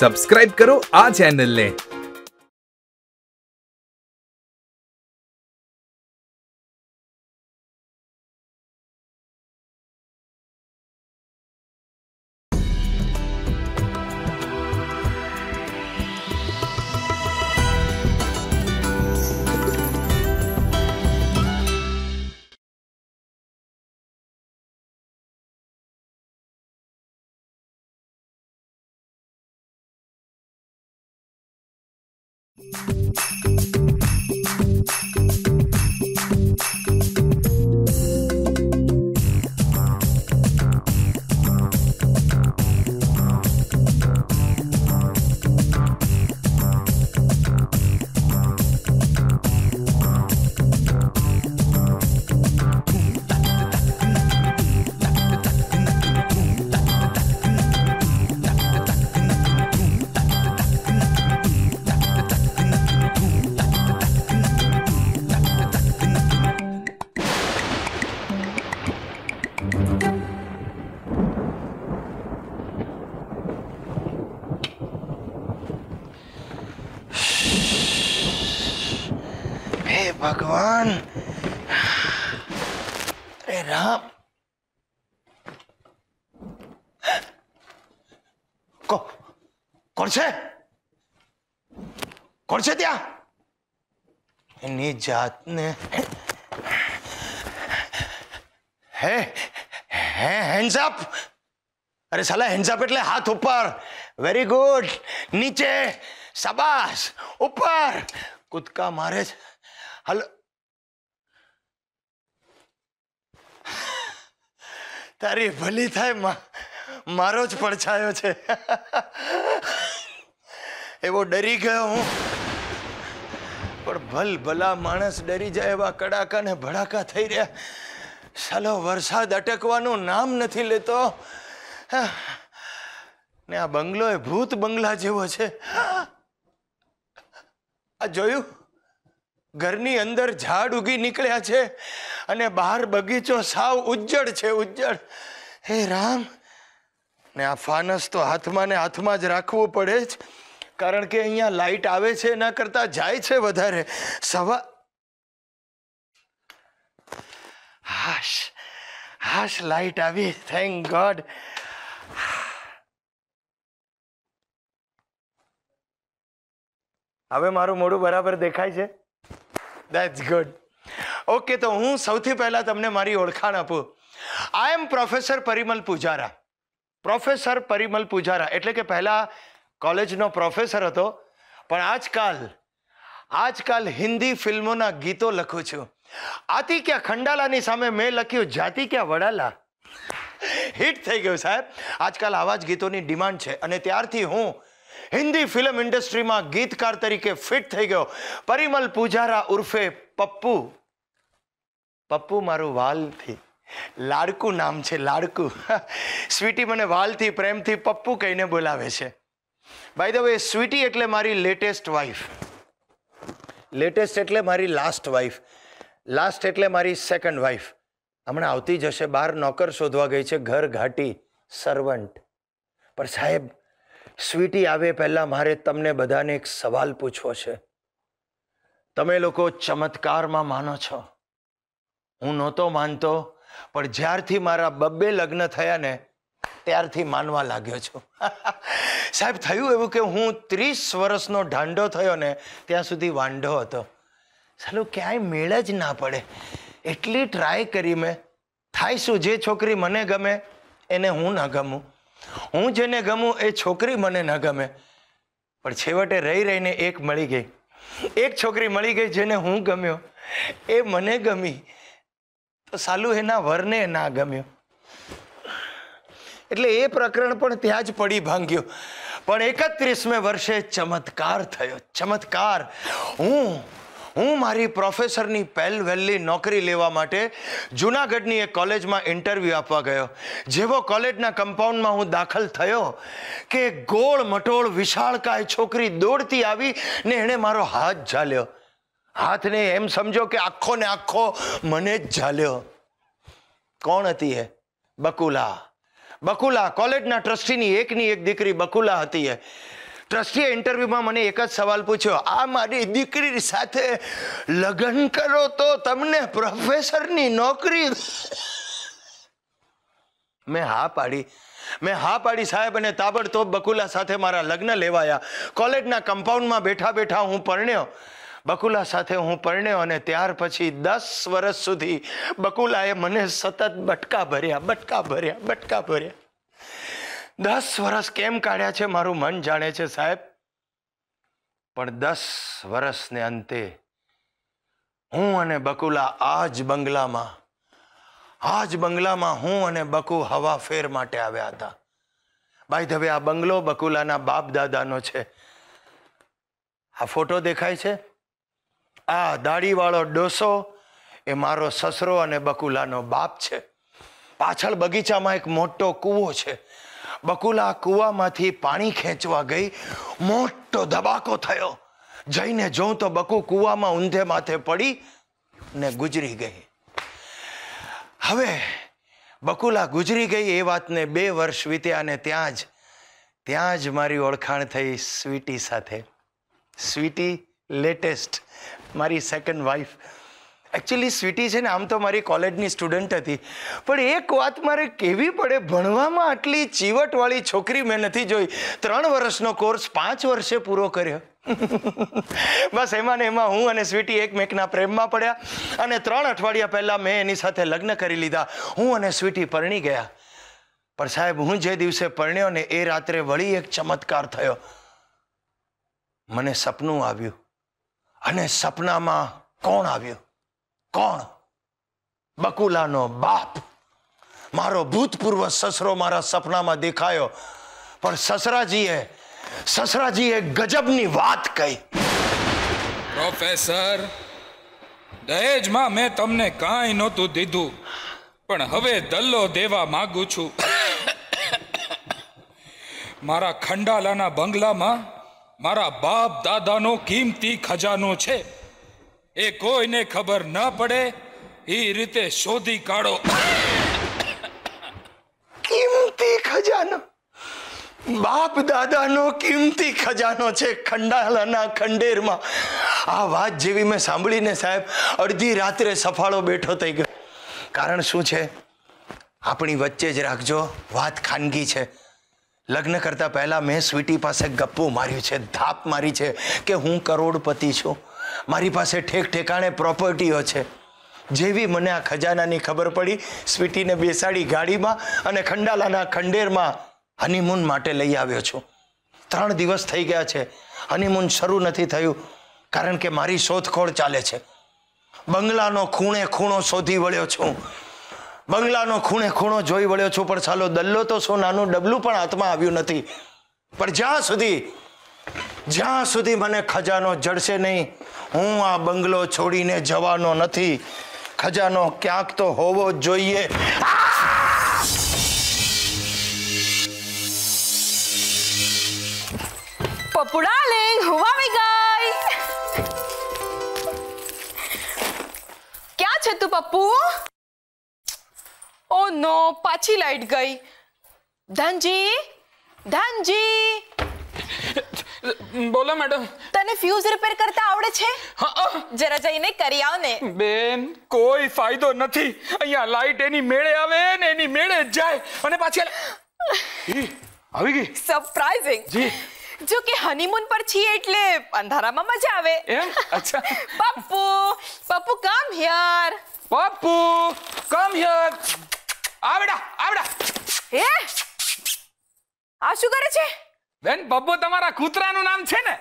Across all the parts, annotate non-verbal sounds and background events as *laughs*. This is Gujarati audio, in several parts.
સબસ્ક્રાઇબ કરો આ ચેનલને કોણ છે ત્યાં એની જાતને હે હે હેન્ડ્સ અપ અરે સાલા હેન્ડ્સ અપ એટલે હાથ ઉપર વેરી ગુડ નીચે શાબાશ ઉપર કૂદકા મારે છે હલો તારી ભલી થાય મારો જ પડછાયો છે એવો ડરી ગયો હું પણ ભલ ભલા માણસ ડરી જાય એવા કડાકા ને ભડાકા થઈ રહ્યા સાલો વરસાદ અટકવાનું નામ નથી લેતો ને આ બંગલો એ ભૂત બંગલા જેવો છે આ જોયું ઘરની અંદર ઝાડ ઉગી નીકળ્યા છે અને બહાર બગીચો સાવ ઉજ્જડ છે ઉજ્જડ હે રામ ને આ ફાનસ તો હાથમાં ને હાથમાં જ રાખવું પડે જ કારણ કે અહીંયા લાઇટ આવે છે એના કરતા જાય છે વધારે સવા હાશ હાશ લાઇટ આવી થેન્ક ગોડ હવે મારું મોઢું બરાબર દેખાય છે દેટ્સ ગુડ ઓકે તો હું સૌથી પહેલાં તમને મારી ઓળખાણ આપું I am professor Parimal Pujara professor Parimal Pujara એટલે કે પહેલા કોલેજનો પ્રોફેસર હતો પણ આજકાલ આજકાલ હિન્દી ફિલ્મોના ગીતો લખું છું આતી ક્યાં ખંડાલાની સામે મેં લખ્યું જાતિ ક્યાં વડાલા હિટ થઈ ગયું સાહેબ આજકાલ આવા જ ગીતોની ડિમાન્ડ છે અને ત્યારથી હું હિન્દી ફિલ્મ ઇન્ડસ્ટ્રીમાં ગીતકાર તરીકે ફિટ થઈ ગયો પરિમલ પૂજારા ઉર્ફે પપ્પુ પપ્પુ મારું વાલથી લાડકું નામ છે લાડકું *laughs* સ્વીટી મને વાલથી પ્રેમથી પપ્પુ કહીને બોલાવે છે બાય ધ વે સ્વીટી એટલે મારી લેટેસ્ટ વાઈફ લેટેસ્ટ એટલે મારી લાસ્ટ વાઈફ લાસ્ટ એટલે મારી સેકન્ડ વાઈફ હમણાં આવતી જશે બહાર નોકર શોધવા ગઈ છે ઘર ઘાટી સર્વન્ટ પણ સાહેબ સ્વીટી આવે પહેલાં મારે તમને બધાને એક સવાલ પૂછવો છે તમે લોકો ચમત્કારમાં માનો છો હું નહોતો માનતો પણ જ્યારથી મારા બબ્બે લગ્ન થયા ને ત્યારથી માનવા લાગ્યો છું *laughs* સાહેબ થયું એવું કે હું ત્રીસ વર્ષનો ઢાંડો થયો ને ત્યાં સુધી વાંઢો હતો સાલો ક્યાંય મેળ જ ના પડે એટલી ટ્રાય કરી મેં થાય શું જે છોકરી મને ગમે એને હું ન ગમું હું જેને ગમું એ છોકરી મને ન ગમે પણ છેવટે રહી રહીને એક મળી ગઈ એક છોકરી મળી ગઈ જેને હું ગમ્યો એ મને ગમી તો સાલું એના વરને ના ગમ્યો એટલે એ પ્રકરણ પણ ત્યાં જ પડી ભાંગ્યું પણ એકત્રીસમે વર્ષે ચમત્કાર થયો ચમત્કાર હું હું મારી પ્રોફેસરની પહેલ વહેલી નોકરી લેવા માટે જૂનાગઢની એક કોલેજમાં ઇન્ટરવ્યૂ આપવા ગયો જેવો કોલેજના કમ્પાઉન્ડમાં હું દાખલ થયો કે ગોળ મટોળ વિશાળકાય છોકરી દોડતી આવી ને એણે મારો હાથ ઝાલ્યો હાથને એમ સમજો કે આખો ને આખો મને જ ઝાલ્યો કોણ હતી એ બકુલા બકુલા કોલેજના ટ્રસ્ટીની એકની એક દીકરી બકુલા હતી ટ્રસ્ટીએ ઇન્ટરવ્યુમાં મને એક જ સવાલ પૂછ્યો આ મારી દીકરી સાથે લગ્ન કરો તો તમને પ્રોફેસરની નોકરી મેં હા પાડી મેં હા પાડી સાહેબ અને તાબડતોબ બકુલા સાથે મારા લગ્ન લેવાયા કોલેજના કમ્પાઉન્ડમાં બેઠા બેઠા હું પરણ્યો બકુલા સાથે હું પરણ્યો અને ત્યાર પછી દસ વર્ષ સુધી બકુલાએ મને સતત બટકા ભર્યા બટકા ભર્યા બટકા ભર્યા દસ વર્ષ કેમ કાઢ્યા છે મારું મન જાણે છે સાહેબ પણ દસ વર્ષને અંતે હું અને બકુલા આ જ બંગલામાં આ જ બંગલામાં હું અને બકુ હવા ફેર માટે આવ્યા હતા ભાઈ ધવે આ બંગલો બકુલાના બાપ દાદાનો છે આ ફોટો દેખાય છે આ દાઢીવાળો ડોસો એ મારો સસરો અને બકુલાનો બાપ છે પાછળ બગીચામાં એક મોટો કૂવો છે બકુલા કૂવામાંથી પાણી ખેંચવા ગઈ મોટો ધબાકો થયો જઈને જોઉં તો બકુ કૂવામાં ઊંધે માથે પડી ને ગુજરી ગઈ હવે બકુલા ગુજરી ગઈ એ વાતને બે વર્ષ વીત્યા અને ત્યાં જ ત્યાં જ મારી ઓળખાણ થઈ સ્વીટી સાથે સ્વીટી લેટેસ્ટ મારી સેકન્ડ વાઈફ એકચ્યુઅલી સ્વીટી છે ને આમ તો મારી કોલેજની સ્ટુડન્ટ હતી પણ એક વાત મારે કેવી પડે ભણવામાં આટલી ચીવટવાળી છોકરી મેં નથી જોઈ ત્રણ વર્ષનો કોર્સ પાંચ વર્ષે પૂરો કર્યો *laughs* બસ એમાં ને એમાં હું અને સ્વીટી એકમેકના પ્રેમમાં પડ્યા અને ત્રણ અઠવાડિયા પહેલાં મેં એની સાથે લગ્ન કરી લીધા હું અને સ્વીટી પરણી ગયા પણ સાહેબ હું જે દિવસે પરણ્યો ને એ રાત્રે વળી એક ચમત્કાર થયો મને સપનું આવ્યું અને સપનામાં કોણ આવ્યું કોણ બકુલાનો બાપ મારો ભૂતપૂર્વ સસરો મારા સપનામાં દેખાયો પણ સસરાજીએ સસરાજીએ ગજબની વાત કહી પ્રોફેસર દહેજમાં મેં તમને કાંઈ નહોતું દીધું પણ હવે દલ્લો દેવા માગું છું મારા ખંડાલાના બંગલામાં મારા બાપ દાદાનો કિંમતી ખજાનો છે એ કોઈને ખબર ન પડે એ રીતે શોધી કાઢો કિંમતી ખજાનો બાપ દાદાનો કિંમતી ખજાનો છે ખંડાલાના ખંડેરમાં આ વાત જેવી મેં સાંભળીને સાહેબ અડધી રાત્રે સફાળો બેઠો થઈ ગયો કારણ શું છે આપણી વચ્ચે જ રાખજો વાત ખાનગી છે લગ્ન કરતા પહેલાં મેં સ્વીટી પાસે ગપ્પો માર્યું છે ધાપ મારી છે કે હું કરોડપતિ છું મારી પાસે ઠેક ઠેકાણે પ્રોપર્ટીઓ છે જેવી મને આ ખજાનાની ખબર પડી સ્વીટીને બેસાડી ગાડીમાં અને ખંડાલાના ખંડેરમાં હનીમૂન માટે લઈ આવ્યો છું ત્રણ દિવસ થઈ ગયા છે હનીમૂન શરૂ નથી થયું કારણ કે મારી શોધખોળ ચાલે છે બંગલાનો ખૂણે ખૂણો શોધી વળ્યો છું બંગલાનો ખૂણે ખૂણો જોઈ વળ્યો છું પણ ચાલો દલ્લો તો સોનાનું ડબલું પણ હાથમાં આવ્યું નથી પણ જ્યાં સુધી જ્યાં સુધી મને ખજાનો જડશે નહીં હું આ બંગલો છોડીને જવાનો નથી ખજાનો ક્યાંક તો હોવો જોઈએ પપ્પુ ડાર્લિંગ હું ગઈ ક્યાં છે તું પપ્પુ ઓ નો પાછી લાઈટ ગઈ ધનજી ધનજી બોલો મેડમ તને ફ્યુઝ રિપેર કરતા આવડે છે જરા જઈને કરી આવ ને બેન કોઈ ફાયદો નથી અહીંયા લાઈટ એની મેળે આવે ને એની મેળે જાય અને પાછી આવી ગઈ સરપ્રાઇઝિંગ જી જો કે હનીમૂન પર છીએ એટલે અંધારામાં મજા આવે એમ અચ્છા Pappu Pappu come here Pappu come here આ બેટા આ બેટા એ આ શું કરે છે બેન પપ્પુ તમારા કૂતરાનું નામ છે ને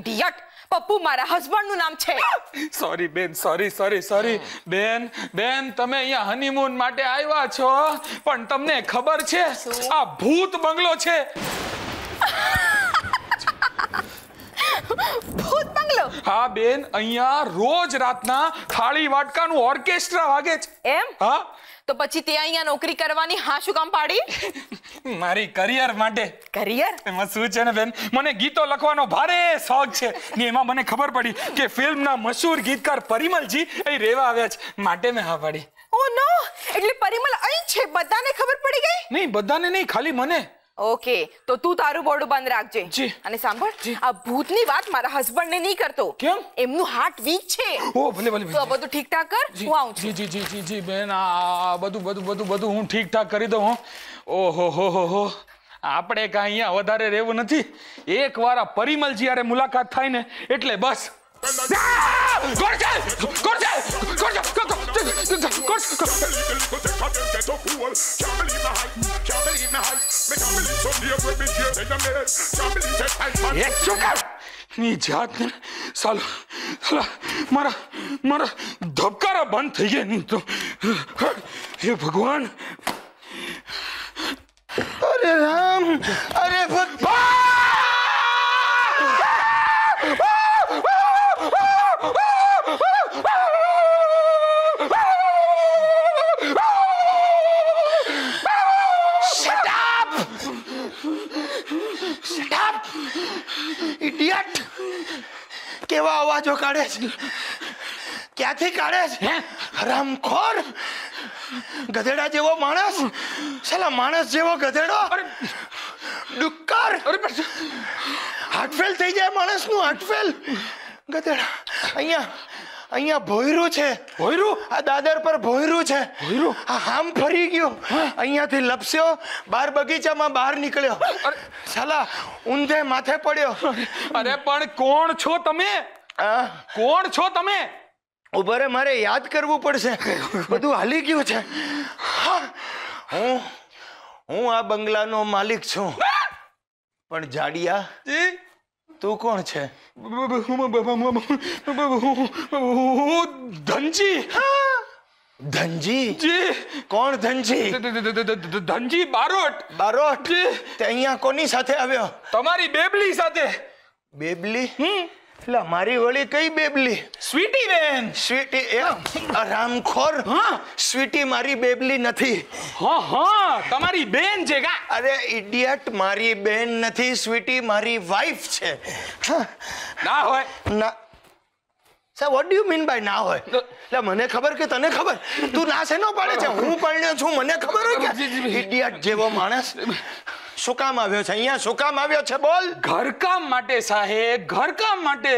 ઇડિયટ પપ્પુ મારા હસબન્ડ નું નામ છે સોરી બેન સોરી સોરી સોરી બેન બેન તમે અહીંયા હનીમૂન માટે આવ્યા છો પણ તમને ખબર છે આ ભૂત બંગલો છે ભૂત બંગલો હા બેન અહીંયા રોજ રાતના થાળી વાટકાનું ઓર્કેસ્ટ્રા વાગે છે એમ હા તો પછી તે અહીંયા નોકરી કરવાની હા શું કામ પાડી *laughs* મારી કરિયર માટે કરિયર એમાં શું છે ને બેન મને ગીતો લખવાનો ભારે શોખ છે ને એમાં મને ખબર પડી કે ફિલ્મના મશહૂર ગીતકાર પરિમલજી એ રેવા આવ્યા છે માટે મેં હા પાડી ઓ નો એટલે પરિમલ અહીં છે બધાને ખબર પડી ગઈ નહીં બધાને નહીં ખાલી મને ઓકે તો તું તારું બોર્ડ બંધ રાખજે અને સાંભળ આ ભૂતની વાત મારા હસબન્ડ ને નહીં કરતો કેમ એમનું હાર્ટ વીક છે ઓ ભલે ભલે તો બધું ઠીક ઠાક કર હું આવું છું જી જી જી જી બેન આ બધું બધું બધું બધું હું ઠીક ઠાક કરી દઉં ઓહો હો હો હો આપણે કાંઈ અહીંયા વધારે રહેવું નથી એકવાર આ પરિમલ જ્યારે મુલાકાત થાય ને એટલે બસ નિજાત ને સાલો સાલા મારા મારા ધબકારા બંધ થઈ ગયા નહીં તો હે ભગવાન અરે રામ અરે ભગવાન કેવા અવાજો કાઢે છે ક્યાંથી કાઢે છે હરામખોર ગધેડા જેવો માણસ સાલા માણસ જેવો ગધેડો ડુક્કર હાર્ટફેલ થઈ જાય માણસનું હાર્ટફેલ ગધેડા અહીંયા અહીંયા ભોયરું છે ભોયરું આ દાદર પર ભોયરું છે ભોયરું આ હામ ફરી ગયો અહીંયાથી લપસ્યો બાર બગીચામાં બહાર નીકળ્યો સાલા ઊંધે માથે પડ્યો અરે પણ કોણ છો તમે કોણ છો તમે ઉભો રે મારે યાદ કરવું પડશે બધું હાલી ગયું છે હું હું આ બંગલાનો માલિક છું પણ જાડિયા તું કોણ છે ધનજી ધનજી જી કોણ ધનજી ધનજી બારોટ બારોટ જી તે અહીંયા કોની સાથે આવ્યો તમારી બેબલી સાથે બેબલી હમ એટલે મારી વળી કઈ બેબલી સ્વીટી બેન સ્વીટી એમ રામખોર હા સ્વીટી મારી બેબલી નથી હા હા તમારી બેન છે કા અરે ઇડિયટ મારી બેન નથી સ્વીટી મારી વાઈફ છે ના હોય ના sir what do you mean by ના હોય એટલે મને ખબર કે તને ખબર તું ના શેનો પાડે છે હું પડ્યો છું મને ખબર હોય કે ઇડિયટ જેવો માણસ શું કામ આવ્યો છે અહીંયા શું કામ આવ્યો છે બોલ ઘરકામ માટે સાહેબ ઘરકામ માટે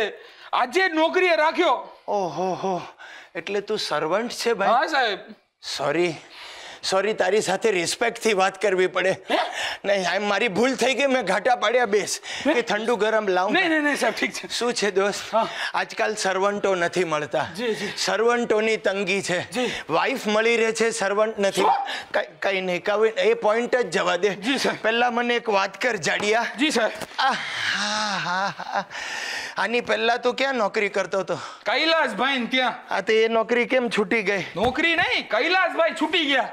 આજે નોકરીએ રાખ્યો ઓહો એટલે તું સર્વન્ટ છે ભાઈ હા સાહેબ સોરી સોરી તારી સાથે રિસ્પેક્ટથી વાત કરવી પડે નહીં આમ મારી ભૂલ થઈ ગઈ મેં ઘાટા પાડ્યા બેસ કે ઠંડુ ગરમ લાવ નહીં નહીં સાહેબ ઠીક છે શું છે દોસ્ત આજકાલ સર્વન્ટો નથી મળતા સર્વન્ટોની તંગી છે વાઈફ મળી રહે છે સર્વન્ટ નથી કઈ નહીં કવિ એ પોઈન્ટ જ જવા દે પહેલા મને એક વાત કર જાડિયા જી સર આની પહેલા તું ક્યાં નોકરી કરતો હતો કૈલાસભાઈ ત્યાં આ તો એ નોકરી કેમ છૂટી ગઈ નોકરી નહીં કૈલાસભાઈ છૂટી ગયા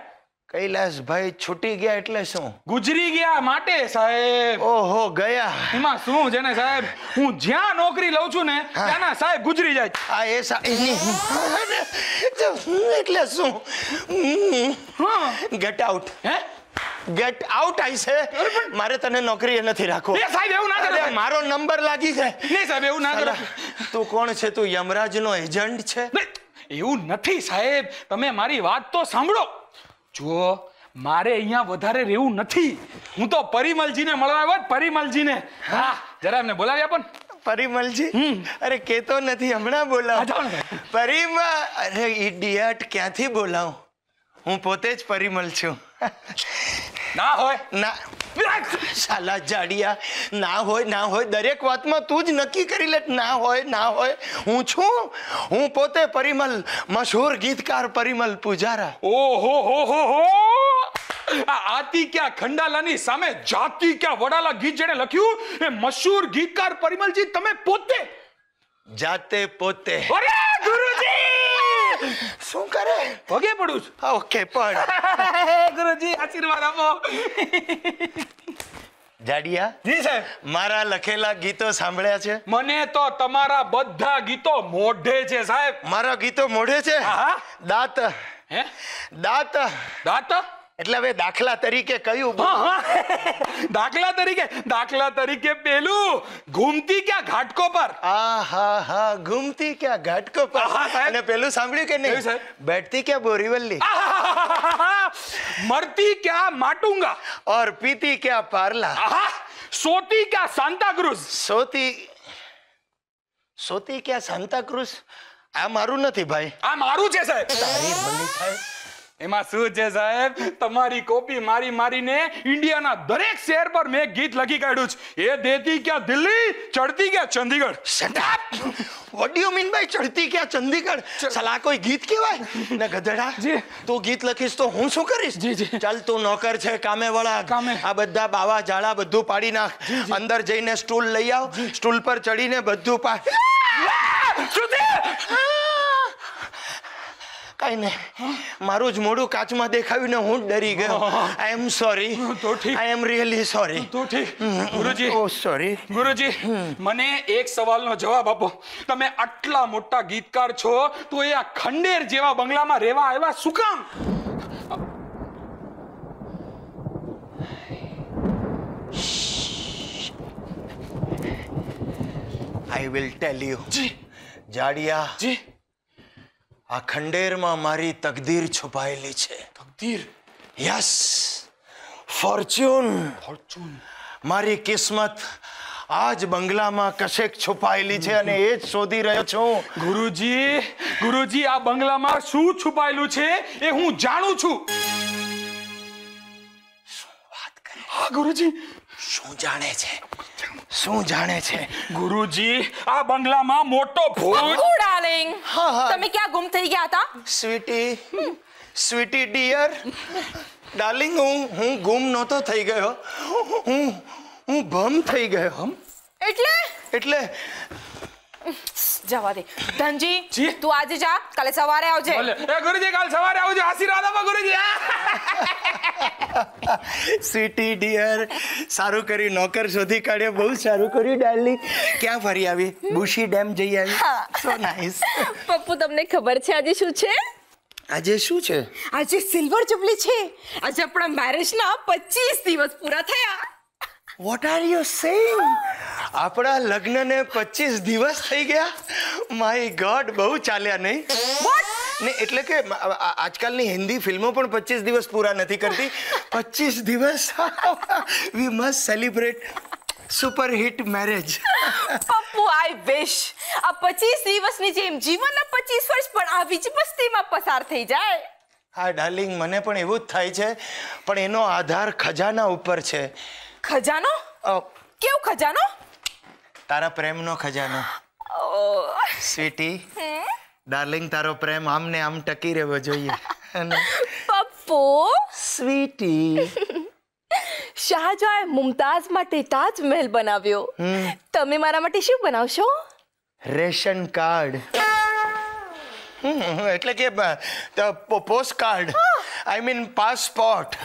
કૈલાસભાઈ છૂટી ગયા એટલે શું ગુજરી ગયા માટે સાહેબ ઓહો ગયા એમાં શું છે ને સાહેબ હું જ્યાં નોકરી લઉં છું ને ત્યાંના સાહેબ ગુજરી જાય આ એ એટલે શું get out hey get out આઈ છે મારે તને નોકરી નથી રાખવો એ સાહેબ એવું ના કરે મારો નંબર લાગી છે નહીં સાહેબ એવું ના કરે તું કોણ છે તું યમરાજનો એજન્ટ છે એવું નથી સાહેબ તમે મારી વાત તો સાંભળો જો મારે અહીંયા વધારે રહેવું નથી હું તો પરિમલજીને મળવા આવ્યો પરિમલજીને હા જરા એમને બોલાવી આપો પરિમલજી અરે કેતો નથી હમણાં બોલાવો પરિમલ અરે ઈડિયટ ક્યાંથી બોલાવું હું પોતે જ પરિમલ છું ના હોય ના સાલા જાડિયા ના હોય ના હોય દરેક વાતમાં તું જ નક્કી કરી લે ના હોય ના હોય હું છું હું પોતે પરિમલ મશહૂર ગીતકાર પરિમલ પૂજારા ઓહો હો હો હો આતી ક્યાં ખંડાલાની સામે જાતિ ક્યાં વડાલા ગીત જેણે લખ્યું એ મશહૂર ગીતકાર પરિમલજી તમે પોતે જાતે પોતે અરે ગુરુજી શું કરે ભોગે પડું છું ઓકે પણ ગુરુજી આશીર્વાદ આપો જાડિયા જી સાહેબ મારા લખેલા ગીતો સાંભળ્યા છે મને તો તમારા બધા ગીતો મોઢે છે સાહેબ મારા ગીતો મોઢે છે દાંત હે દાંત દાંત એટલે હવે દાખલા તરીકે કયું દાખલા તરીકે દાખલા તરીકે પેલું ઘૂમતી ક્યાં ઘાટકો પર હા હા ઘૂમતી ક્યાં ઘાટકો પર અને પેલું સાંભળ્યું કે નહીં બેઠતી ક્યાં બોરીવલ્લી મરતી ક્યાં માટુંગા ઓર પીતી ક્યાં પારલા સોતી ક્યાં સાંતાક્રુઝ સોતી સોતી ક્યાં સાંતાક્રુઝ આ મારું નથી ભાઈ આ મારું છે સાહેબ તારી ભલી થાય એમાં શું છે સાહેબ તમારી કોપી મારી મારીને ઇન્ડિયાના દરેક શહેર પર મેં ગીત લખી કાઢ્યું છે એ દેતી ક્યાં દિલ્હી ચડતી ક્યાં Chandigarh stop what do you mean by ચડતી ક્યાં ચંદીગઢ સલા કોઈ ગીત કહેવાય ને ગધડા જી તું ગીત લખીશ તો હું શું કરીશ જી જી ચાલ તું નોકર છે કામે વાળા કામે આ બધા બાવા ઝાડા બધું પાડી નાખ અંદર જઈને સ્ટૂલ લઈ આવ સ્ટૂલ પર ચડીને બધું પા કઈ નહીં મારું જ મોડું કાચમાં દેખાયું ને હું ડરી ગયો આઈ એમ સોરી તો આઈ એમ રિયલી સોરી તો ગુરુજી ઓ oh, સોરી ગુરુજી મને એક સવાલનો જવાબ આપો તમે આટલા મોટા ગીતકાર છો તો એ આ ખંડેર જેવા બંગલામાં રહેવા આવ્યા શું કામ આઈ વિલ ટેલ યુ જી જાડિયા જી આ ખંડેરમાં મારી તકદીર છુપાયેલી છે તકદીર યસ ફોર્ચ્યુન ફોર્ચ્યુન મારી કિસ્મત આ જ બંગલામાં કશેક છુપાયેલી છે અને એ જ શોધી રહ્યો છું ગુરુજી ગુરુજી આ બંગલામાં શું છુપાયેલું છે એ હું જાણું છું શું વાત કરે હા ગુરુજી શું જાણે છે શું જાણે છે ગુરુજી આ બંગલામાં મોટો ભૂત ડાર્લિંગ તમે ક્યાં ગુમ થઈ ગયા હતા સ્વીટી સ્વીટી ડિયર ડાર્લિંગ હું હું ગુમ નહોતો થઈ ગયો હું હું ભમ થઈ ગયો એટલે એટલે જવા દે ધનજી તું આજે જા કાલે સવારે આવજે એ ગુરુજી કાલ સવારે આવજો આશીર્વાદમાં ગુરુજી સ્વીટી ડિયર સારું કર્યું નોકર શોધી કાઢ્યો બહુ સારું કર્યું ડાર્લિંગ ક્યાં ફરી આવી બુશી ડેમ જઈ આવી સો નાઈસ પપ્પુ તમને ખબર છે આજે શું છે આજે શું છે આજે સિલ્વર જુબલી છે આજે આપણા મેરેજના પચીસ દિવસ પૂરા થયા વોટ આર યુ સેઇંગ આપણા લગ્નને પચીસ દિવસ થઈ ગયા માય ગોડ બહુ ચાલ્યા નહીં ને એટલે કે આજકાલની હિન્દી ફિલ્મો પણ પચીસ દિવસ પૂરા નથી કરતી પચીસ દિવસ we must celebrate super hit marriage Pappu I wish આ પચીસ દિવસની જેમ જીવનના પચીસ વર્ષ પણ આ જ મસ્તીમાં પસાર થઈ જાય હા ડાર્લિંગ મને પણ એવું જ થાય છે પણ એનો આધાર ખજાના ઉપર છે ખજાનો કેવો ખજાનો તારા પ્રેમનો ખજાનો સ્વીટી ડાર્લિંગ તારો પ્રેમ આમને આમ ટકી રહેવો જોઈએ પપ્પો સ્વીટી શાહજહાએ મુમતાઝ માટે તાજમહેલ બનાવ્યો તમે મારા માટે શું બનાવશો રેશન કાર્ડ એટલે કે post card I mean passport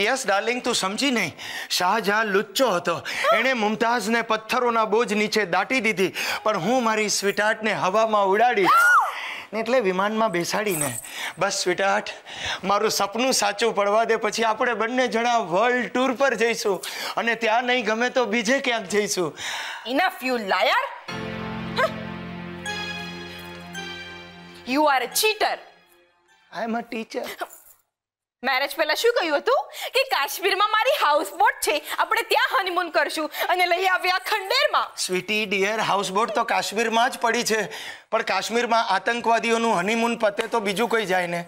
yes darling તું સમજી નહીં શાહજહાં લુચ્ચો હતો એણે મુમતાઝને પથ્થરોના બોજ નીચે દાટી દીધી પણ હું મારી સ્વીટાર્ટને હવામાં ઉડાડી એટલે વિમાનમાં બેસાડીને બસ સ્વીટાર્ટ મારું સપનું સાચું પડવા દે પછી આપણે બંને જણા વર્લ્ડ ટૂર પર જઈશું અને ત્યાં નહીં ગમે તો બીજે ક્યાંક જઈશું enough you liar you are a cheater I am a teacher marriage પહેલા શું કહ્યું હતું કે કાશ્મીરમાં મારી હાઉસબોટ છે આપણે ત્યાં હનીમૂન કરશું અને લઈ આવ્યા ખંડેરમાં સ્વીટી ડિયર હાઉસબોટ તો કાશ્મીરમાં જ પડી છે પણ કાશ્મીરમાં આતંકવાદીઓનું હનીમૂન પતે તો બીજું કોઈ જાય ને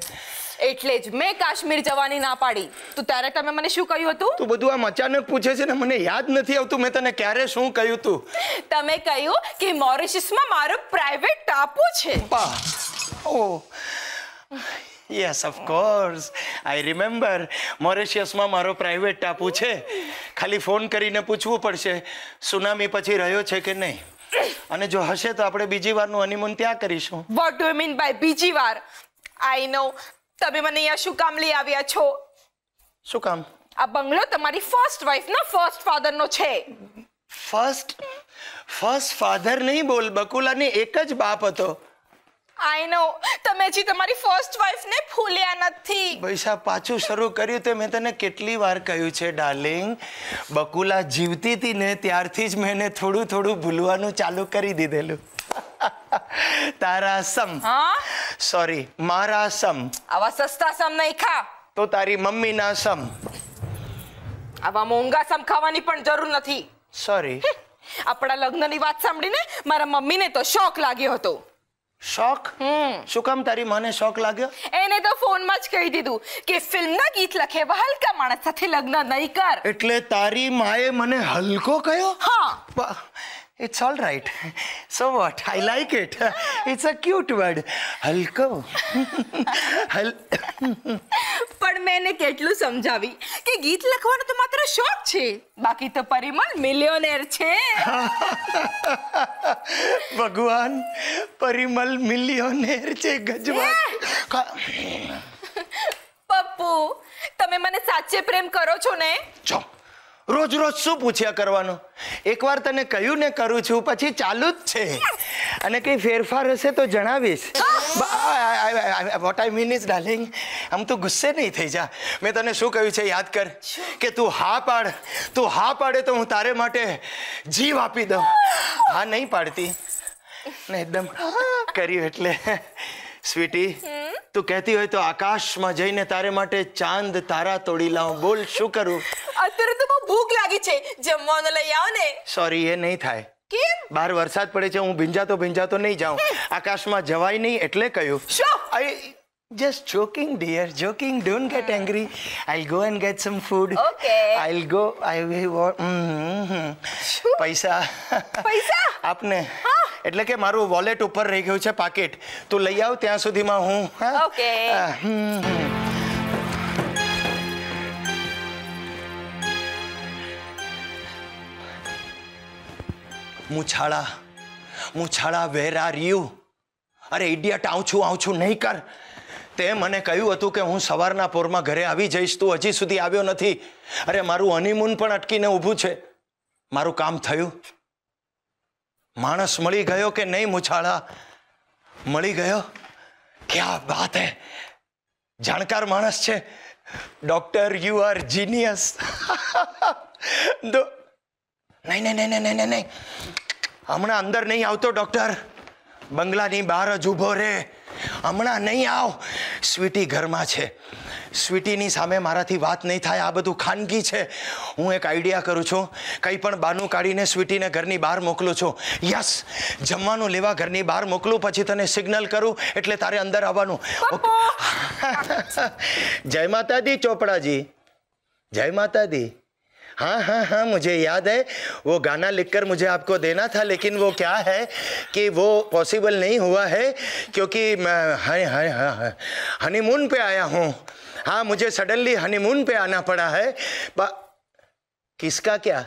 એટલે જ મેં કાશ્મીર જવાની ના પાડી તો ત્યારે તમે મને શું કહ્યું હતું તું બધું આમ અચાનક પૂછે છે ને મને યાદ નથી આવતું મેં તને ક્યારે શું કહ્યું તું તમે કહ્યું કે મોરિશિયસમાં મારો પ્રાઇવેટ ટાપુ છે Oh, yes of course I remember મોરેશિયસમાં મારો પ્રાઇવેટ ટાપુ છે ખાલી ફોન કરીને પૂછવું પડશે સુનામી પછી રહ્યો છે કે નહીં અને જો હશે તો આપણે બીજી વારનું હનીમૂન ત્યાં કરીશું વોટ ડુ મીન બાય બીજી વાર આઈ નો તમે મને અહીંયા શું કામ લઈ આવ્યા છો શું કામ આ બંગલો તમારી ફર્સ્ટ વાઇફ ના ફર્સ્ટ ફાધર નો છે ફર્સ્ટ ફર્સ્ટ ફાધર નહીં બોલ બકુલાની એક જ બાપ હતો આઈ નો તમે જી તમારી ફર્સ્ટ વાઇફ ને ભૂલ્યા નથી પૈસા પાછું શરૂ કર્યું તે મેં તને કેટલી વાર કહ્યું છે ડાર્લિંગ બકુલા જીવતી હતી ને ત્યારથી જ મેં થોડું થોડું ભૂલવાનું ચાલુ કરી દીધેલું *laughs* તારા સમ સોરી મારા સમ આવા સસ્તા સમ નહીં ખા તો તારી મમ્મીના સમ આવા મોંઘા સમ ખાવાની પણ જરૂર નથી સોરી આપણા લગ્નની વાત સાંભળીને મારા મમ્મીને તો શોખ લાગ્યો હતો શોખ શું કામ તારી મને શોખ લાગ્યો એને તો ફોનમાં જ કહી દીધું કે ફિલ્મના ગીત લખે હલકા માણસ સાથે લગ્ન નહીં કર એટલે તારી માએ મને હલકો કયો હા It's all right. *laughs* So what? I like it. *laughs* It's a cute word. હલકો હલ *laughs* પણ મેં એને કેટલું સમજાવી કે ગીત લખવાનો તો માત્ર શોખ છે બાકી તો પરિમલ મિલિયોનેર છે ભગવાન પરિમલ મિલિયોનેર છે ગજવા પપ્પુ તમે મને સાચે પ્રેમ કરો છો ને ચો રોજ રોજ શું પૂછ્યા કરવાનું એકવાર તને કહ્યું ને કરું છું પછી ચાલુ જ છે અને કંઈ ફેરફાર હશે તો જણાવીશ what I mean is darling આમ તું ગુસ્સે નહીં થઈ જા મેં તને શું કહ્યું છે યાદ કર કે તું હા પાડ તું હા પાડે તો હું તારે માટે જીવ આપી દઉં હા નહીં પાડતી ને એકદમ કર્યું એટલે સ્વીટી તું કહેતી હોય તો આકાશમાં જઈને તારે માટે ચાંદ તારા તોડી લાવું બોલ શું કરું અત્યારે તો બહુ ભૂખ લાગી છે જમવાનું લઈ આવો ને સોરી એ નહીં થાય કેમ બહાર વરસાદ પડે છે હું ભીંજાતો ભીંજાતો નહીં જાઉં આકાશમાં જવાય નહીં એટલે કહ્યું શું Just joking, dear. Joking. Don't get ah. angry. I'll go and get some food. Okay. I'll go. I will. પૈસા પૈસા mm, mm, mm. *laughs* આપને એટલે કે મારું વોલેટ ઉપર રહી ગયું છે પાકેટ તું લઈ આવ ત્યાં સુધીમાં હું ઓકે મુછાળા મુછાળા વેર આર યુ અરે ઇડિયટ આવું છું આવું છું નહીં કર તે મને કહ્યું હતું કે હું સવારના પોરમાં ઘરે આવી જઈશ તું હજી સુધી આવ્યો નથી અરે મારું હનીમૂન પણ અટકીને ઊભું છે મારું કામ થયું માણસ મળી ગયો કે નહીં મુછાળા મળી ગયો ક્યા વાત હે જાણકાર માણસ છે ડોક્ટર યુ આર જીનિયસ નહીં નહીં નહીં નહીં નહીં નહીં હમણાં અંદર નહીં આવતો ડૉક્ટર બંગલાની બહાર જ ઊભો રે હમણાં નહીં આવ સ્વીટી ઘરમાં છે સ્વીટીની સામે મારાથી વાત નહીં થાય આ બધું ખાનગી છે હું એક આઈડિયા કરું છું કંઈ પણ બાનું કાઢીને સ્વીટીને ઘરની બહાર મોકલું છું યસ જમવાનું લેવા ઘરની બહાર મોકલું પછી તને સિગ્નલ કરું એટલે તારે અંદર આવવાનું *laughs* જય માતાજી ચોપડાજી જય માતાજી हाँ हाँ हाँ मुझे याद है वो गाना लिखकर मुझे आपको देना था लेकिन वो क्या है कि वो पॉसिबल नहीं हुआ है क्योंकि मैं हाँ हाँ हाँ हनीमून पे आया हूँ हाँ मुझे सडनली हनीमून पे आना पड़ा है किसका क्या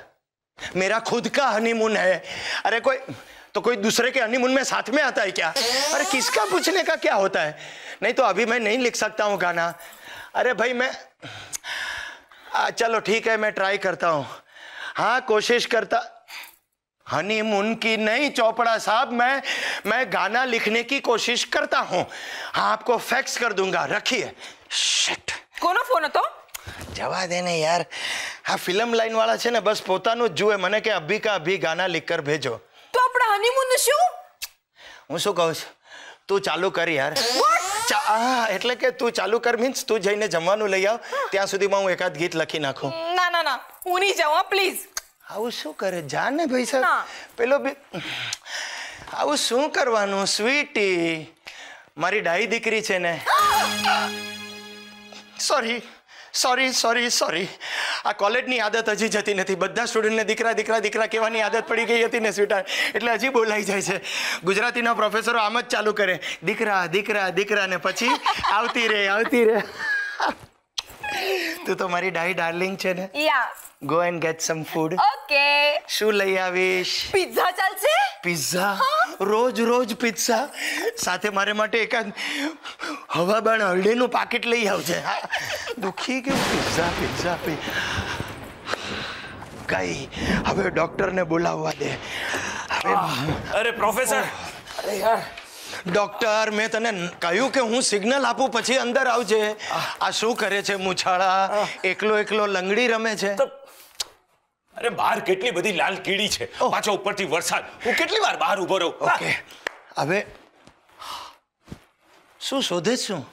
मेरा खुद का हनीमून है अरे कोई तो कोई दूसरे के हनीमून में साथ में आता है क्या अरे किसका पूछने का क्या होता है नहीं तो अभी मैं नहीं लिख सकता हूँ गाना अरे भाई मैं चलो ठीक है मैं ट्राई करता हूं हाँ कोशिश करता हनीमून की नहीं चौपड़ा साहब मैं मैं गाना लिखने की कोशिश करता हूं हाँ आपको फैक्स कर दूंगा रखिए शिट कोनो फोन तो जवा देने यार हाँ फिल्म लाइन वाला छे ना बस पोता नो जुए मने के अभी का अभी गाना लिख कर भेजो तो अपना हनी मुन शू हूँ शू कहू तू चालू कर यार What? એટલે કે તું ચાલુ કર મીન્સ તું જઈને જમવાનું લઈ આવ ત્યાં સુધીમાં હું એકાદ ગીત લખી નાખું ના ના ના હું નહીં જાઉં પ્લીઝ આવું શું કરે જા ને ભાઈ સાહેબ પેલો આવું શું કરવાનું સ્વીટી મારી ડાઈ દીકરી છે ને સોરી સોરી સોરી સોરી આ કોલેજની આદત હજી જતી નથી બધા સ્ટુડન્ટને દીકરા દીકરા દીકરા કહેવાની આદત પડી ગઈ હતી ને સ્વીટાર એટલે હજી બોલાઈ જાય છે ગુજરાતીના પ્રોફેસરો આમ જ ચાલુ કરે દીકરા દીકરા દીકરા ને પછી આવતી રે આવતી રે *laughs* તું તો મારી ડાઈ ડાર્લિંગ છે ને yeah go and get some food okay શું લઈ આવીશ પિઝા ચાલશે પિઝા રોજ રોજ પિઝા સાથે મારે માટે એકાદ હવાબાણ હળદેનું પાકીટ લઈ આવજે દુખી કે પિઝા પિઝા કઈ હવે ડોક્ટરને બોલાવવા દે અરે પ્રોફેસર અરે યાર ડોક્ટર મેં તને કહ્યું કે હું સિગ્નલ આપું પછી અંદર આવજે આ શું કરે છે મૂછાળા એકલો એકલો લંગડી રમે છે અરે બહાર કેટલી બધી લાલ કીડી છે પાછો ઉપરથી વરસાદ હું કેટલી વાર બહાર ઊભો રહું ઓકે હવે શું શોધે શું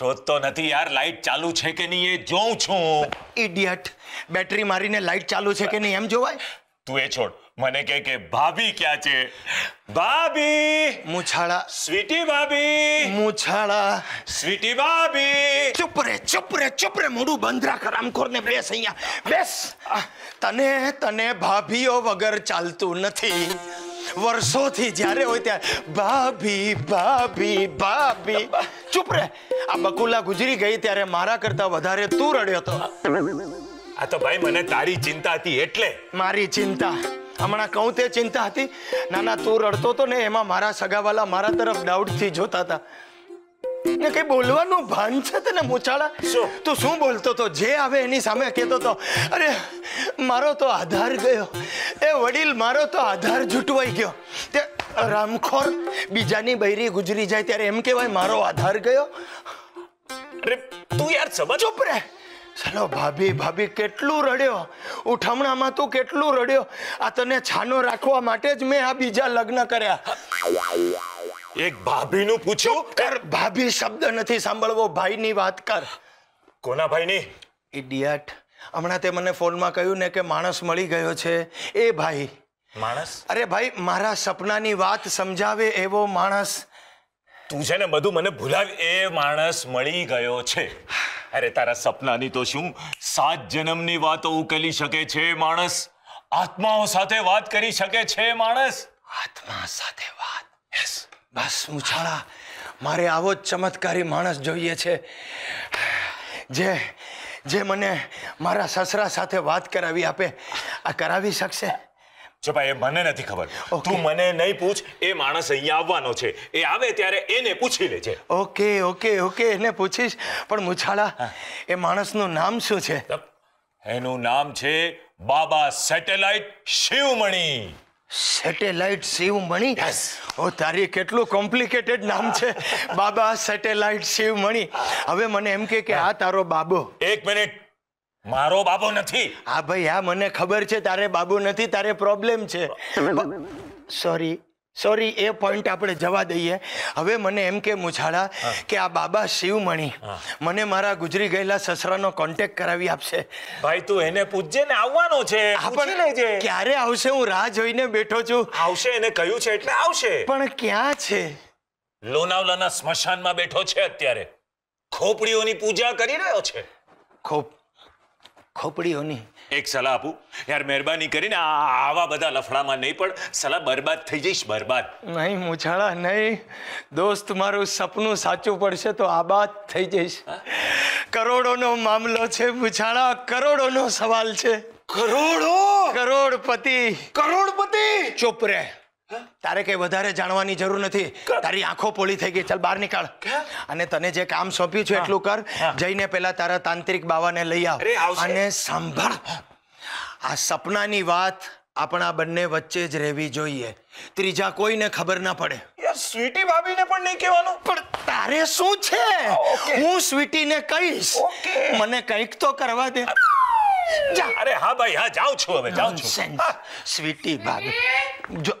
શોધતો નથી યાર લાઈટ ચાલુ છે કે નહીં એ જોઉં છું ઇડિયટ બેટરી મારીને લાઈટ ચાલુ છે કે નહીં એમ જોવાય તું એ છોડ મને કે કે ભાભી ક્યાં છે ભાભી મુછાળા સ્વીટી ભાભી મુછાળા સ્વીટી ભાભી ચૂપ રે ચૂપ રે ચૂપ રે મોડું બંધ રાખ રામખોર ને બેસ અહીંયા બેસ તને તને ભાભીઓ વગર ચાલતું નથી વર્ષોથી જ્યારે હોય ત્યારે ભાભી ભાભી ભાભી ચૂપ રે આ બકુલા ગુજરી ગઈ ત્યારે મારા કરતા વધારે તું રડ્યો હતો આ તો ભાઈ મને તારી ચિંતા હતી એટલે મારી ચિંતા હમણાં કહું તે ચિંતા હતી નાના તું રડતો હતો ને એમાં મારા સગાવાલા મારા તરફ ડાઉટથી જોતા હતા ને કઈ બોલવાનું ભાન છે તને મોચાળા તું શું બોલતો તો જે આવે એની સામે કહેતો તો અરે મારો તો આધાર ગયો એ વડીલ મારો તો આધાર જૂટવાઈ ગયો તે રામખોર બીજાની બૈરી ગુજરી જાય ત્યારે એમ કહેવાય મારો આધાર ગયો અરે તું યાર સમજ ચૂપ ચલો ભાભી ભાભી કેટલું રડ્યો ઉઠમણામાં તું કેટલું રડ્યો આ તને છાનો રાખવા માટે જ મેં આ બીજા લગ્ન કર્યા એક ભાભીનું પૂછ્યું કર ભાભી શબ્દ નથી સાંભળવો ભાઈની વાત કર કોના ભાઈ ભાઈની ઇડિયટ હમણાં તે મને ફોનમાં કહ્યું ને કે માણસ મળી ગયો છે એ ભાઈ માણસ અરે ભાઈ મારા સપનાની વાત સમજાવે એવો માણસ તું છે ને બધું મને ભૂલાવ એ માણસ મળી ગયો છે અરે તારા સપનાની તો શું સાત જન્મની વાતો ઉકેલી શકે છે માણસ આત્માઓ સાથે વાત કરી શકે છે માણસ આત્મા સાથે વાત યસ બસ છાળા મારે આવો જ ચમત્કારી માણસ જોઈએ છે જે જે મને મારા સસરા સાથે વાત કરાવી આપે આ કરાવી શકશે જો ભાઈ એ મને નથી ખબર તું મને નહીં પૂછ એ માણસ અહીંયા આવવાનો છે એ આવે ત્યારે એને પૂછી લેજે ઓકે ઓકે ઓકે એને પૂછીશ પણ મુછાળા એ માણસનું નામ શું છે એનું નામ છે બાબા સેટેલાઇટ શિવમણી સેટેલાઇટ શિવમણી ઓ તારી કેટલું કોમ્પ્લિકેટેડ નામ છે *laughs* બાબા સેટેલાઇટ શિવમણી હવે મને એમ કે આ તારો બાબો એક મિનિટ મારો બાબો નથી હા ભાઈ હા મને ખબર છે તારે બાબો નથી તારે પ્રોબ્લેમ છે સોરી સોરી એ પોઈન્ટ આપણે જવા દઈએ હવે મને એમ કે મુછાળા કે આ બાબા શિવમણી મને મારા ગુજરી ગયેલા સસરાનો કોન્ટેક્ટ કરાવી આપશે ભાઈ તું એને પૂછજે ને આવવાનો છે ક્યારે આવશે હું રાહ જોઈને બેઠો છું આવશે એને કહ્યું છે એટલે આવશે પણ ક્યાં છે લોનાવલાના સ્મશાનમાં બેઠો છે અત્યારે ખોપડીઓની પૂજા કરી રહ્યો છે ખોપ ખોપડીઓની એક સલાહ આપું યાર મહેરબાની કરીને આવા બધા લફડામાં નહીં પણ સલાહ બરબાદ થઈ જઈશ બરબાદ નહીં મૂછાળા નહીં દોસ્ત મારું સપનું સાચું પડશે તો આબાદ થઈ જઈશ કરોડોનો મામલો છે મૂછાળા કરોડોનો સવાલ છે કરોડો કરોડપતિ કરોડપતિ ચોપરે તારે કઈ વધારે જાણવાની જરૂર નથી તારી આંખો પોલી થઈ ગઈ ચાલ બહાર નીકળ અને તને જે કામ સોંપ્યું છે એટલું કર જઈને પેલા તારા તાંત્રિક બાવાને લઈ આવ અને સાંભળ આ સપનાની વાત આપણા બંને વચ્ચે જ રહેવી જોઈએ ત્રીજા કોઈને ખબર ના પડે યાર સ્વીટી ભાભીને પણ નહીં કહેવાનું પણ તારે શું છે હું સ્વીટીને કહીશ મને કંઈક તો કરવા દે અરે હા ભાઈ હા જાઉં છું હવે જાઉં છું સ્વીટી ભાભી જો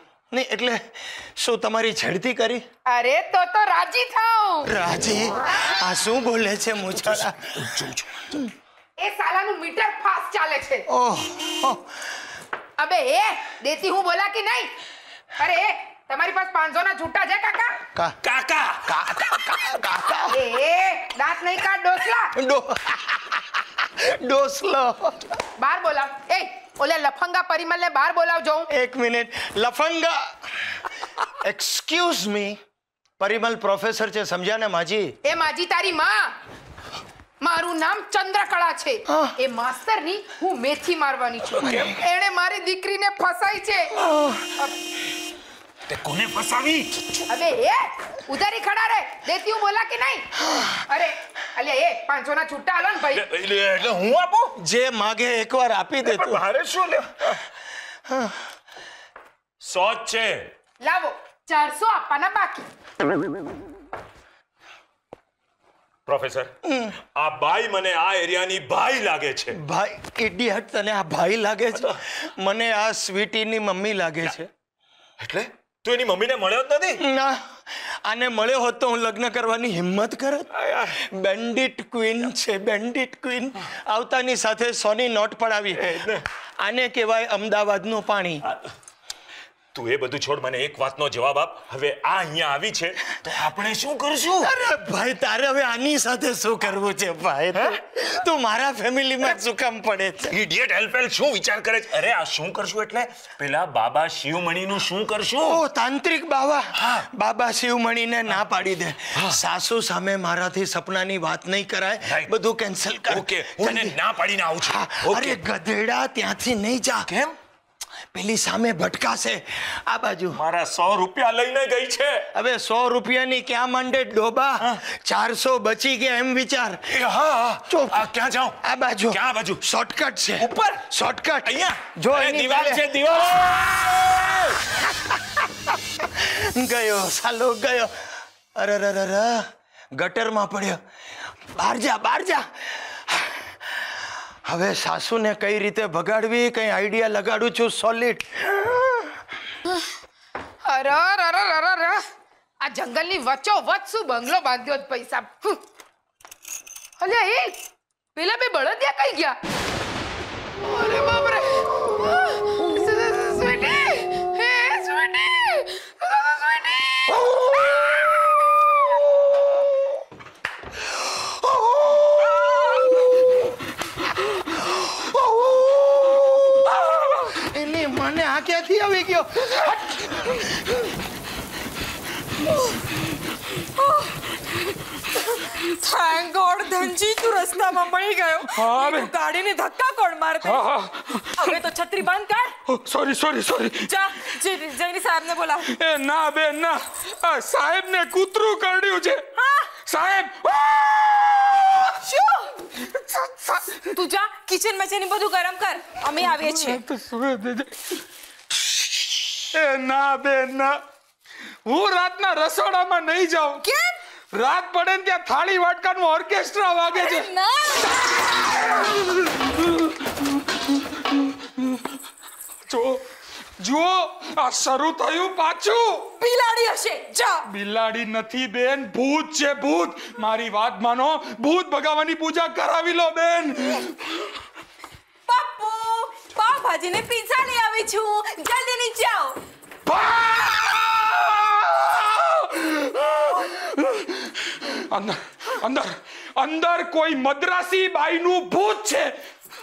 નહીં એટલે શું તમારી ઝડતી કરી અરે તો તો રાજી થાઉ રાજી આ શું બોલે છે મુછાળા એ સાલાનું મીટર ફાસ્ટ ચાલે છે ઓહ અબે એ દેતી હું બોલા કે નહીં અરે તમારી પાસે પાંચસો ના છૂટા છે કાકા કાકા કાકા કાકા એ દાંત નહીં કા ડોસલા ડોસલો બાર બોલા એ ઓલે લફંગા પરિમલને બહાર બોલાવજો એક મિનિટ લફંગા એક્સક્યુઝ મી પરિમલ પ્રોફેસર છે સમજ્યા ને માજી એ માજી તારી માં મારું નામ ચંદ્રકળા છે એ માસ્તરની હું મેથી મારવાની છું એણે મારી દીકરીને ફસાઈ છે તે કોને ફસાવી અબે એ ઉધારી ખડા રે દેતી હું બોલા કે નહીં અરે અલ્યા એ પાંચસો ના છૂટા આલો ને ભાઈ એટલે હું આપું જે માગે એકવાર આપી દે તું મારે શું લે સો છે લાવો ચારસો આપવાના બાકી પ્રોફેસર આ ભાઈ મને આ એરિયાની ભાઈ લાગે છે ભાઈ એડી હટ તને આ ભાઈ લાગે છે મને આ સ્વીટીની મમ્મી લાગે છે એટલે તું એની મમ્મીને મળ્યો જ નથી ના આને મળ્યો હોત તો હું લગ્ન કરવાની હિંમત કરત બેન્ડિટ ક્વીન છે બેન્ડિટ ક્વીન આવતાની સાથે સોની નોટ પણ આવી આને કહેવાય અમદાવાદનું પાણી તું એ બધું છોડ મને એક વાતનો જવાબ આપ હવે આ અહીંયા આવી છે તો આપણે શું કરશું અરે ભાઈ તારે હવે આની સાથે શું કરવું છે ભાઈ તું મારા ફેમિલીમાં શું કામ પડે છે ઇડિયટ હેલ્પેલ શું વિચાર કરે છે અરે આ શું કરશું એટલે પેલા બાબા શિવમણીનું શું કરશું ઓ તાંત્રિક બાવા હા બાબા શિવમણીને ના પાડી દે સાસુ સામે મારાથી સપનાની વાત નહીં કરાય બધું કેન્સલ કર ઓકે હું ના પાડીને આવું છું અરે ગધેડા ત્યાંથી નહીં જા કેમ પેલી સામે ભટકાશે આ બાજુ મારા સો રૂપિયા લઈને ગઈ છે હવે સો રૂપિયાની ક્યાં માંડે ડોબા ચારસો બચી ગયા એમ વિચાર હા ક્યાં જાઉં આ બાજુ ક્યાં બાજુ શોર્ટકટ છે ઉપર શોર્ટકટ અહીંયા જો એ દિવાલ છે દિવાલ *laughs* ગયો સાલો ગયો અરે ગટરમાં પડ્યો બહાર જા બહાર જા હવે સાસુને કઈ રીતે ભગાડવી કઈ આઈડિયા લગાડું છું સોલિડ અરે અરે અરે અરે આ જંગલની વચ્ચો વચ શું બંગલો બાંધ્યો જ પૈસા અલ્યા એ પેલા બે બળદિયા કઈ ગયા અરે બાપ રે ગોડ ધનજી તું રસ્તામાં મળી ગયો હા બે ગાડીને ધક્કા કોણ મારતે હવે તો છત્રી બંધ કર સોરી સોરી સોરી જા જે જઈને સાહેબને બોલાવ એ ના બે ના આ સાહેબને કૂતરું કરડ્યું છે હા સાહેબ શું તું જા કિચન માં જઈને બધું ગરમ કર અમે આવીએ છીએ એ ના બે ના હું રાતના રસોડામાં નહીં જાઉં કેમ રાત પડે ને ત્યાં થાળી વાટકાનું ઓર્કેસ્ટ્રા વાગે છે જો આ શરૂ થયું પાછું બિલાડી હશે જા બિલાડી નથી બેન ભૂત છે ભૂત મારી વાત માનો ભૂત ભગાવાની પૂજા કરાવી લો બેન પપ્પુ પાવ ભાજીને પીઝા લઈ આવી છું જલ્દી નીચે આવો અંદર અંદર અંદર કોઈ મદ્રાસી બાઈનું ભૂત છે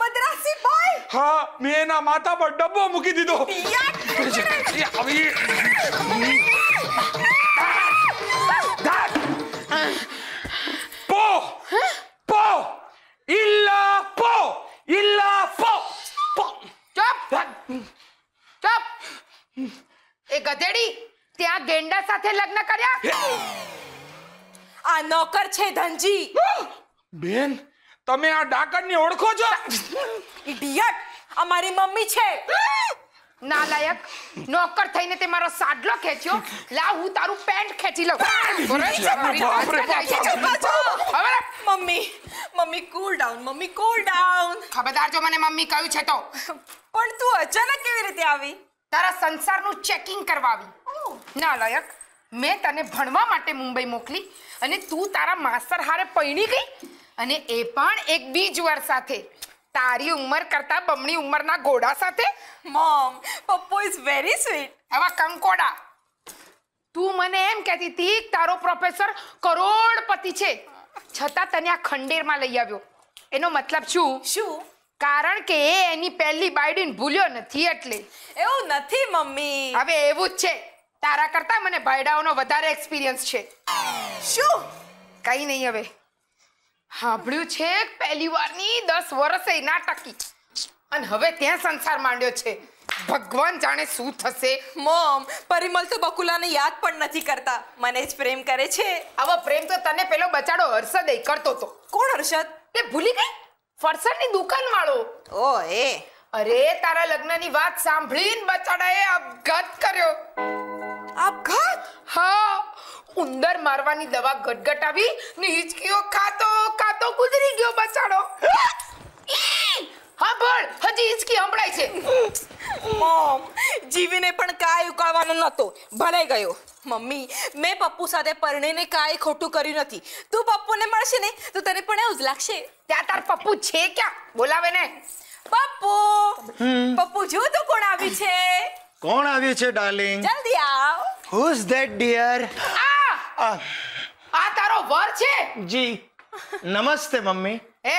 મદ્રાસી બાઈ હા મેં એના માથા પર ડબ્બો મૂકી દીધો આવી પો પો ઇલ્લા પો ઇલ્લા પો પો ચપ ચપ એ ગધેડી ત્યાં ગેંડા સાથે લગ્ન કર્યા આ નોકર છે ધનજી બેન તમે આ ડાકણને ઓળખો છો ઇડિયટ અમારી મમ્મી છે નાલાયક નોકર થઈને તે મારો સાડલો ખેંચ્યો લાવ હું તારું પેન્ટ ખેંચી લઉં mummy mummy cool down mummy cool down ખબરદાર જો મને મમ્મી કહ્યું છે તો પણ તું અચાનક કેવી રીતે આવી તારા સંસારનું ચેકિંગ કરવાવી ના લાયક મેં તને ભણવા માટે મુંબઈ મોકલી અને તું તારા માસ્તર હારે પૈણી ગઈ અને એ પણ એક બીજ વર સાથે તારી ઉંમર કરતા બમણી ઉંમરના ઘોડા સાથે mom Pappu is very sweet આવા કંકોડા તું મને એમ કહેતી હતી તારો પ્રોફેસર કરોડપતિ છે છતાં તને આ ખંડેરમાં લઈ આવ્યો એનો મતલબ શું શું કારણ કે એ એની પહેલી બાયડીને ભૂલ્યો નથી એટલે એવું નથી મમ્મી હવે એવું જ છે તારા કરતા મને ભાયડાઓનો વધારે એક્સપિરિયન્સ છે શું કઈ નહીં હવે સાંભળ્યું છે પહેલી વારની દસ વર્ષે ના ટકી અને હવે ત્યાં સંસાર માંડ્યો છે ભગવાન જાણે શું થશે મોમ પરિમલ તો બકુલાને યાદ પણ નથી કરતા મને જ પ્રેમ કરે છે આવો પ્રેમ તો તને પેલો બચાડો હર્ષદ કરતો તો કોણ હર્ષદ તે ભૂલી ગઈ ફરસાણની દુકાન વાળો ઓ એ અરે તારા લગ્નની વાત સાંભળીને બચાડાએ આપઘાત કર્યો આપઘાત હા ઉંદર મારવાની દવા ગટગટાવી ને હિચકીઓ ખાતો ખાતો ગુજરી ગયો બચાડો હાંભળ હજી હિચકી સંભળાય છે મોમ જીવીને પણ કાંઈ ઉકાળવાનો નહોતો ભલે ગયો મમ્મી મેં પપ્પુ સાથે પરણીને કાંઈ ખોટું કર્યું નથી તું પપ્પુને મળશે ને તો તને પણ એવું જ લાગશે ત્યાં તાર પપ્પુ છે ક્યાં બોલાવે ને પપ્પુ પપ્પુ જો તો કોણ આવી છે કોણ આવી છે ડાર્લિંગ જલ્દી આવ હુઝ ધેટ ડિયર આ આ તારો વર છે જી નમસ્તે મમ્મી એ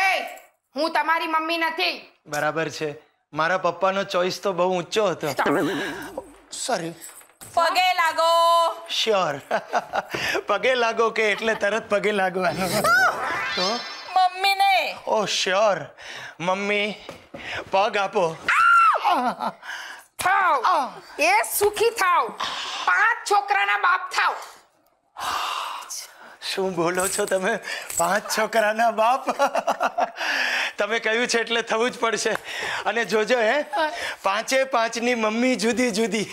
હું તમારી મમ્મી નથી બરાબર છે મારા પપ્પાનો ચોઈસ તો બહુ ઊંચો હતો સોરી પગે લાગો શ્યોર પગે લાગો કે એટલે તરત પગે લાગવાનો તો મમ્મીને ઓ શ્યોર મમ્મી પગ આપો થાવ એ સુખી થાવ પાંચ છોકરાના બાપ થાવ શું બોલો છો તમે પાંચ છોકરાના બાપ તમે કહ્યું છે એટલે થવું જ પડશે અને જોજો હે પાંચે પાંચની મમ્મી જુદી જુદી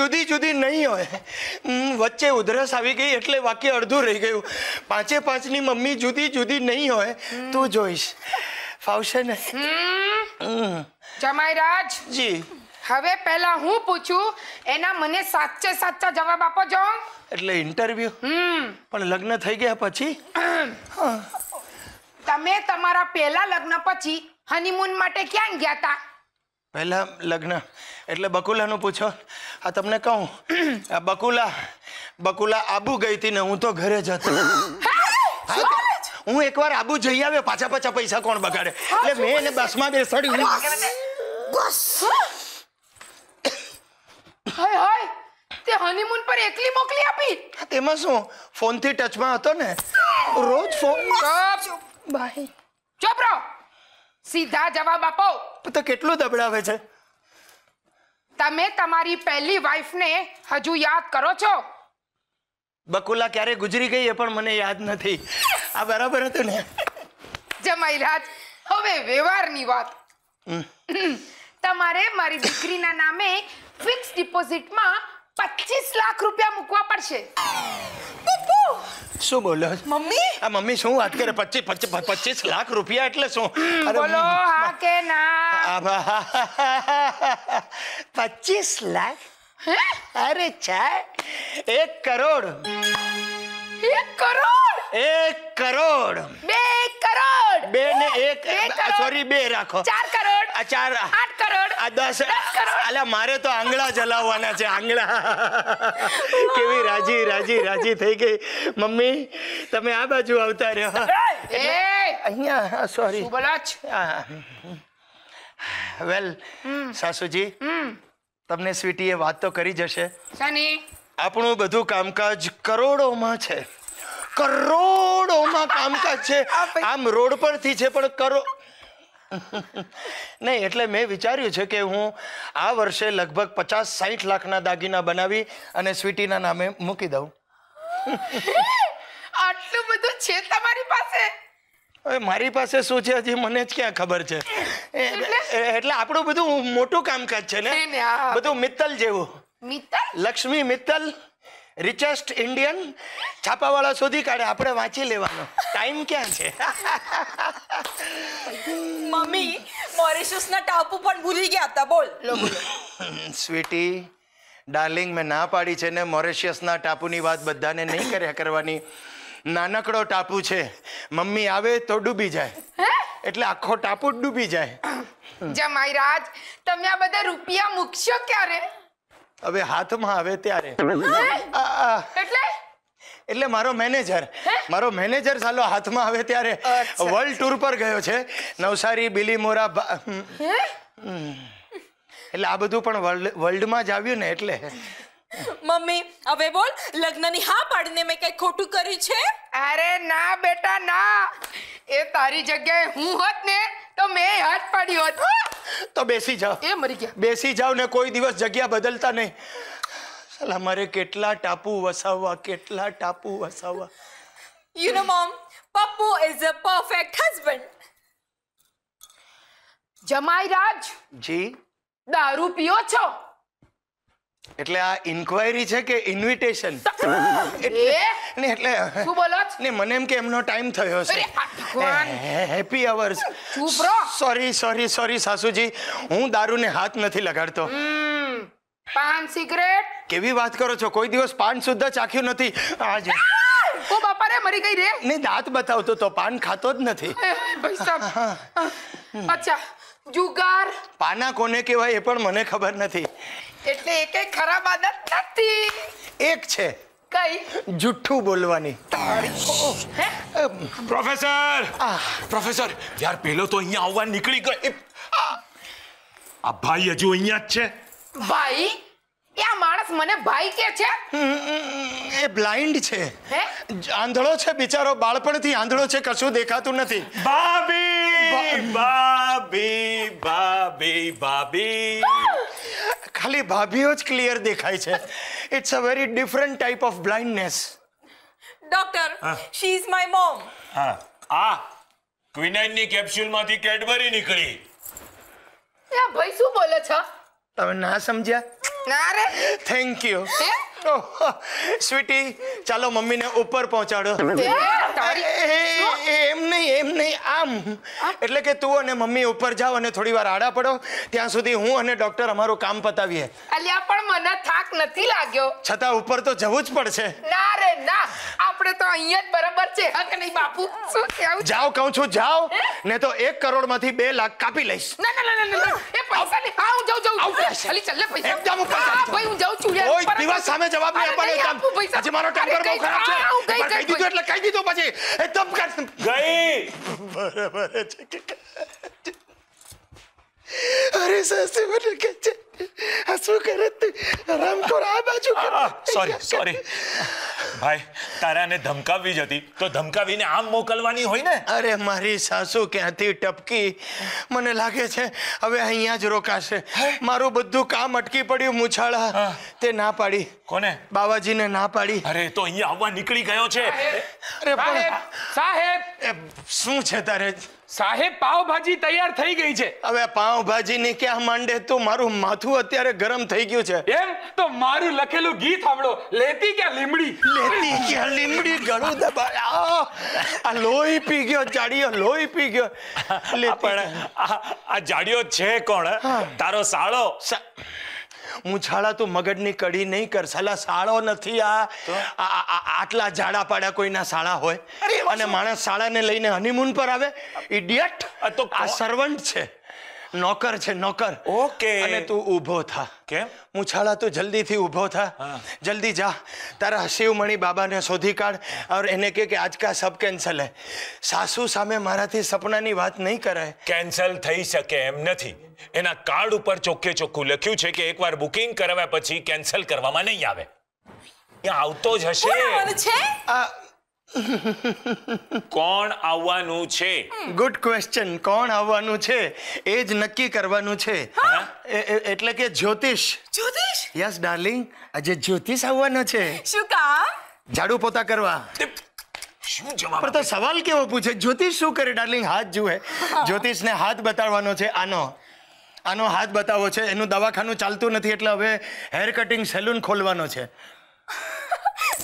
જુદી જુદી નહીં હોય વચ્ચે ઉધરસ આવી ગઈ એટલે વાક્ય અડધું રહી ગયું પાંચે પાંચની મમ્મી જુદી જુદી નહીં હોય તું જોઈશ ફાવશે ને જમાઈ રાજ જી હવે પહેલા હું પૂછું એના મને સાચે સાચા જવાબ આપો જો એટલે ઇન્ટરવ્યુ હમ પણ લગ્ન થઈ ગયા પછી તમે તમારા પહેલા લગ્ન પછી હનીમૂન માટે ક્યાં ગયા હતા પહેલા લગ્ન એટલે બકુલાનું પૂછો આ તમને કહું આ બકુલા બકુલા આબુ ગઈ હતી ને હું તો ઘરે જ હતો હું એકવાર આબુ જઈ આવ્યો પાછા પાછા પૈસા કોણ બગાડે એટલે મેં એને બસમાં બેસાડ્યું બસ હાય હાય તે હનીમૂન પર એકલી મોકલી આપી તેમાં શું ફોન થી ટચ માં હતો ને રોજ ફોન બાય ચૂપ રહો સીધા જવાબ આપો તો કેટલું દબડાવે છે તમે તમારી પહેલી ને હજુ યાદ કરો છો બકુલા ક્યારે ગુજરી ગઈ એ પણ મને યાદ નથી આ બરાબર હતું ને જમાઈરાજ હવે વ્યવહારની વાત તમારે મારી દીકરીના નામે ફિક્સ ડિપોઝિટમાં 25 લાખ રૂપિયા મૂકવા પડશે શું બોલો મમ્મી આ મમ્મી શું વાત કરે પચીસ પચીસ લાખ રૂપિયા એટલે શું બોલો હા કે ના પચીસ લાખ અરે ચા એક કરોડ એક કરોડ એક કરોડ બે કરોડ બે ને એક સોરી બે રાખો ચાર કરોડ આ ચાર આઠ કરોડ આ દસ અલે મારે તો આંગળા જલાવવાના છે આંગળા કેવી રાજી રાજી રાજી થઈ ગઈ મમ્મી તમે આ બાજુ આવતા રહ્યો એ અહીંયા સોરી બોલાચ વેલ સાસુજી તમને સ્વીટી એ વાત તો કરી જશે આપણું બધું કામકાજ કરોડોમાં છે કરોડોમાં કામકાજ છે આમ રોડ પરથી છે પણ કરો નહીં એટલે મેં વિચાર્યું છે કે હું આ વર્ષે લગભગ પચાસ સાઠ લાખના દાગીના બનાવી અને સ્વીટીના નામે મૂકી દઉં *laughs* આટલું બધું છે તમારી પાસે હવે મારી પાસે શું છે હજી મને જ ક્યાં ખબર છે એટલે આપણું બધું મોટું કામકાજ છે ને બધું મિત્તલ જેવું મિત્તલ લક્ષ્મી મિત્તલ રિચેસ્ટ ઇન્ડિયન છાપાવાળા શોધી કાઢે આપણે વાંચી લેવાનો ટાઈમ ક્યાં છે મમ્મી મોરિશિયસના ટાપુ પણ ભૂલી ગયા હતા બોલ લો સ્વીટી ડાર્લિંગ મેં ના પાડી છે ને મોરિશિયસના ટાપુની વાત બધાને નહીં કર્યા કરવાની નાનકડો ટાપુ છે મમ્મી આવે તો ડૂબી જાય એટલે આખો ટાપુ ડૂબી જાય જમાઈ રાજ તમે આ બધા રૂપિયા મૂકશો ક્યારે હવે હાથમાં આવે ત્યારે એટલે મારો મેનેજર મારો મેનેજર સાલો હાથમાં આવે ત્યારે વર્લ્ડ ટૂર પર ગયો છે નવસારી બિલીમોરા એટલે આ બધું પણ વર્લ્ડ વર્લ્ડમાં જ આવ્યું ને એટલે મમ્મી હવે બોલ લગ્નની હા પાડીને મેં કઈ ખોટું કર્યું છે અરે ના બેટા ના એ તારી જગ્યાએ હું હોત ને તો મેં હાથ પાડી હોત તો બેસી જાવ એ મરી ગયા બેસી જાવ ને કોઈ દિવસ જગ્યા બદલતા નહીં સલા મારે કેટલા ટાપુ વસાવવા કેટલા ટાપુ વસાવવા you know mum Pappu is a perfect husband જમાઈ રાજ જી દારૂ પીઓ છો એટલે આ ઇન્ક્વાયરી છે કે ઇન્વિટેશન ને એટલે શું બોલો ને મને એમ કે એમનો ટાઈમ થયો છે હેપી અવર્સ ચૂપ રહો સોરી સોરી સોરી સાસુજી હું દારૂને હાથ નથી લગાડતો પાન સિગરેટ કેવી વાત કરો છો કોઈ દિવસ પાન સુદ્ધા ચાખ્યું નથી આજે ઓ બાપા રે મરી ગઈ રે ને દાંત બતાવતો તો પાન ખાતો જ નથી ભાઈ અચ્છા જુગાર પાના કોને કહેવાય એ પણ મને ખબર નથી એટલે એક કઈ ખરાબ આદત નથી એક છે કઈ જુઠ્ઠું બોલવાની પ્રોફેસર પ્રોફેસર યાર પેલો તો અહીંયા આવવા નીકળી ગયો આ ભાઈ હજુ અહીંયા જ છે ભાઈ એ માણસ મને ભાઈ કે છે એ બ્લાઇન્ડ છે આંધળો છે બિચારો બાળપણથી આંધળો છે કશું દેખાતું નથી ભાભી ભાભી ભાભી ભાભી ખાલી ભાભીઓ જ ક્લિયર દેખાય છે it's a very different type of blindness doctor she is my mom હા આ ક્વિનાઇનની કેપ્સ્યુલમાંથી કેડબરી નીકળી યા ભાઈ શું બોલે છો તમે ના સમજ્યા ના થેન્ક યુ સ્વીટી ચાલો મમ્મીને ઉપર પહોંચાડો કામ એટલે કે તું અને મમ્મી ઉપર જાવ અને થોડી વાર આડા પડો ત્યાં સુધી હું અને ડોક્ટર અમારું કામ પતાવીએ અલ્યા પણ મને થાક નથી લાગ્યો છતાં ઉપર તો જવું જ પડશે ના રે ના આપણે તો અહીંયા જ બરાબર છે હક નહીં બાપુ શું કહેવું જાઓ કહું છું જાવ ને તો એક કરોડ માંથી બે લાખ કાપી લઈશ ના ના ના ના એ પૈસા નહીં હા હું જાઉં જાઉં ચાલી ચાલે પૈસા એકદમ ઉપર ભાઈ હું જાઉં છું યાર દિવસ સામે જવાબ નહીં આપવાનો એકદમ આજે મારો ટેમ્પર બહુ ખરાબ છે કહી દીધું એટલે કહી દીધું પછી એકદમ ગઈ બરાબર છે અરે સાસુ બને કે છે આ શું કરે રામકોર આ બાજુ સોરી સોરી ભાઈ તારાને ધમકાવી જ હતી તો ધમકાવીને આમ મોકલવાની હોય ને અરે મારી સાસુ ક્યાંથી ટપકી મને લાગે છે હવે અહીંયા જ રોકાશે મારું બધું કામ અટકી પડ્યું મૂછાળા તે ના પાડી કોને બાવાજીને ના પાડી અરે તો અહીંયા આવવા નીકળી ગયો છે અરે સાહેબ શું છે તારે સાહેબ પાવભાજી તૈયાર થઈ ગઈ છે હવે પાવભાજી ને ક્યાં માંડે તો મારું માથું અત્યારે ગરમ થઈ ગયું છે એમ તો મારું લખેલું ગીત સાંભળો લેતી ક્યાં લીમડી લેતી ક્યાં લીમડી ગળું દબાયા આ લોહી પી ગયો જાડીયો લોહી પી ગયો પણ આ જાડીયો છે કોણ તારો સાળો હું છાળા તું મગજની કડી નહીં કર સાલા શાળો નથી આ આટલા જાડા પાડા કોઈના શાળા હોય અને માણસ શાળાને લઈને હનીમૂન પર આવે ઇડિયટ તો આ સર્વન્ટ છે નોકર છે નોકર ઓકે અને તું ઊભો થા કેમ હું મુછાળા તું જલ્દીથી ઊભો થા જલ્દી જા તારા શિવમણી બાબાને શોધી કાઢ ઓર એને કે કે આજ કા સબ કેન્સલ હે સાસુ સામે મારાથી સપનાની વાત નહીં કરાય કેન્સલ થઈ શકે એમ નથી એના કાર્ડ ઉપર ચોખ્ખે ચોખ્ખું લખ્યું છે કે એકવાર બુકિંગ કરાવ્યા પછી કેન્સલ કરવામાં નહીં આવે ત્યાં આવતો જ હશે છે આ કોણ આવવાનું છે ગુડ ક્વેશ્ચન કોણ આવવાનું છે એ જ નક્કી કરવાનું છે એટલે કે જ્યોતિષ જ્યોતિષ યસ ડાર્લિંગ આજે જ્યોતિષ આવવાનો છે શું કામ ઝાડુ પોતા કરવા શું જવાબ તો સવાલ કેવો પૂછે જ્યોતિષ શું કરે ડાર્લિંગ હાથ જુએ જ્યોતિષને હાથ બતાડવાનો છે આનો આનો હાથ બતાવો છે એનું દવાખાનું ચાલતું નથી એટલે હવે હેર કટિંગ સેલૂન ખોલવાનો છે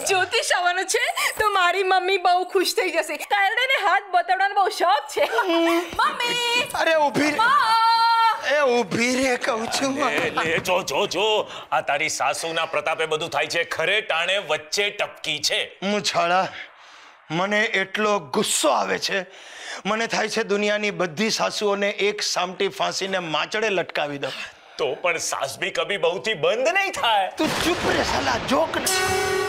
જ્યોતિષ આવવાનું છે તો મારી મમ્મી બહુ ખુશ થઈ જશે કાયરડેને હાથ બતાડવાનો બહુ શોખ છે મમ્મી અરે ઊભી રે એ ઊભી રે કહું છું લે જો જો જો આ તારી સાસુના પ્રતાપે બધું થાય છે ખરે ટાણે વચ્ચે ટપકી છે મુછાળા મને એટલો ગુસ્સો આવે છે મને થાય છે દુનિયાની બધી સાસુઓને એક સામટી ફાંસીને માચડે લટકાવી દઉં તો પણ સાસ ભી કભી બહુથી બંધ નહીં થાય તું ચૂપ રે સલા જોક નહીં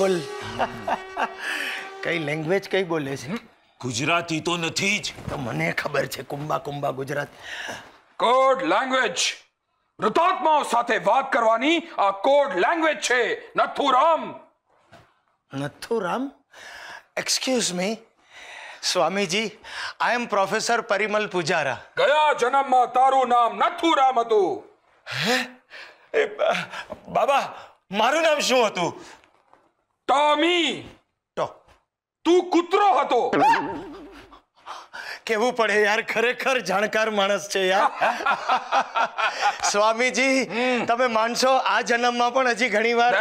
બ્યુટીફુલ કઈ લેંગ્વેજ કઈ બોલે છે ગુજરાતી તો નથી જ તો મને ખબર છે કુંબા કુંબા ગુજરાત કોડ લેંગ્વેજ મૃતાત્માઓ સાથે વાત કરવાની આ કોડ લેંગ્વેજ છે Nathuram Nathuram excuse me Swamiji I am professor Parimal Pujara ગયા જન્મમાં તારું નામ નથુરામ હતું હે બાબા મારું નામ શું હતું ટોમી તું કૂતરો હતો કેવું પડે યાર ખરેખર જાણકાર માણસ છે યાર *laughs* સ્વામીજી તમે માનશો આ જન્મમાં પણ હજી ઘણી વાર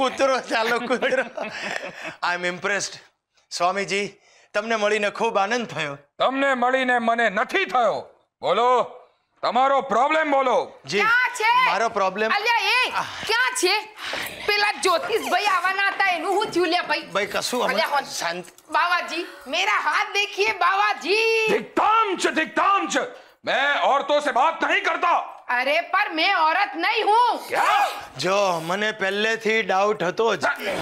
કૂતરો ચાલો કૂતરો આઈ એમ ઇમ્પ્રેસ્ડ સ્વામીજી તમને મળીને ખૂબ આનંદ થયો તમને મળીને મને નથી થયો બોલો તમારો પ્રોબ્લેમ બોલો જી મારો પ્રોબ્લેમ અલ્યા એ ક્યાં છે પેલા જ્યોતિષ ભાઈ આવવાના હતા એનું હું થયું લે ભાઈ ભાઈ કશું અલ્યા શાંત બાવાજી मेरा हाथ देखिए बावाजी दिखताम छ दिखताम छ मैं औरतों से बात नहीं करता અરે પર મેં औरत નહીં હું જો મને પહેલેથી ડાઉટ હતો જ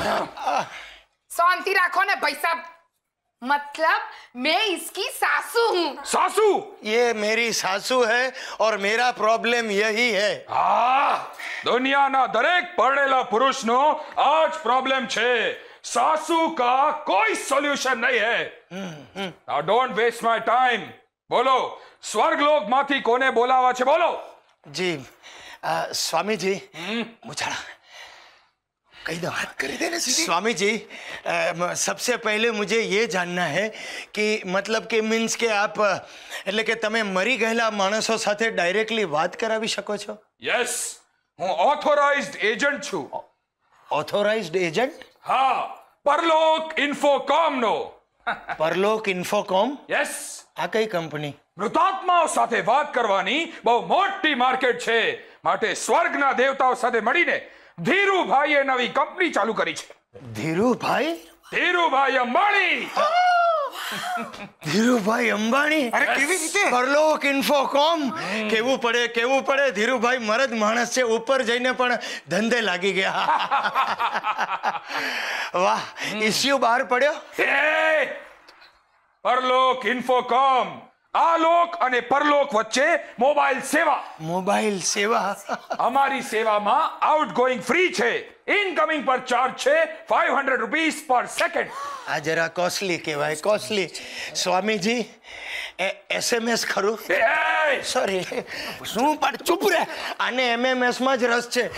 શાંતિ રાખો ને ભાઈ સાહેબ मतलब मैं इसकी सासू हूँ सासू ये मेरी सासू है और मेरा प्रॉब्लम यही है आ, हाँ, दुनिया ना दरेक पढ़ेला पुरुष नो आज प्रॉब्लम छे सासू का कोई सोल्यूशन नहीं है डोंट वेस्ट माय टाइम बोलो स्वर्ग लोग माथी कोने बोला छे बोलो जी आ, स्वामी जी हम्म। मुझे कही दो बात कर देना स्वामी जी आ, सबसे पहले मुझे ये જાણના હે કે મતલબ કે મીન્સ કે આપ એટલે કે તમે મરી ગયેલા માણસો સાથે ડાયરેક્ટલી વાત કરાવી શકો છો યસ હું ઓથોરાઇઝ્ડ એજન્ટ છું ઓથોરાઇઝ્ડ એજન્ટ હા પરલોક ઇન્ફોકોમ નો પરલોક ઇન્ફોકોમ યસ આ કઈ કંપની મૃતાત્માઓ સાથે વાત કરવાની બહુ મોટી માર્કેટ છે માટે સ્વર્ગના દેવતાઓ સાથે મળીને ધીરુભાઈ એ નવી કંપની ચાલુ કરી છે ધીરુભાઈ ધીરુભાઈ અંબાણી ધીરુભાઈ અંબાણી અરે કેવી રીતે પરલોક ઇન્ફોકોમ કેવું પડે કેવું પડે ધીરુભાઈ મરદ માણસ છે ઉપર જઈને પણ ધંધે લાગી ગયા *laughs* વાહ ઇસ્યુ બહાર પડ્યો પરલોક ઇન્ફોકોમ આ લોક અને પરલોક વચ્ચે મોબાઈલ સેવા મોબાઈલ સેવા અમારી સેવામાં આઉટગોઈંગ ફ્રી છે ઇનકમિંગ પર ચાર્જ છે 500 રૂપીસ પર સેકન્ડ આ જરા કોસ્ટલી કહેવાય કોસ્ટલી સ્વામીજી એસએમએસ ખરું સોરી શું પણ ચૂપ રહે આને એમએમએસ માં જ રસ છે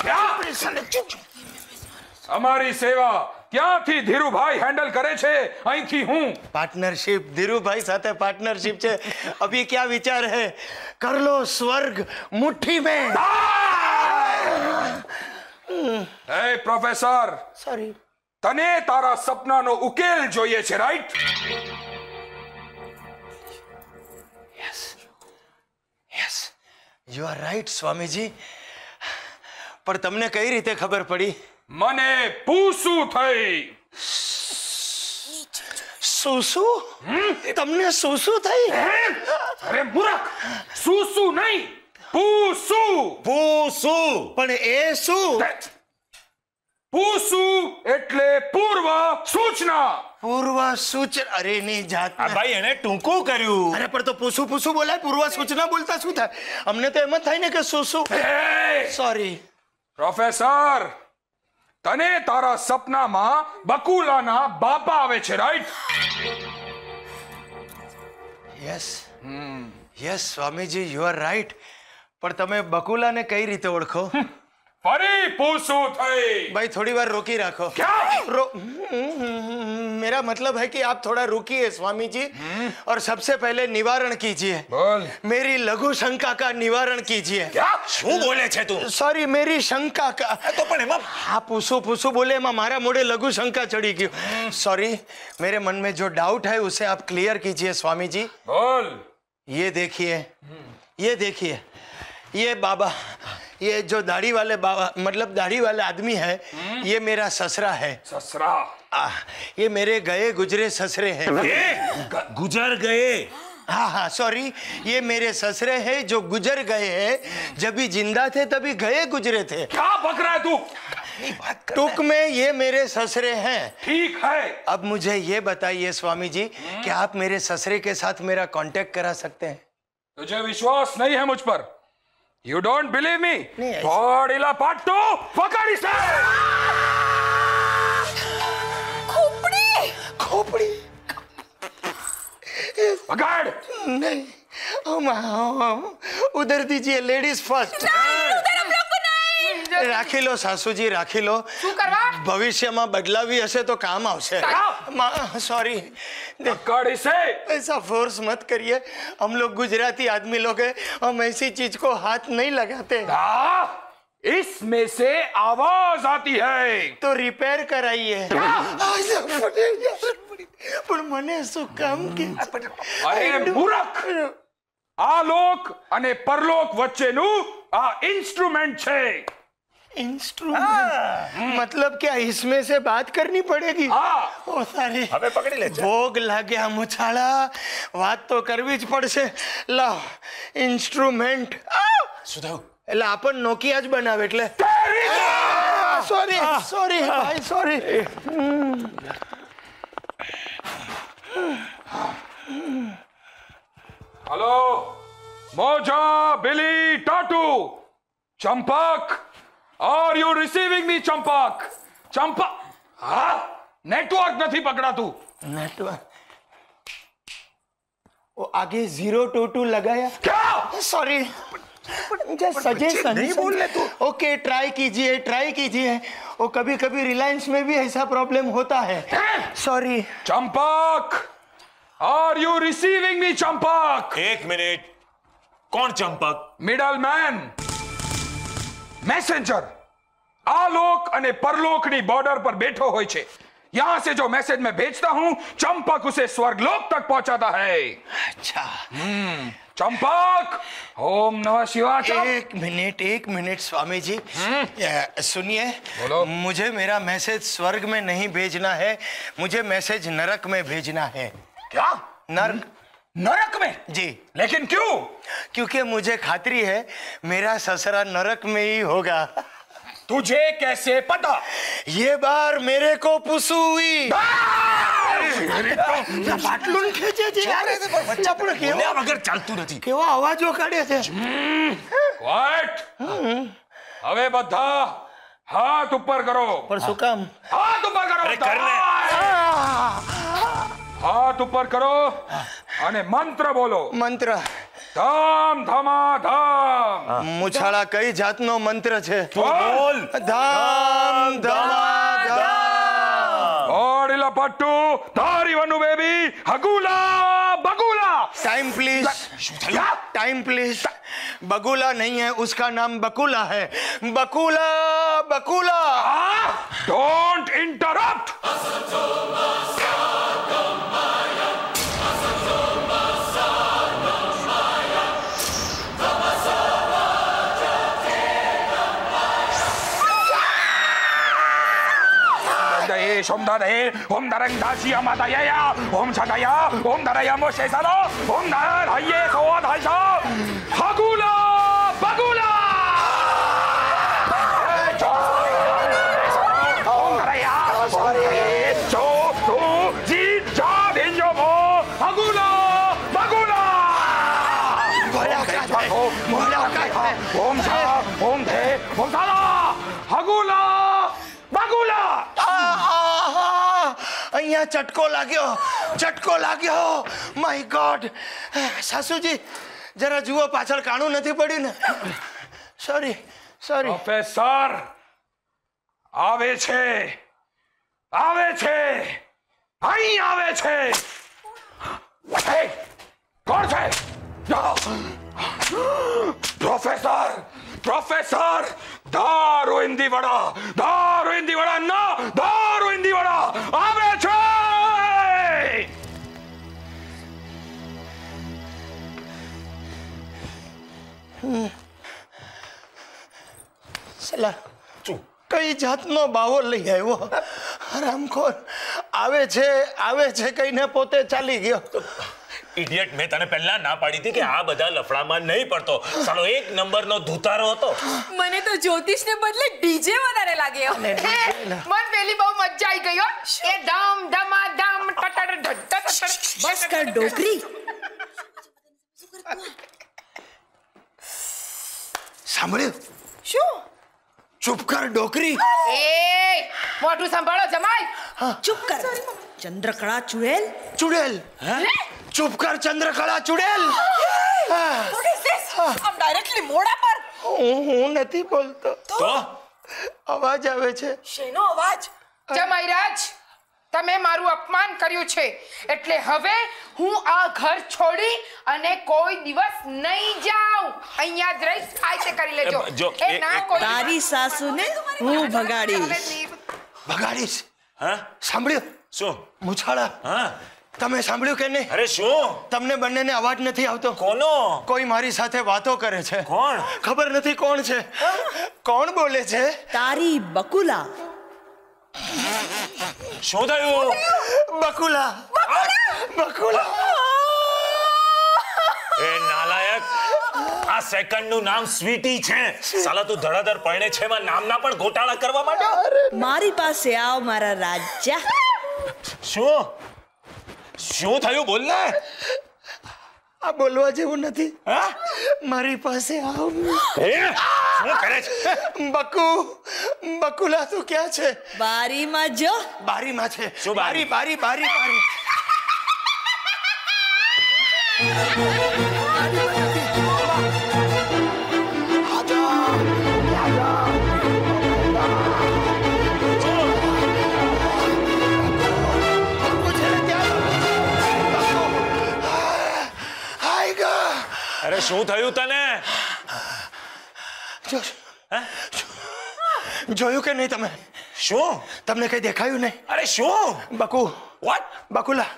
અમારી સેવા ક્યાંથી ધીરુભાઈ હેન્ડલ કરે છે અહીંથી હું પાર્ટનરશિપ ધીરુભાઈ સાથે પાર્ટનરશિપ છે અભી ક્યાં વિચાર હે કર લો સ્વર્ગ મુઠ્ઠી મે હે પ્રોફેસર સોરી તને તારા સપનાનો ઉકેલ જોઈએ છે right yes yes you are right Swamiji પણ તમને કઈ રીતે ખબર પડી મને પૂસું થઈ સુસુ તમને સુસુ થઈ અરે મૂરખ સુસુ નહીં પૂસુ પૂસુ પણ એ શું પૂસુ એટલે પૂર્વ સૂચના પૂર્વ સૂચના અરે ની જાત ભાઈ એને ટૂંકું કર્યું અરે પણ તો પૂસુ પૂસુ બોલાય પૂર્વ સૂચના બોલતા શું થાય અમને તો એમ જ થાય ને કે સુસુ સોરી પ્રોફેસર તને તારા સપનામાં બકુલાના બાપા આવે છે right yes yes Swamiji you are right પણ તમે બકુલાને કઈ રીતે ઓળખો परी पूसू थई भाई थोड़ी बार रोकी रखो क्या रो... हम्म, मेरा मतलब है कि आप थोड़ा रुकिए स्वामी जी हम्म। और सबसे पहले निवारण कीजिए बोल मेरी लघु शंका का निवारण कीजिए क्या शू बोले छे तू सॉरी मेरी शंका का तो પણ એમાં हां પૂછું પૂછું बोले એમાં મારા મોઢે લઘુ શंका ચડી ગયું सॉरी मेरे मन में जो डाउट है उसे आप क्लियर कीजिए स्वामी जी बोल ये देखिए हम्म। ये देखिए ये बाबा ये जो दाढ़ी वाले बाबा मतलब दाढ़ी वाले आदमी है हम्म। ये मेरा ससरा है ससरा आ, ये मेरे गए गुजरे ससरे हैं गुजर गए हाँ हाँ सॉरी ये मेरे ससरे हैं जो गुजर गए हैं जब ही जिंदा थे तभी गए गुजरे थे क्या बक रहा है तू टुक में ये मेरे ससरे हैं ठीक है अब मुझे ये बताइए स्वामी जी हम्म। कि आप मेरे ससरे के साथ मेरा कांटेक्ट करा सकते हैं तुझे विश्वास नहीं है मुझ पर You don't believe me? Godilla part two, पकड़ इसे! खोपड़ी! खोपड़ी! पकड़! नहीं, हम उधर दीजिए लेडीज फर्स्ट। રાખી લો સાસુજી રાખી લો શું કરવા ભવિષ્યમાં બદલાવી હશે તો કામ આવશે સોરી कड़ी से ऐसा फोर्स मत करिए हम ગુજરાતી આદમી आदमी હમ એસી ચીજ કો હાથ નહીં લગાતે नहीं लगाते इसमें से आवाज आती है तो रिपेयर कराइए પણ મને શું કામ કે અરે મૂરખ આ લોક અને પરલોક વચ્ચેનું આ ઇન્સ્ટ્રુમેન્ટ છે हाँ, हम्म। मतलब क्या इसमें से बात करनी पड़ेगी हाँ। ओ सारे हमें पकड़ ले भोग लगे हम उछाला बात तो करवीच पड़ से लाओ इंस्ट्रूमेंट सुधाओ એટલે આપણ નોકિયા જ બનાવે એટલે સોરી સોરી ભાઈ Are you receiving me, Champak? Champak? હા નેટવર્ક નથી પકડાતું નેટવર્ક वो आगे जीरो टू टू लगाया क्या सॉरी सजेशन नहीं बोल ले तू ओके ट्राई कीजिए ट्राई कीजिए वो कभी कभी रिलायंस में भी ऐसा प्रॉब्लम होता है sorry Champak are you receiving me Champak एक मिनट कौन चंपक मिडल मैन મેસેન્જર आलोक લોક અને પરલોકની બોર્ડર પર यहां से जो मैसेज मैं भेजता हूं चंपक उसे स्वर्गलोक तक पहुंचाता है अच्छा हम्म, चंपक ओम नमः शिवाय एक मिनट एक मिनट स्वामी जी हम्म। सुनिए मुझे मेरा मैसेज स्वर्ग में नहीं भेजना है मुझे मैसेज नरक में भेजना है क्या नरक नरक में जी लेकिन क्यों क्योंकि मुझे खातरी है मेरा ससुरा नरक में ही होगा तुझे कैसे पता ये बार मेरे को पुसु तो हम्म। हम्म। हाथ ऊपर करो पर सुकम हाथ ऊपर करो कर ले। आ, आ, आ, आ, आ, आ, आ, आ, हाथ ऊपर करो अने मंत्र बोलो मंत्र धाम धमा धाम हाँ। मुछाड़ा कई जात नो मंत्र छे बोल धाम धमा धाम और इला पट्टू वनु बेबी हगुला बगुला टाइम प्लीज टाइम प्लीज बगुला नहीं है उसका नाम बकुला है बकुला बकुला डोंट हाँ? इंटरप्ट 옴다네 옴다랑 다시야 마다야야 옴차가야 옴다라야 모세사라 옴나라예 소와 다이사 하구나 અહીંયા ચટકો લાગ્યો ચટકો લાગ્યો માય ગોડ સાસુજી જરા જુઓ પાછળ કાણું નથી પડ્યું ને સોરી સોરી પ્રોફેસર આવે છે આવે છે અહીં આવે છે કોણ છે પ્રોફેસર પ્રોફેસર દારૂ ઇન્દી વડા દારૂ ઇન્દી વડા ના દારૂ ઇન્દી વડા આવે છે સલા શું કઈ જાતનો બાવો લઈ આવ્યો હરામખોર આવે છે આવે છે કહીને પોતે ચાલી ગયો ઇડિયટ મેં તને પહેલા ના પાડી હતી કે આ બધા લફડામાં નહીં પડતો સાલો એક નંબરનો ધૂતારો હતો મને તો જ્યોતિષને બદલે ડીજે વધારે લાગ્યો મન પેલી બહુ મજા આવી ગઈ હો એ ધમ ધમા ધમ ટટર ઢટ બસ કર ડોકરી સાંભળ્યું શું ચૂપ કર ડોકરી એ મોઢું સંભાળો જમાઈ ચૂપ કર ચંદ્રકળા ચુડેલ ચુડેલ ચૂપ કર ચંદ્રકળા ચુડેલ વોટ આમ ડાયરેક્ટલી મોડા પર હું નથી બોલતો તો અવાજ આવે છે શેનો અવાજ જમાઈ રાજ તમે મારું અપમાન કર્યું છે એટલે હવે હું આ ઘર છોડી અને કોઈ દિવસ નહીં જાઉં અહીંયા જ રહીશ થાય તે કરી લેજો એ ના કોઈ તારી સાસુને હું ભગાડીશ ભગાડીશ હા સાંભળ્યું શું મુછાળા હા તમે સાંભળ્યું કે નહીં અરે શું તમને બંનેને અવાજ નથી આવતો કોનો કોઈ મારી સાથે વાતો કરે છે કોણ ખબર નથી કોણ છે કોણ બોલે છે તારી બકુલા શું થયું બકુલા બકુલા એ નાલાયક આ સેકન્ડ નું નામ સ્વીટી છે સાલા તું ધડાધડ પરણે છે માં નામના પણ ગોટાળા કરવા માટે મારી પાસે આવ મારા રાજા શું શું થયું બોલ ને આ બોલવા જેવું નથી હા મારી પાસે બકુ બકુલા તું ક્યાં છે બારીમાં જો બારીમાં છે શું બારી બારી બારી બારી શું થયું તને જોયું કે નહીં તમે શું તમને કઈ દેખાયું નહીં અરે શું બકુ વોટ બકુલા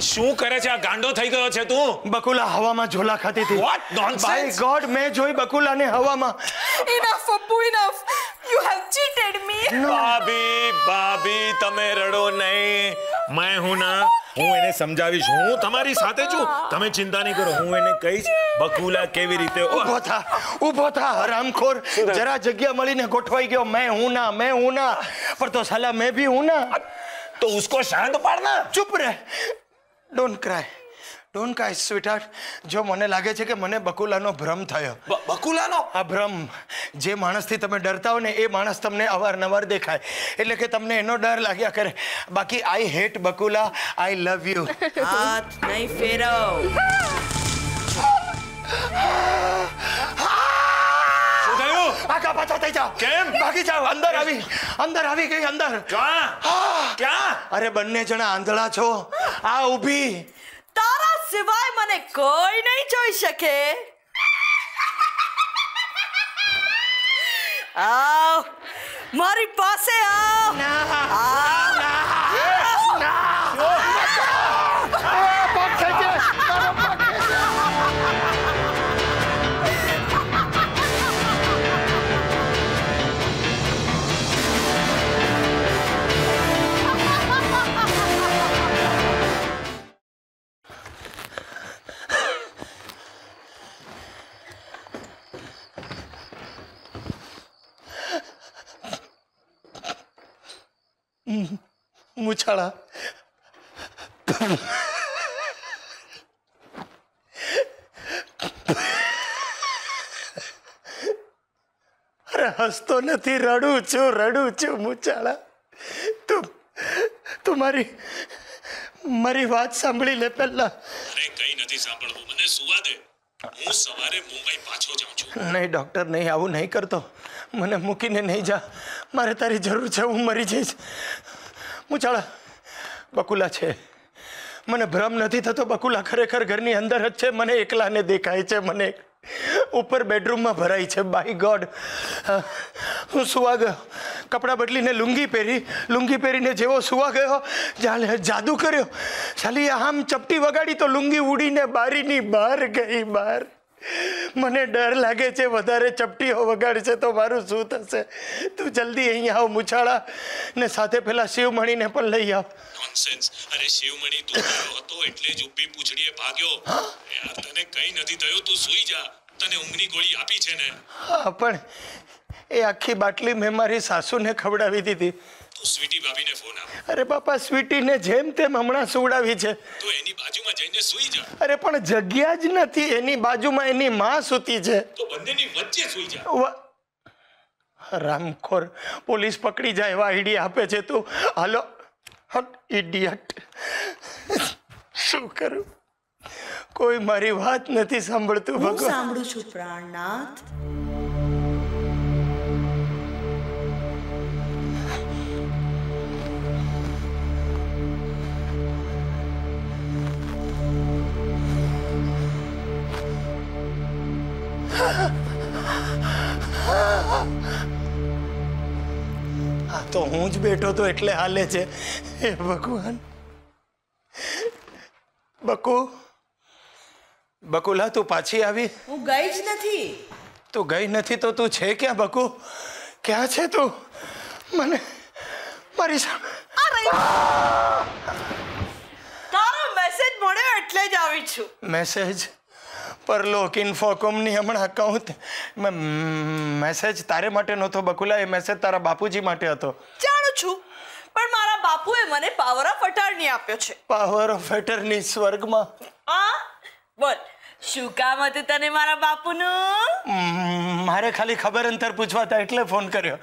શું કરે છે આ ગાંડો થઈ ગયો છે તું બકુલા હવામાં ઝોલા ખાતી હતી વોટ નોનસેન્સ ગોડ મેં જોઈ બકુલાને હવામાં enough Apu enough you have cheated me ભાભી ભાભી તમે રડો નહીં મેં હું ના હું એને સમજાવીશ હું તમારી સાથે છું તમે ચિંતા નહીં કરો હું એને કહીશ બકુલા કેવી રીતે ઊભો થા ઉભો થા હરામખોર જરા જગ્યા મળીને ગોઠવાઈ ગયો મેં હું ના મેં હું ના પર તો સાલા મેં ભી હું ના તો ઉસકો શાંત પાડના ચૂપ રહે ડોન્ટ ક્રાય ડોન્ટ કાય સ્વીટહાર્ટ જો મને લાગે છે કે મને બકુલાનો ભ્રમ થયો બકુલાનો આ ભ્રમ જે માણસથી તમે ડરતા હો ને એ માણસ તમને અવારનવાર દેખાય એટલે કે તમને એનો ડર લાગ્યા કરે બાકી I hate Bakula I love you હાથ નહીં ફેરવ *laughs* *laughs* કાકા પાછા થઈ જાઓ કેમ ભાગી જાઓ અંદર આવી અંદર આવી ગઈ અંદર ક્યાં ક્યાં અરે બંને જણા આંધળા છો આ ઊભી તારા સિવાય મને કોઈ નહીં જોઈ શકે આવ મારી પાસે આવ ના ના મૂછાળા અરે હસતો નથી રડું છું રડું છું મૂછાળા તું તું મારી મારી વાત સાંભળી લે પહેલા અરે કઈ નથી સાંભળવું મને સુવા દે હું સવારે મુંબઈ પાછો જાઉં છું નહીં ડોક્ટર નહીં આવું નહીં કરતો મને મૂકીને નહીં જા મારે તારી જરૂર છે હું મરી જઈશ હું મુચાળા બકુલા છે મને ભ્રમ નથી થતો બકુલા ખરેખર ઘરની અંદર જ છે મને એકલાને દેખાય છે મને ઉપર બેડરૂમમાં ભરાય છે બાય ગોડ હું સુવા ગયો કપડાં બદલીને લુંગી પહેરી લુંગી પહેરીને જેવો સુવા ગયો જાલે જાદુ કર્યો ચાલી આમ ચપટી વગાડી તો લુંગી ઉડીને બારીની બહાર ગઈ બહાર મને ડર લાગે છે વધારે ચપટીઓ વગાડશે તો મારું શું થશે તું જલ્દી અહીંયા આવ મુછાળા ને સાથે પેલા શિવમણીને પણ લઈ આવ નોનસેન્સ અરે શિવમણી તું હતો એટલે જ ઊભી પૂછડીએ ભાગ્યો યાર તને કઈ નથી થયું તું સૂઈ જા તને ઊંઘની ગોળી આપી છે ને હા પણ એ આખી બાટલી મેં મારી સાસુને ખવડાવી દીધી સ્વીટી ભાભીને ફોન આપ અરે બાપા સ્વીટીને જેમ તેમ હમણાં સુવડાવી છે તો એની બાજુમાં જઈને સૂઈ જા અરે પણ જગ્યા જ નથી એની બાજુમાં એની માં સૂતી છે તો બંનેની વચ્ચે સૂઈ જા રામખોર પોલીસ પકડી જાય એવા આઈડિયા આપે છે તું હાલો હટ ઇડિયટ શું કરું કોઈ મારી વાત નથી સાંભળતું ભગવાન સાંભળું છું પ્રાણનાથ આ તો હું જ બેઠો તો એટલે હાલે છે હે ભગવાન બકુ બકુલા તું પાછી આવી હું ગઈ જ નથી તું ગઈ નથી તો તું છે ક્યાં બકુ ક્યાં છે તું મને મારી સામે તારો મેસેજ મળ્યો એટલે જ આવી છું મેસેજ પરલોકિન ફોકમની હમણાં કહું મેસેજ તારે માટે નહોતો બકુલા એ મેસેજ તારા બાપુજી માટે હતો જાણું છું પણ મારા બાપુએ મને પાવર ઓફ અટર્ની આપ્યો છે પાવર ઓફ અટર્ની સ્વર્ગમાં આ બોલ શું કામ હતું તને મારા બાપુનું મારે ખાલી ખબર અંતર પૂછવા હતા એટલે ફોન કર્યો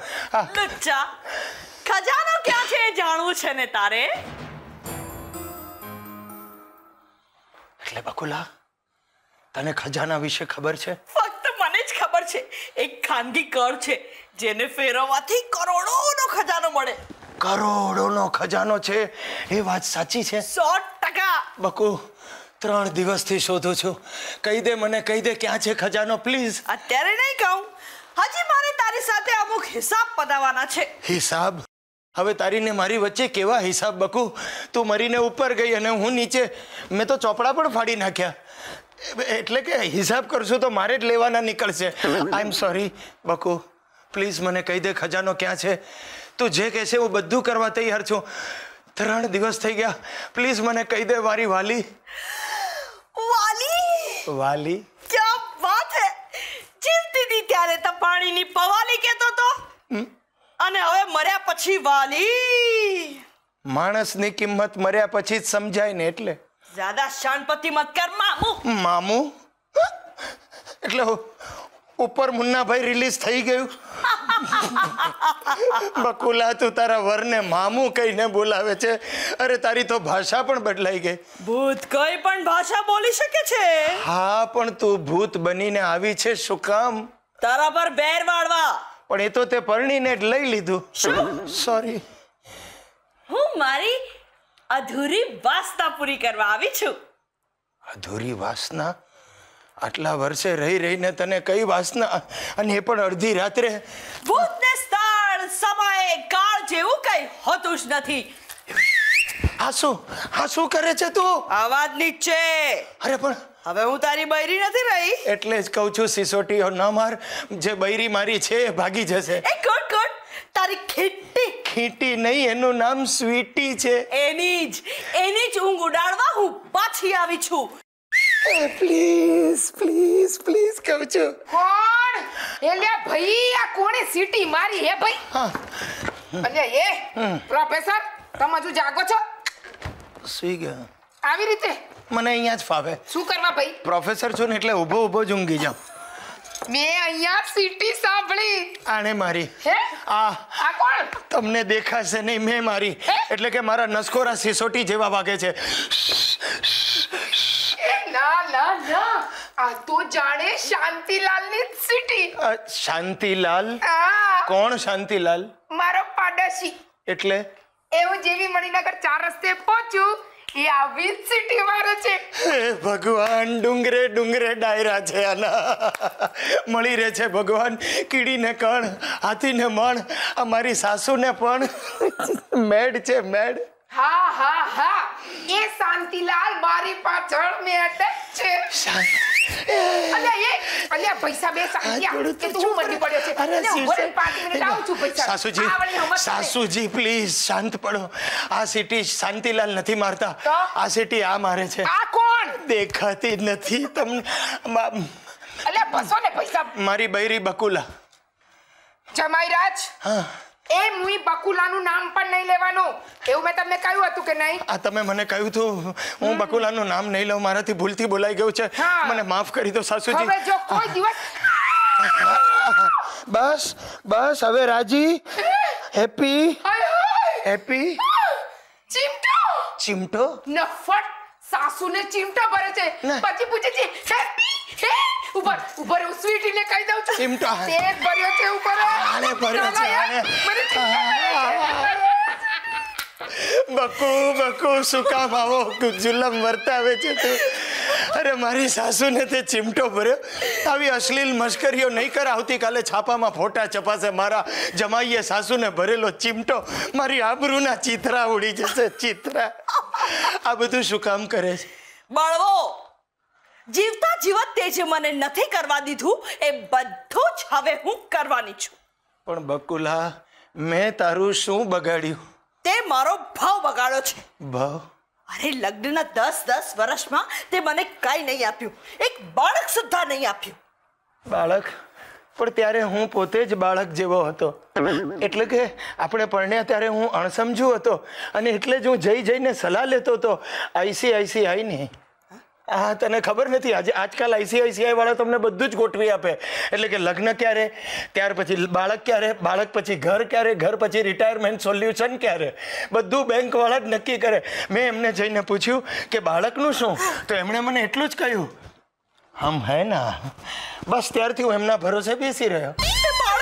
લુચ્ચા ખજાનો ક્યાં છે એ જાણવું છે ને તારે એટલે બકુલા તને ખજાના વિશે ખબર છે ફક્ત મને જ ખબર છે એક ખાનગી કર છે જેને ફેરવવાથી કરોડોનો ખજાનો મળે કરોડોનો ખજાનો છે એ વાત સાચી છે સો ટકા બકુ ત્રણ દિવસથી શોધું છું કહી દે મને કહી દે ક્યાં છે ખજાનો પ્લીઝ અત્યારે નહીં કહું હજી મારે તારી સાથે અમુક હિસાબ પતાવવાના છે હિસાબ હવે તારીને મારી વચ્ચે કેવા હિસાબ બકુ તું મરીને ઉપર ગઈ અને હું નીચે મેં તો ચોપડા પણ ફાડી નાખ્યા એટલે કે હિસાબ કરશું તો મારે જ લેવાના નીકળશે આઈ એમ સોરી બકુ પ્લીઝ મને કહી દે ખજાનો ક્યાં છે તું જે કહેશે હું બધું કરવા તૈયાર છું ત્રણ દિવસ થઈ ગયા પ્લીઝ મને કહી દે મારી વાલી વાલી વાલી ક્યાં વાત હે જીવતી હતી ત્યારે તો પાણીની પવાલી કહેતો તો અને હવે મર્યા પછી વાલી માણસની કિંમત મર્યા પછી જ સમજાય ને એટલે ज्यादा शानपति मत कर मामू મામુ એટલે ઉપર મુન્નાભાઈ રિલીઝ થઈ ગયું બકુલા તું તારા વરને મામું કહીને બોલાવે છે અરે તારી તો ભાષા પણ બદલાઈ ગઈ ભૂત કોઈ પણ ભાષા બોલી શકે છે હા પણ તું ભૂત બનીને આવી છે શું કામ તારા પર બેર વાળવા પણ એ તો તે પરણીને જ લઈ લીધું સોરી હું મારી અધૂરી વાસના પૂરી કરવા આવી છું અધૂરી વાસના આટલા વર્ષે રહી રહીને તને કઈ વાસના અને એ પણ અડધી રાત્રે ભૂતને સ્થળ સમય કાળ જેવું કઈ હોતું જ નથી આ શું આ શું કરે છે તું અવાજ નીચે અરે પણ હવે હું તારી બૈરી નથી રહી એટલે જ કહું છું સિસોટીઓ ન માર જે બૈરી મારી છે એ ભાગી જશે એ ગુડ ગુડ તારી ખીટી ખીટી નહીં એનું નામ સ્વીટી છે એની જ એની જ ઊંઘ ઉડાડવા હું પાછી આવી છું પ્લીઝ પ્લીઝ પ્લીઝ કહું છું કોણ એલે ભાઈ આ કોણે સીટી મારી હે ભાઈ અલે એ પ્રોફેસર તમે જો જાગો છો સુઈ ગયો આવી રીતે મને અહીંયા જ ફાવે શું કરવા ભાઈ પ્રોફેસર છું ને એટલે ઊભો ઊભો જ ઊંઘી જાઉં મેં અહીંયા સીટી સાંભળી આણે મારી હે આ આ કોણ તમને દેખાશે નહીં મેં મારી એટલે કે મારા નસકોરા સિસોટી જેવા વાગે છે ના ના ના આ તો જાણે શાંતિલાલની સીટી શાંતિલાલ કોણ શાંતિલાલ મારો પાડોશી એટલે એવું જેવી મણિનગર ચાર રસ્તે પહોંચ્યું એ આવી જ સિટી મારે છે હે ભગવાન ડુંગરે ડુંગરે ડાયરા છે આના મળી રહે છે ભગવાન કીડીને કણ હાથીને મણ આ મારી સાસુને પણ મેડ છે મેડ હા હા હા એ શાંતિલાલ મારી પાછળ મેં છે શાંતિ શાંત પડો આ સિટી શાંતિલાલ નથી મારતા આ સિટી આ મારે છે દેખાતી નથી તમને મારી બૈરી બકુલા જમાઈ રાજ હા એ મુઈ બકુલાનું નામ પણ નહીં લેવાનું એવું મેં તમને કહ્યું હતું કે નહીં આ તમે મને કહ્યું હતું હું બકુલાનું નામ નહીં લઉં મારાથી ભૂલથી બોલાઈ ગયું છે મને માફ કરી દો સાસુજી હવે જો કોઈ દિવસ બસ બસ હવે રાજી હેપી હેપી ચિમટો ચિમટો નફટ સાસુને ચિમટો ભરે છે પછી પૂછે છે હેપી ઉપર ઉપર હું કહી દઉં છું ચિમટો તેલ ભર્યો છે ઉપર આને ભર્યો છે આને બકુ બકુ સુકા ભાવો જુલમ વર્તાવે છે તું અરે મારી સાસુને તે ચિમટો ભર્યો આવી અશ્લીલ મશ્કરીઓ નહીં કર આવતીકાલે છાપામાં ફોટા છપાશે મારા જમાઈએ સાસુને ભરેલો ચિમટો મારી આબરૂના ચિત્રા ઉડી જશે ચિત્રા આ બધું શું કામ કરે છે બળવો જીવતા જીવત જે મને નથી કરવા દીધું એ બધું જ હવે હું કરવાની છું પણ બકુલા મેં તારું શું બગાડ્યું તે મારો ભાવ બગાડ્યો છે ભાવ અરે લગ્નના દસ દસ વર્ષમાં તે મને કાંઈ નહીં આપ્યું એક બાળક સુદ્ધા નહીં આપ્યું બાળક પણ ત્યારે હું પોતે જ બાળક જેવો હતો એટલે કે આપણે પરણ્યા ત્યારે હું અણસમજુ હતો અને એટલે જ હું જઈ જઈને સલાહ લેતો હતો આઈસી નહીં હા તને ખબર નથી આજે આજકાલ આઈસીઆઈસીઆઈ વાળા તમને બધું જ ગોઠવી આપે એટલે કે લગ્ન ક્યારે ત્યાર પછી બાળક ક્યારે બાળક પછી ઘર ક્યારે ઘર પછી રિટાયરમેન્ટ સોલ્યુશન ક્યારે બધું બેંકવાળા જ નક્કી કરે મેં એમને જઈને પૂછ્યું કે બાળકનું શું તો એમણે મને એટલું જ કહ્યું આમ હે ના બસ ત્યારથી હું એમના ભરોસે બેસી રહ્યો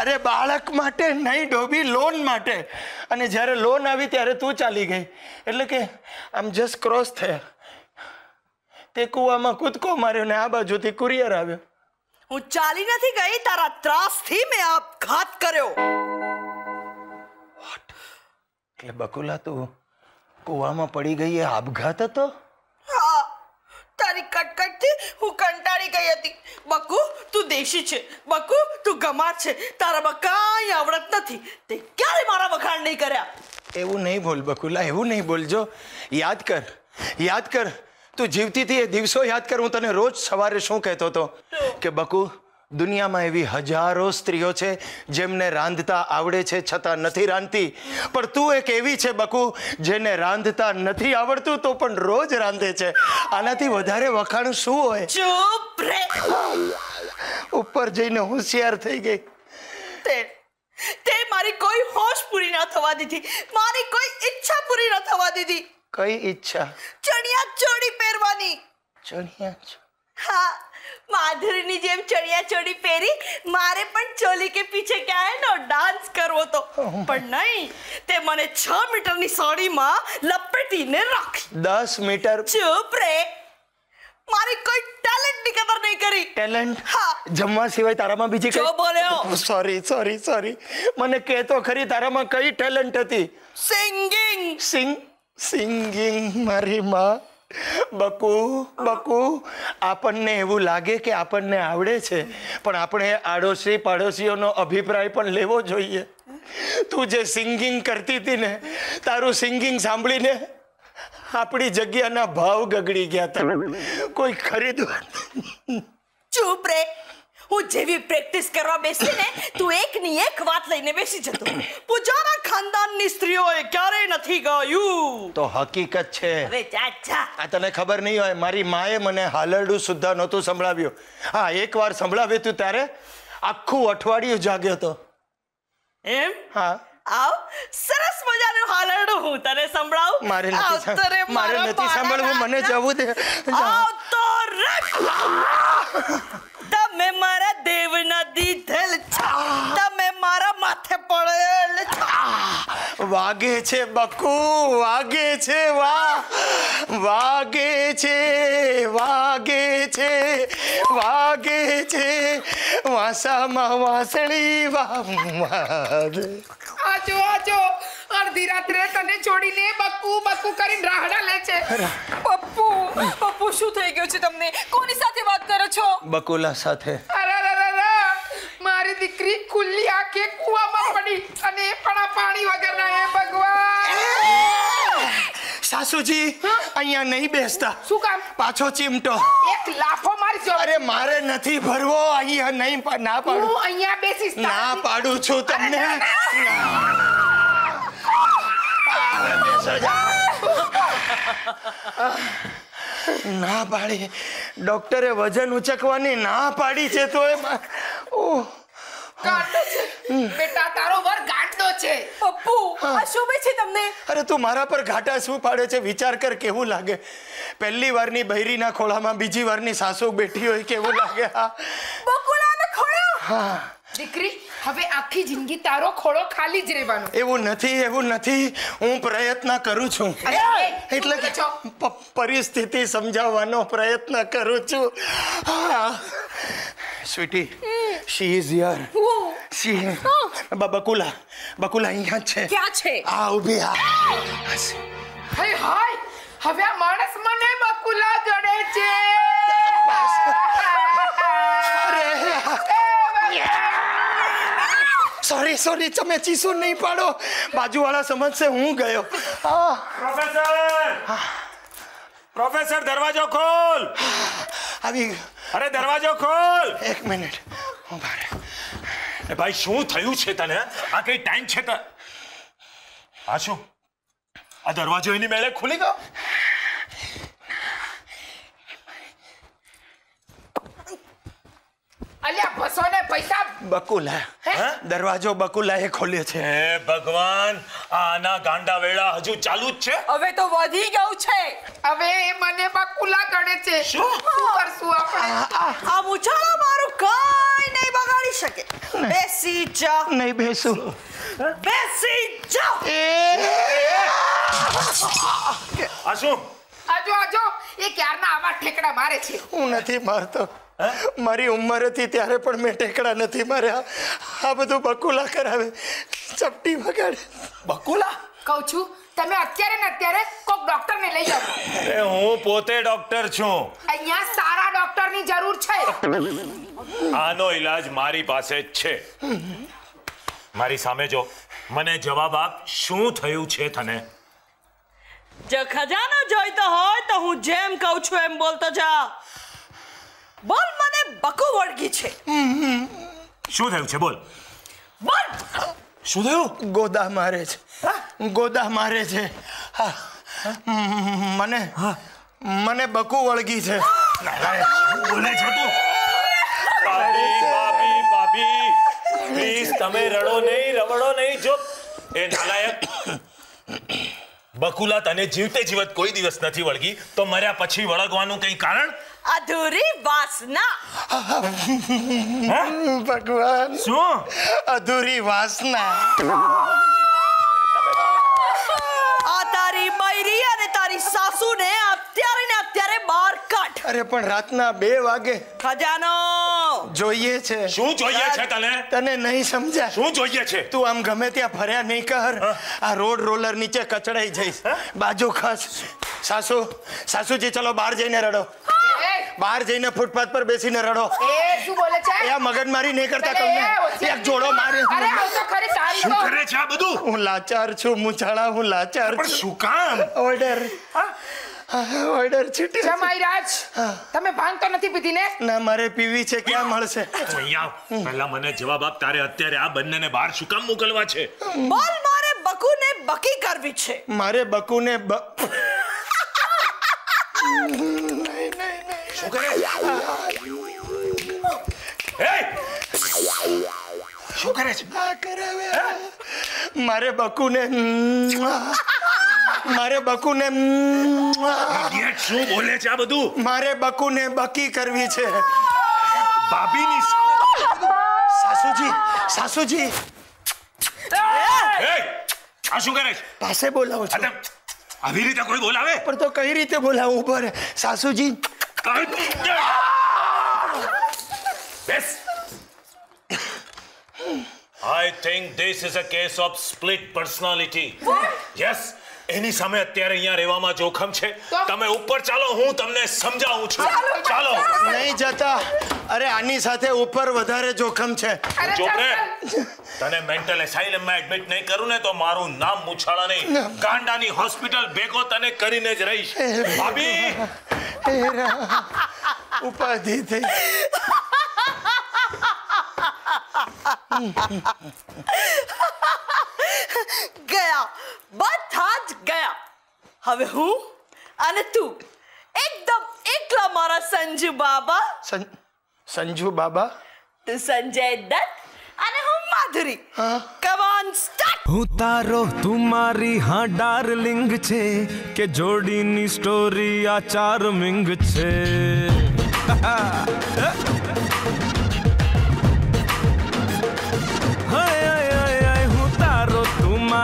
અરે બાળક માટે નહીં ડોબી લોન માટે અને જ્યારે લોન આવી ત્યારે તું ચાલી ગઈ એટલે કે આમ જસ્ટ ક્રોસ થયા તે કૂવામાં કૂદકો માર્યો ને આ બાજુથી કુરિયર આવ્યો હું ચાલી નથી ગઈ તારા ત્રાસથી મેં આપઘાત કર્યો એટલે બકુલા તું કૂવામાં પડી ગઈ એ આપઘાત હતો હા તારી કટકટથી હું કંટાળી ગઈ હતી બકુ તું દેશી છે બકુ તું ગમાર છે તારામાં કાંઈ આવડત નથી તે ક્યારે મારા વખાણ નહીં કર્યા એવું નહીં બોલ બકુલા એવું નહીં બોલજો યાદ કર યાદ કર તું જીવતી હતી એ દિવસો યાદ કર હું તને રોજ સવારે શું કહેતો હતો કે બકુ દુનિયામાં એવી હજારો સ્ત્રીઓ છે જેમને રાંધતા આવડે છે છતાં નથી રાંધતી પણ તું એક એવી છે બકુ જેને રાંધતા નથી આવડતું તો પણ રોજ રાંધે છે આનાથી વધારે વખાણ શું હોય ચૂપ રે ઉપર જઈને હોશિયાર થઈ ગઈ તે તે મારી કોઈ હોશ પૂરી ન થવા દીધી મારી કોઈ ઈચ્છા પૂરી ન થવા દીધી કઈ ઈચ્છા ચણિયા ચોળી પહેરવાની ચણિયા હા માધુરીની જેમ ચણિયા ચોળી પહેરી મારે પણ ચોલી કે પીછે ક્યાં નો ડાન્સ કરવો તો પણ નહીં તે મને છ મીટરની સાડીમાં લપેટીને રાખી દસ મીટર ચૂપ રે મારી કોઈ ટેલેન્ટની કદર નહીં કરી ટેલેન્ટ હા જમવા સિવાય તારામાં બીજી કઈ બોલ્યો સોરી સોરી સોરી મને કહેતો ખરી તારામાં કઈ ટેલેન્ટ હતી સિંગિંગ સિંગ સિંગિંગ મારી માં બકુ બકુ આપણને એવું લાગે કે આપણને આવડે છે પણ આપણે આડોશી પાડોશીઓનો અભિપ્રાય પણ લેવો જોઈએ તું જે સિંગિંગ કરતી હતી ને તારું સિંગિંગ સાંભળીને આપણી જગ્યાના ભાવ ગગડી ગયા હતા કોઈ ખરીદવા ચૂપ રે હું જેવી પ્રેક્ટિસ કરવા બેસી ને તું એક ની એક વાત લઈને બેસી જતો પૂજારા ખાનદાનની સ્ત્રીઓએ ક્યારેય નથી ગાયું તો હકીકત છે હવે ચાચા આ તને ખબર નહીં હોય મારી માએ મને હાલરડું સુદ્ધા નહોતું સંભળાવ્યું હા એકવાર સંભળાવ્યું તું ત્યારે આખું અઠવાડિયું જાગ્યો હતો એમ હા આવ સરસ મજાનું હાલરડું હું તને સંભળાવ મારે નથી મારે નથી સાંભળવું મને જવું દે આવતો રે તમે મારા દેવના દીધેલ તમે મારા માથે પડેલ વાગે છે બકુ વાગે છે વાહ વાગે છે વાગે છે વાગે છે વાસામાં વાસણી વા આજો આજો અડધી રાત્રે તને છોડીને બક્કુ બક્કુ કરીને રાહડા લે છે પપ્પુ પપ્પુ શું થઈ ગયું છે તમને કોની સાથે વાત કરો છો બકુલા સાથે મારી દીકરી ખુલ્લી આંખે કુવામાં પડી અને એ પણ પાણી વગરના હે ભગવાન સાસુજી અહીંયા નહીં બેસતા શું કામ પાછો ચીમટો એક લાફો મારજો અરે મારે નથી ભરવો અહીંયા નહીં ના પાડું હું અહીંયા બેસીશ ના પાડું છું તમને ના પાડી ડોક્ટરે વજન ઉચકવાની ના પાડી છે તો ઓહ બેટા છે તમને અરે તું મારા પર ઘાટા શું પાડે છે વિચાર કર કેવું લાગે પહેલી વારની બૈરીના ખોળામાં બીજી વારની સાસુ બેઠી હોય કેવું લાગે હા બકુલાને ખોળ્યો હા દીકરી હવે આખી જિંદગી તારો ખોળો ખાલી જ રહેવાનો એવું નથી એવું નથી હું પ્રયત્ન કરું છું એટલે પરિસ્થિતિ સમજાવવાનો પ્રયત્ન કરું છું Sweety she is here she Bakula Bakula અહીંયા છે ક્યાં છે આ ઊભી આ હાય હાય હવે આ માણસ મને બકુલા જડે છે Yeah! *laughs* સોરી સોરી તમે ચીસો નહીં પાડો બાજુવાળા સમજશે હું ગયો પ્રોફેસર પ્રોફેસર દરવાજો ખોલ આવી અરે દરવાજો ખોલ એક મિનિટ હું ભારે ભાઈ શું થયું છે તને આ કઈ ટાઈમ છે તા આ શું આ દરવાજો એની મેળે ખુલી ગયો અલ્યા ભસોને પૈસા બકુલા દરવાજો બકુલાએ ખોલ્યો છે ભગવાન આના ગાંડા વેળા હજુ ચાલુ જ છે હવે તો વધી ગયું છે હવે એ મને બકુલા ગણે છે શું શું કરશું આપણે આ મુછાળો મારું કાઈ નહીં બગાડી શકે બેસી જા નહીં બેસું બેસી જા આ શું આજો આજો એ ક્યારના આવા ઠેકડા મારે છે હું નથી મારતો મારી ઉંમર હતી ત્યારે પણ મેં ટેકડા નથી માર્યા આ બધું બકુલા કરાવે ચપટી વગાડે બકુલા કહું છું તમે અત્યારે ને અત્યારે કોક ડોક્ટર ને લઈ જાઓ હું પોતે ડોક્ટર છું અહીંયા સારા ડોક્ટર ની જરૂર છે આનો ઈલાજ મારી પાસે જ છે મારી સામે જો મને જવાબ આપ શું થયું છે તને જો ખજાનો જોઈતો હોય તો હું જેમ કહું છું એમ બોલતો જા બોલ મને બકુ વળગી છે શું થયું છે બોલ બોલ શું થયું ગોદા મારે છે ગોદા મારે છે મને મને બકુ વળગી છે બોલે છે તું ભાભી ભાભી પ્લીઝ તમે રડો નહીં રવડો નહીં જો એ નાલાયક બકુલા તને જીવતે જીવત કોઈ દિવસ નથી વળગી તો મર્યા પછી વળગવાનું કંઈ કારણ અધૂરી વાસના ભગવાન શું અધૂરી વાસના આ તારી બૈરી અને તારી સાસુને અત્યારે ને અત્યારે બહાર કાઢ અરે પણ રાતના બે વાગે ખજાનો જોઈએ છે શું જોઈએ છે તને તને નહીં સમજા શું જોઈએ છે તું આમ ગમે ત્યાં ફર્યા નહીં કર આ રોડ રોલર નીચે કચડાઈ જઈશ બાજુ ખસ સાસુ સાસુજી ચલો બહાર જઈને રડો બહાર જઈને ફૂટપાથ પર બેસીને રડો એ શું બોલે છે એ મગજ મારી નહીં કરતા તમને એક જોડો મારે અરે આ તો ખરી તારી શું કરે છે આ બધું હું લાચાર છું મુછાળા હું લાચાર છું શું કામ ઓર્ડર ઓર્ડર છીટી છે માઈ રાજ તમે ભાંગ તો નથી પીધી ને ના મારે પીવી છે ક્યાં મળશે અહીંયા પહેલા મને જવાબ આપ તારે અત્યારે આ બંનેને બહાર શું કામ મોકલવા છે બોલ મારે બકુને બકી કરવી છે મારે બકુને બ શું કરે છે મારે બકુને મારે બકુને શું બોલે છે આ બધું મારે બકુને બકી કરવી છે ભાભીની સાસુજી સાસુજી આ શું કરે છે પાસે બોલાવો છો આવી રીતે કોઈ બોલાવે પણ તો કઈ રીતે બોલાવું ઉપર સાસુજી Yes. I think this is a case of split personality. What? Yes. એની સામે અત્યારે અહીંયા રહેવામાં જોખમ છે તમે ઉપર ચાલો હું તમને સમજાવું છું ચાલો નહીં જતા અરે આની સાથે ઉપર વધારે જોખમ છે જોબરે તને મેન્ટલ એસાઇલમમાં એડમિટ નહીં કરું ને તો મારું નામ મુછાળા નહીં કાંડાની હોસ્પિટલ ભેગો તને કરીને જ રહીશ ભાભી ઉપાધિ થઈ ગયા બધા જ ગયા હવે હું અને તું એકદમ એકલા મારા સંજુ બાબા સંજુ બાબા તું સંજય દત્ત અને હું માધુરી કમ ઓન સ્ટાર્ટ હું તારો તું મારી હા ડાર્લિંગ છે કે જોડીની સ્ટોરી આ ચાર્મિંગ છે *laughs*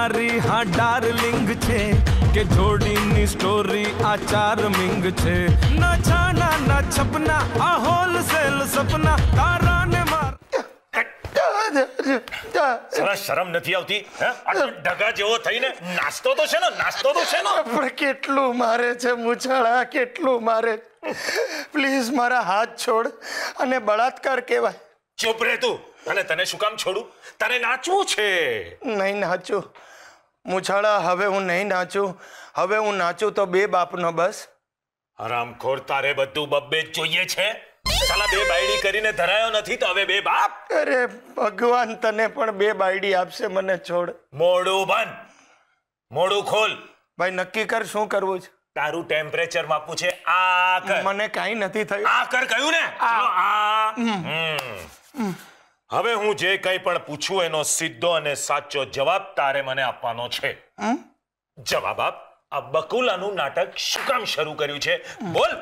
મારી હા ડાર્લિંગ છે કે જોડીની સ્ટોરી આ ચાર્મિંગ છે ના છાના ના છપના આ હોલસેલ સપના તારાને માર જરા શરમ નથી આવતી ઢગા જેવો થઈને નાસ્તો તો છે ને નાસ્તો તો છે ને પણ કેટલું મારે છે મૂછાળા કેટલું મારે પ્લીઝ મારા હાથ છોડ અને બળાત્કાર કહેવાય ચૂપ રહે તું અને તને શું કામ છોડું તને નાચવું છે નહીં નાચું મૂછાળા હવે હું નહીં નાચું હવે હું નાચું તો બે બાપનો બસ હરામખોર તારે બધું બબ્બે જ જોઈએ છે સાલા બે બાયડી કરીને ધરાયો નથી તો હવે બે બાપ અરે ભગવાન તને પણ બે બાયડી આપશે મને છોડ મોડું બંધ મોડું ખોલ ભાઈ નક્કી કર શું કરવું છે તારું ટેમ્પરેચર માપવું છે આ કર મને કાઈ નથી થયું આ કર કયું ને આ આ હવે હું જે કંઈ પણ પૂછું એનો સીધો અને સાચો જવાબ તારે મને આપવાનો છે જવાબ આપ આ બકુલાનું નાટક શું કામ શરૂ કર્યું છે બોલ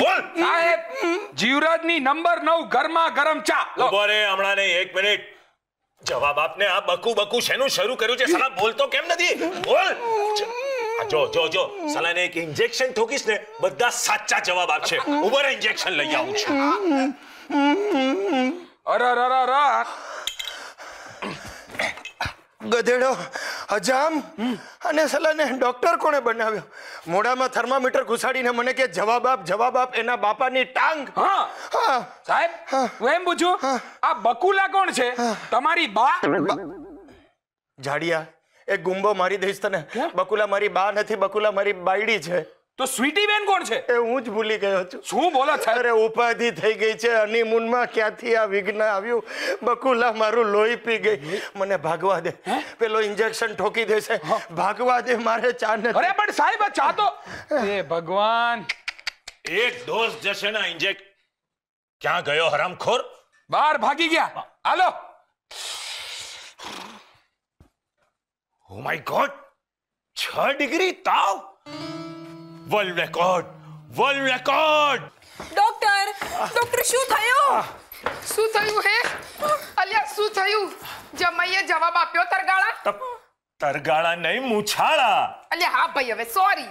બોલ સાહેબ જીવરાજની નંબર 9 ગરમા ગરમ ચા ઉભો રે હમણાં નહીં એક મિનિટ જવાબ આપને આ બકુ બકુ શેનું શરૂ કર્યું છે સાલા બોલતો કેમ નથી બોલ જો જો જો સાલાને એક ઇન્જેક્શન ઠોકીશ ને બધા સાચા જવાબ આપશે ઉભો ઇન્જેક્શન લઈ આવું છું અરરરરર ગધેડો અજામ અને સલાને ડોક્ટર કોણે બનાવ્યો મોઢામાં થર્મામીટર ઘુસાડીને મને કે જવાબ આપ જવાબ આપ એના બાપાની ટાંગ હા સાહેબ હું એમ પૂછું આ બકુલા કોણ છે તમારી બા જાડિયા એ ગુંબો મારી દઈશ તને બકુલા મારી બા નથી બકુલા મારી બાયડી છે તો સ્વીટી બેન કોણ છે એ હું જ ભૂલી ગયો છું શું બોલો છો અરે ઉપાધિ થઈ ગઈ છે હનીમૂનમાં ક્યાંથી આ વિઘ્ન આવ્યું બકુલા મારું લોહી પી ગઈ મને ભાગવા દે પેલો ઇન્જેક્શન ઠોકી દેશે ભાગવા દે મારે ચા ને અરે પણ સાહેબ ચા તો એ ભગવાન એક ડોઝ જશે ના ઇન્જેક્ટ ક્યાં ગયો હરામખોર બહાર ભાગી ગયા હાલો ઓ માય ગોડ 6 ડિગ્રી તાવ world record world record doctor doctor શું થયું શું થયું હે અલ્યા શું થયું જમાઈએ જવાબ આપ્યો તરગાળા તરગાળા નહીં મૂછાળા અલ્યા હા ભાઈ હવે સોરી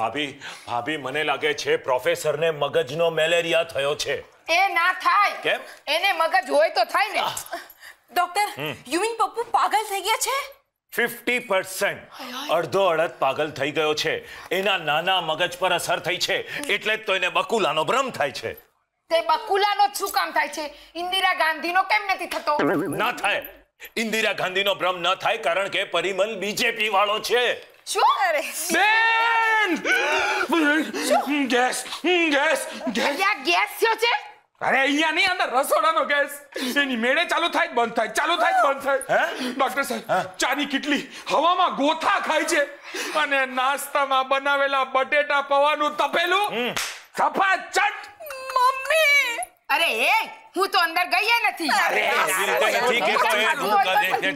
ભાભી ભાભી મને લાગે છે પ્રોફેસરને મગજનો મેલેરિયા થયો છે એ ના થાય કેમ એને મગજ હોય તો થાય ને ડોક્ટર યુ મીન પપ્પુ પાગલ થઈ ગયા છે ફિફ્ટી પર્સન્ટ અડધો અડધ પાગલ થઈ ગયો છે એના નાના મગજ પર અસર થઈ છે એટલે જ તો એને બકુલાનો ભ્રમ થાય છે તે બકુલાનો શું કામ થાય છે ઇન્દિરા ગાંધીનો કેમ નથી થતો ના થાય ઇન્દિરા ગાંધીનો ભ્રમ ન થાય કારણ કે પરિમલ બીજેપી વાળો છે શું અરે બેન ગેસ ગેસ ગેસ ગેસ છે અરે અહીંયા નહીં અંદર રસોડાનો ગેસ એની મેળે ચાલુ થાય બંધ થાય ચાલુ થાય બંધ થાય ડોક્ટર સાહેબ ચાની કેટલી હવામાં ગોથા ખાય છે અને નાસ્તામાં બનાવેલા બટેટા પવાનું તપેલું સફા ચટ મમ્મી અરે એ હું તો અંદર ગઈ નથી અરે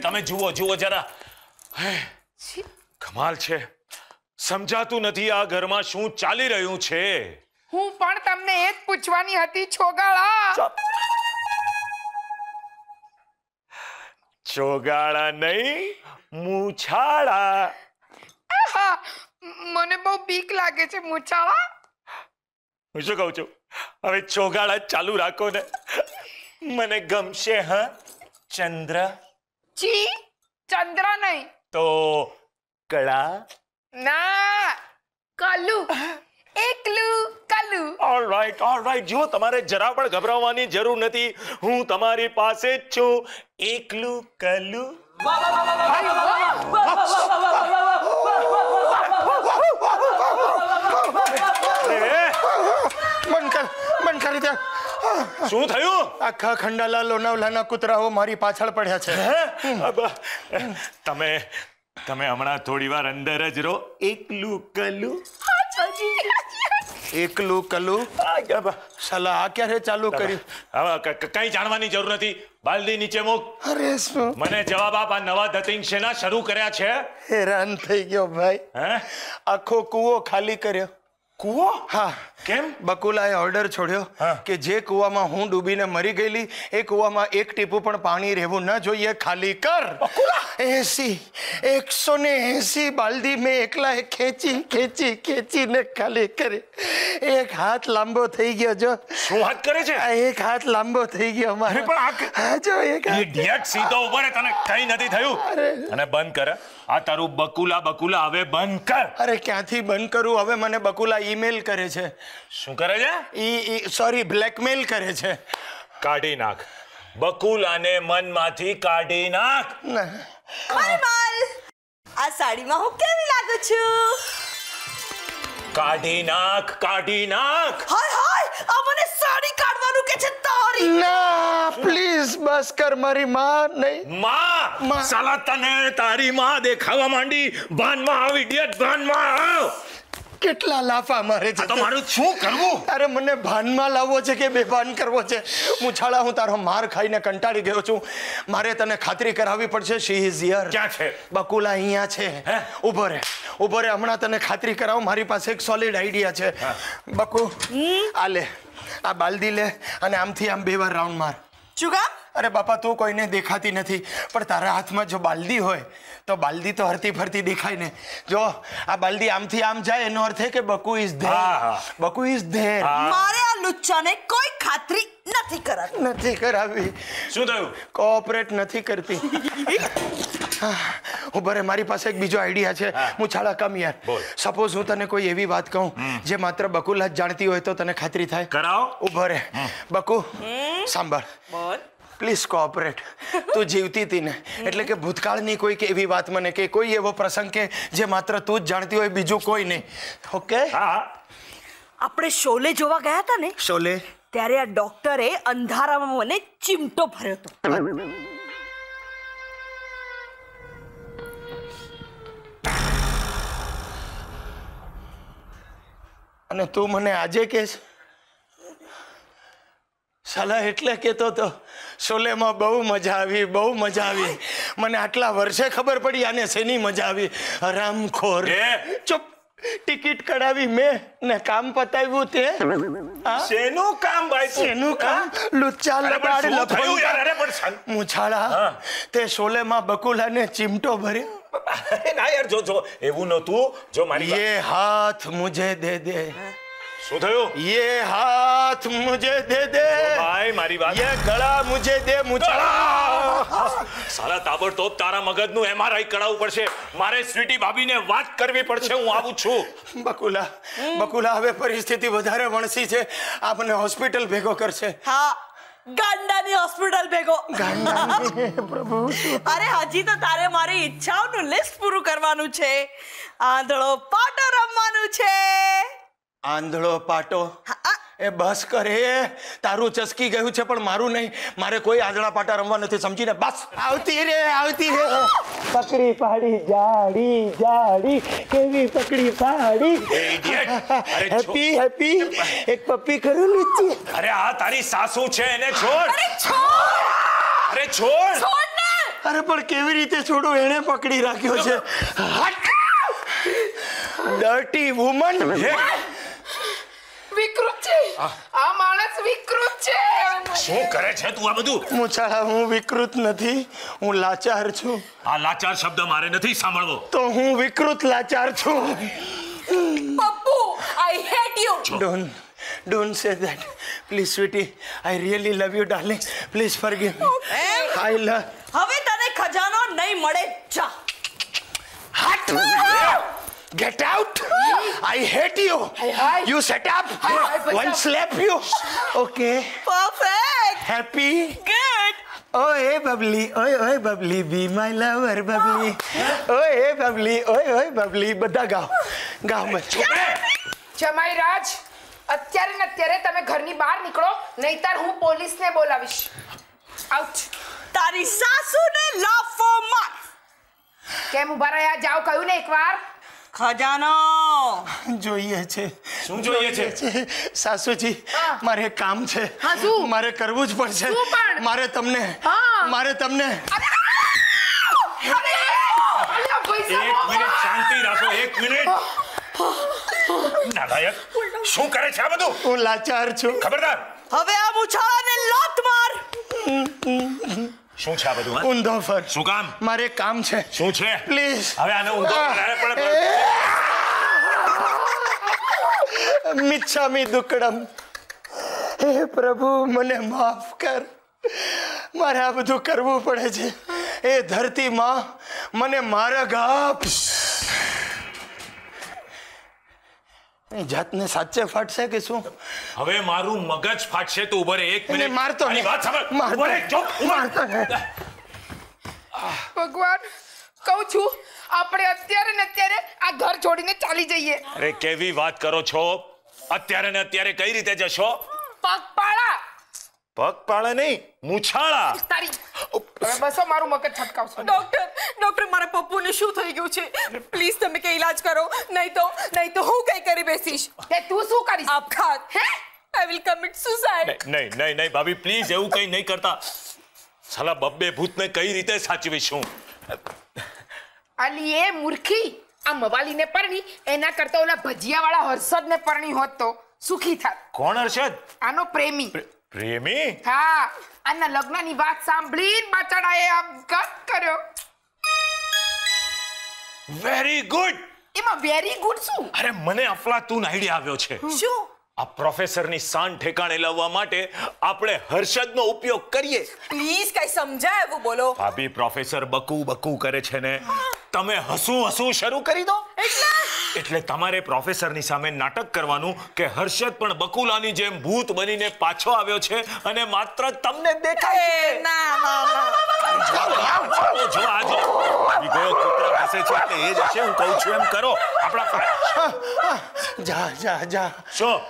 તમે જુઓ જુઓ જરા કમાલ છે સમજાતું નથી આ ઘરમાં શું ચાલી રહ્યું છે હું પણ તમને એ જ પૂછવાની હતી છોગાળા ચોગાળા નહીં મૂછાળા મને બહુ બીક લાગે છે મૂછાળા હું શું કહું છું હવે ચોગાળા ચાલુ રાખો ને મને ગમશે હા ચંદ્ર ચી ચંદ્ર નહીં તો કળા ના કલુ એકલું કલ્લું ઓલરાઈટ ઓલરાઈટ જો તમારે જરા પણ ગભરાવાની જરૂર નથી હું તમારી પાસે જ છું એકલું કલ્લું બંધ કરી દે શું થયું આખા ખંડાલા લોનાવલાના કૂતરાઓ મારી પાછળ પડ્યા છે તમે તમે હમણાં થોડી વાર અંદર જ રહો એકલું કલું એકલું કલું સલાહ આ ક્યારે ચાલુ કરી હવે કઈ જાણવાની જરૂર નથી બાલદી નીચે મૂક અરે શું મને જવાબ આપ આ નવા ધતિંગ શેના શરૂ કર્યા છે હેરાન થઈ ગયો ભાઈ હે આખો કૂવો ખાલી કર્યો કૂવો હા કેમ બકુલાએ ઓર્ડર છોડ્યો કે જે કૂવામાં હું ડૂબીને મરી ગયેલી એ કૂવામાં એક ટીપું પણ પાણી રહેવું ન જોઈએ ખાલી કર એસી એકસો ને એસી બાલદી મેં એકલા ખેંચી ખેંચી ખેંચીને ખાલી કરી એક હાથ લાંબો થઈ ગયો જો શું હાથ કરે છે આ એક હાથ લાંબો થઈ ગયો અમારે પણ આ જો એક ઢેટ સીધો ઉપર તને કઈ નથી થયું અને બંધ કરે આ તારું બકુલા બકુલા હવે બંધ કર અરે ક્યાંથી બંધ કરું હવે મને બકુલા ઈમેલ કરે છે શું કરે છે ઈ સોરી બ્લેકમેલ કરે છે કાઢી નાખ બકુલાને મનમાંથી કાઢી નાખ આ સાડીમાં હું કેવી લાગુ છું કાઢી નાખ કાઢી નાખ હાય હાય આ મને સાડી કાઢવાનું કે છે તારી ના પ્લીઝ બસ કર મારી માં નહીં માં સાલા તને તારી માં દેખાવા માંડી ભાનમાં આવી ઇડિયટ ભાનમાં આવ કેટલા લાફા મારે છે તો મારું શું કરવું અરે મને ભાનમાં લાવવો છે કે બેભાન કરવો છે હું છાળા હું તારો માર ખાઈને કંટાળી ગયો છું મારે તને ખાતરી કરાવવી પડશે શી ઇઝ યર ક્યાં છે બકુલા અહીંયા છે ઉભો રે ઉભો રે હમણાં તને ખાતરી કરાવ મારી પાસે એક સોલિડ આઈડિયા છે બકુ આ લે આ બાલદી લે અને આમથી આમ બે વાર રાઉન્ડ માર શું અરે બાપા તું કોઈને દેખાતી નથી પણ તારા હાથમાં જો બાલદી હોય તો બાલદી તો હરતી ફરતી દેખાય ને જો આ બાલદી આમથી આમ જાય એનો અર્થ એ કે Baku is there Baku is there મારે આ લુચ્ચાને કોઈ ખાતરી નથી કરાવી નથી કરાવી શું થયું કોઓપરેટ નથી કરતી હું બરે મારી પાસે એક બીજો આઈડિયા છે હું છાળા કમ યાર સપોઝ હું તને કોઈ એવી વાત કહું જે માત્ર બકુલા જ જાણતી હોય તો તને ખાતરી થાય કરાવો ઉભો રે બકુ સાંભળ પ્લીઝ કોઓપરેટ તું જીવતી હતી ને એટલે કે ભૂતકાળની કોઈ કે એવી વાત મને કે કોઈ એવો પ્રસંગ કે જે માત્ર તું જ જાણતી હોય બીજું કોઈ નહીં ઓકે હા આપણે શોલે જોવા ગયા હતા ને શોલે ત્યારે આ ડોક્ટરે અંધારામાં મને ચીમટો ભર્યો હતો અને તું મને આજે કે સલાહ એટલે કહેતો હતો શોલેમાં બહુ મજા આવી બહુ મજા આવી મને આટલા વર્ષે ખબર પડી આને શેની મજા આવી હરામખોર ચૂપ ટિકિટ કઢાવી મેં ને કામ પતાવ્યું તે શેનું કામ ભાઈ શેનું કામ લુચ્ચા લબાડ લફાયું યાર અરે પણ મુછાળા તે શોલે માં બકુલા ને ચીમટો ભર્યો ના યાર જો જો એવું નતું જો મારી એ હાથ મુજે દે દે શું થયું યે હાથ મુજે દે દે ભાઈ મારી વાત યે ગળા મુજે દે સારા તાબડતોબ તારા મગજનું એમઆરઆઈ કરાવવું પડશે મારે સ્વીટી ભાભીને વાત કરવી પડશે હું આવું છું બકુલા બકુલા હવે પરિસ્થિતિ વધારે વણસી છે આપને હોસ્પિટલ ભેગો કરશે હા ગાંડાની હોસ્પિટલ ભેગો પ્રભુ અરે હજી તો તારે મારી ઈચ્છાઓનું લિસ્ટ પૂરું કરવાનું છે આંધળો પાટો રમવાનું છે આંધળો પાટો એ બસ કરે તારું ચસકી ગયું છે પણ મારું નહીં મારે કોઈ આંધળા પાટા રમવા નથી સમજીને બસ આવતી રે આવતી રે પકડી પાડી જાડી જાડી કેવી પકડી પાડી હેપી હેપી એક પપ્પી કરું લુચી અરે આ તારી સાસુ છે એને છોડ અરે છોડ અરે છોડ છોડ ને અરે પણ કેવી રીતે છોડું એને પકડી રાખ્યો છે ડર્ટી વુમન આ માણસ વિકૃત છે શું કરે છે તું આ બધું મુછાળા હું વિકૃત નથી હું લાચાર છું આ લાચાર શબ્દ મારે નથી સાંભળવો તો હું વિકૃત લાચાર છું Pappu I hate you don't Don't say that. Please, sweetie. I really love you, darling. Please forgive me. I love... હવે તને ખજાનો નહીં મળે જા હાટ Get out! I hate you! Hi, hi. You set up! Hi, hi, One slap you! Okay. Perfect! Happy? Good! Oh, hey, Bubbly. Oh, hey, Bubbly. Be my lover, Bubbly. Oh, hey, Bubbly. Oh, hey, Bubbly. બધા ગાઓ ગાઓ મત જમાઈ રાજ અત્યારે ને અત્યારે તમે ઘરની બહાર નીકળો નહીતર Out. પોલીસને બોલાવીશ આઉટ love for લાફો क्या मुबारक ઉભા जाओ જાઓ કહ્યું एक बार. ખજાનો જોઈએ છે શું જોઈએ છે સાસુજી મારે કામ છે મારે કરવું જ પડશે મારે તમને મારે તમને એક મિનિટ શાંતિ રાખો એક મિનિટ શું કરે છે હું લાચાર છું હવે આ મૂછાને લાત માર શું છે આ બધું ઊંધો ફર શું કામ મારે કામ છે શું છે પ્લીઝ હવે આને ઊંધો પણ મિચ્છામી દુકડમ હે પ્રભુ મને માફ કર મારે આ બધું કરવું પડે છે એ ધરતી માં મને મારા ગાપ જાતને સાચે ફાટશે કે શું હવે મારું મગજ ફાટશે તો ઉભરે એક મિનિટ મારતો નહીં વાત સાંભળ મારતો રે ચૂપ મારતો ભગવાન કહું છું આપણે અત્યારે ને અત્યારે આ ઘર છોડીને ચાલી જઈએ અરે કેવી વાત કરો છો અત્યારે ને અત્યારે કઈ રીતે જશો પગપાળા પગ પાળે નહીં મૂછાળા તારી હવે બસો મારું મગજ છટકાવશો ડોક્ટર ડોક્ટર મારા પપ્પુને શું થઈ ગયું છે પ્લીઝ તમે કે ઈલાજ કરો નહીં તો નહીં તો હું કઈ કરી બેસીશ તે તું શું કરીશ આપઘાત હે આઈ વિલ કમિટ સુસાઇડ નહીં નહીં નહીં ભાભી પ્લીઝ એવું કંઈ નહીં કરતા સાલા બબ્બે ભૂતને કઈ રીતે સાચવીશ હું અલી એ મૂર્ખી આ મવાલીને પરણી એના કરતા ઓલા ભજીયાવાળા હર્ષદને પરણી હોત તો સુખી થાત કોણ હર્ષદ આનો પ્રેમી પ્રેમી હા આના લગ્નની વાત સાંભળી બચડાએ આપઘાત કર્યો વેરી ગુડ એમાં વેરી ગુડ શું અરે મને અફલાતુન આઈડિયા આવ્યો છે શું આ પ્રોફેસરની શાન ઠેકાણે લાવવા માટે આપણે હર્ષદનો ઉપયોગ કરીએ પ્લીઝ કઈ સમજાય એવું બોલો ભાભી પ્રોફેસર બકુ બકુ કરે છે ને તમે હસું હસું શરૂ કરી દો એટલે તમારે પ્રોફેસરની સામે નાટક કરવાનું કે હર્ષદ પણ બકુલાની જેમ ભૂત બનીને પાછો આવ્યો છે અને માત્ર તમને દેખાય છે ના ના પાસે છે એટલે એ જ હશે હું કહું છું એમ કરો આપણા જા જા જા શું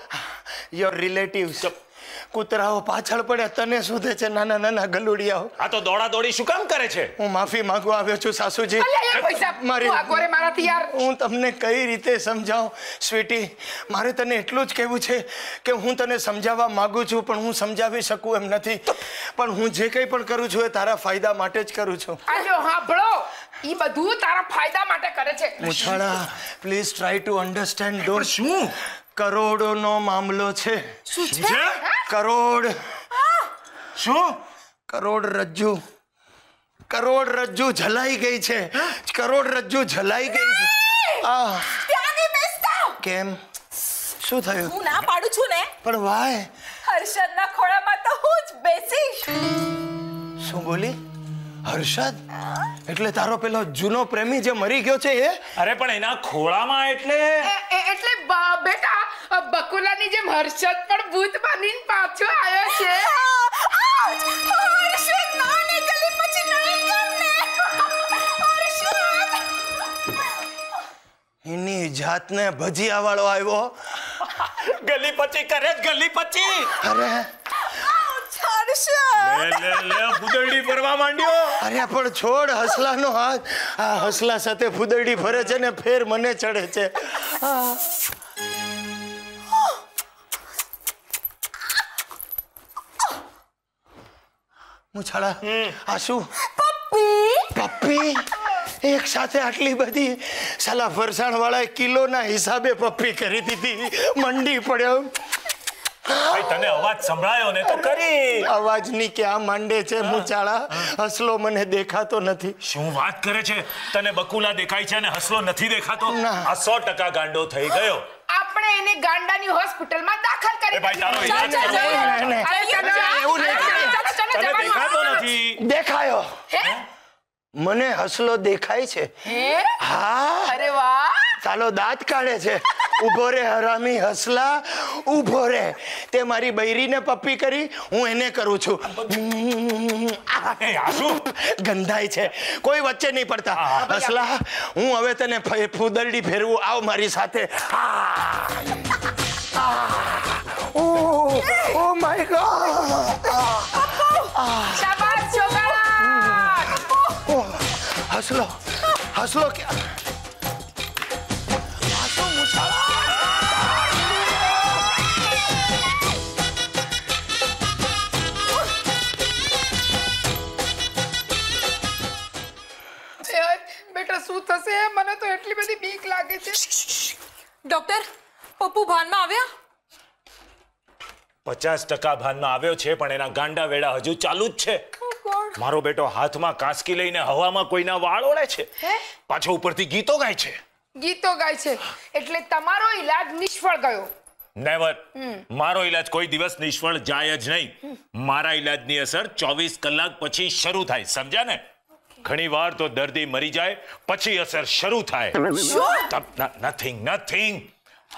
યોર રિલેટિવ્સ કૂતરાઓ પાછળ પડે તને શોધે છે નાના નાના ગલુડિયાઓ આ તો દોડા દોડી શું કામ કરે છે હું માફી માંગવા આવ્યો છું સાસુજી મારી મારાથી યાર હું તમને કઈ રીતે સમજાવું સ્વીટી મારે તને એટલું જ કહેવું છે કે હું તને સમજાવવા માંગુ છું પણ હું સમજાવી શકું એમ નથી પણ હું જે કંઈ પણ કરું છું એ તારા ફાયદા માટે જ કરું છું હાંભળો એ બધું તારા ફાયદા માટે કરે છે મુછાળા please try to understand don't શું કરોડોનો મામલો છે શું છે કરોડ શું કરોડ રજ્જુ કરોડ રજ્જુ ઝલાઈ ગઈ છે કરોડ રજ્જુ ઝલાઈ ગઈ છે આ ત્યાંની બેસતા કેમ શું થયું હું ના પાડું છું ને પણ વાય હર્ષદના ખોળામાં તો હું જ બેસીશ શું બોલી હર્ષદ એટલે તારો પેલો જૂનો પ્રેમી જે મરી ગયો છે એ અરે પણ એના ખોળામાં એટલે એટલે બેટા બકુલાની જેમ હર્ષદ પણ ભૂત બનીને પાછો આવ્યો છે એની જાતને ભજીયા વાળો આવ્યો ગલી પછી કરે ગલી પછી અરે એક સાથે આટલી બધી સાલા ફરસાણ વાળા કિલોના હિસાબે પપ્પી કરી દીધી મંડી પડ્યો ભાઈ તને અવાજ સંભળાયો ને તો કરી અવાજની ક્યાં માંડે છે મુચાળા હસલો મને દેખાતો નથી શું વાત કરે છે તને બકુલા દેખાય છે અને હસલો નથી દેખાતો સો ટકા ગાંડો થઈ ગયો આપણે એને ગાંડાની હોસ્પિટલમાં દાખલ કરી દેખાતો નથી દેખાયો મને હસલો દેખાય છે હે હા અરે વાહ સાલો દાંત કાઢે છે ઉભો રે હરામી હસલા ઉભો રે તે મારી બૈરીને પપ્પી કરી હું એને કરું છું ગંધાય છે કોઈ વચ્ચે નહીં પડતા હસલા હું હવે તને ફૂદરડી ફેરવું આવ મારી સાથે હસલો હસલો ક્યાં શું થશે મને તો એટલી બધી બીક લાગે છે ડોક્ટર પપ્પુ ભાનમાં આવ્યા પચાસ ટકા ભાનમાં આવ્યો છે પણ એના ગાંડા વેડા હજુ ચાલુ જ છે મારો બેટો હાથમાં કાંસકી લઈને હવામાં કોઈના વાળ ઓળે છે પાછો ઉપરથી ગીતો ગાય છે ગીતો ગાય છે એટલે તમારો ઈલાજ નિષ્ફળ ગયો નેવર મારો ઈલાજ કોઈ દિવસ નિષ્ફળ જાય જ નહીં મારા ઈલાજની અસર ચોવીસ કલાક પછી શરૂ થાય સમજ્યા ને ઘણી તો દર્દી મરી જાય પછી અસર શરૂ થાય નથિંગ નથિંગ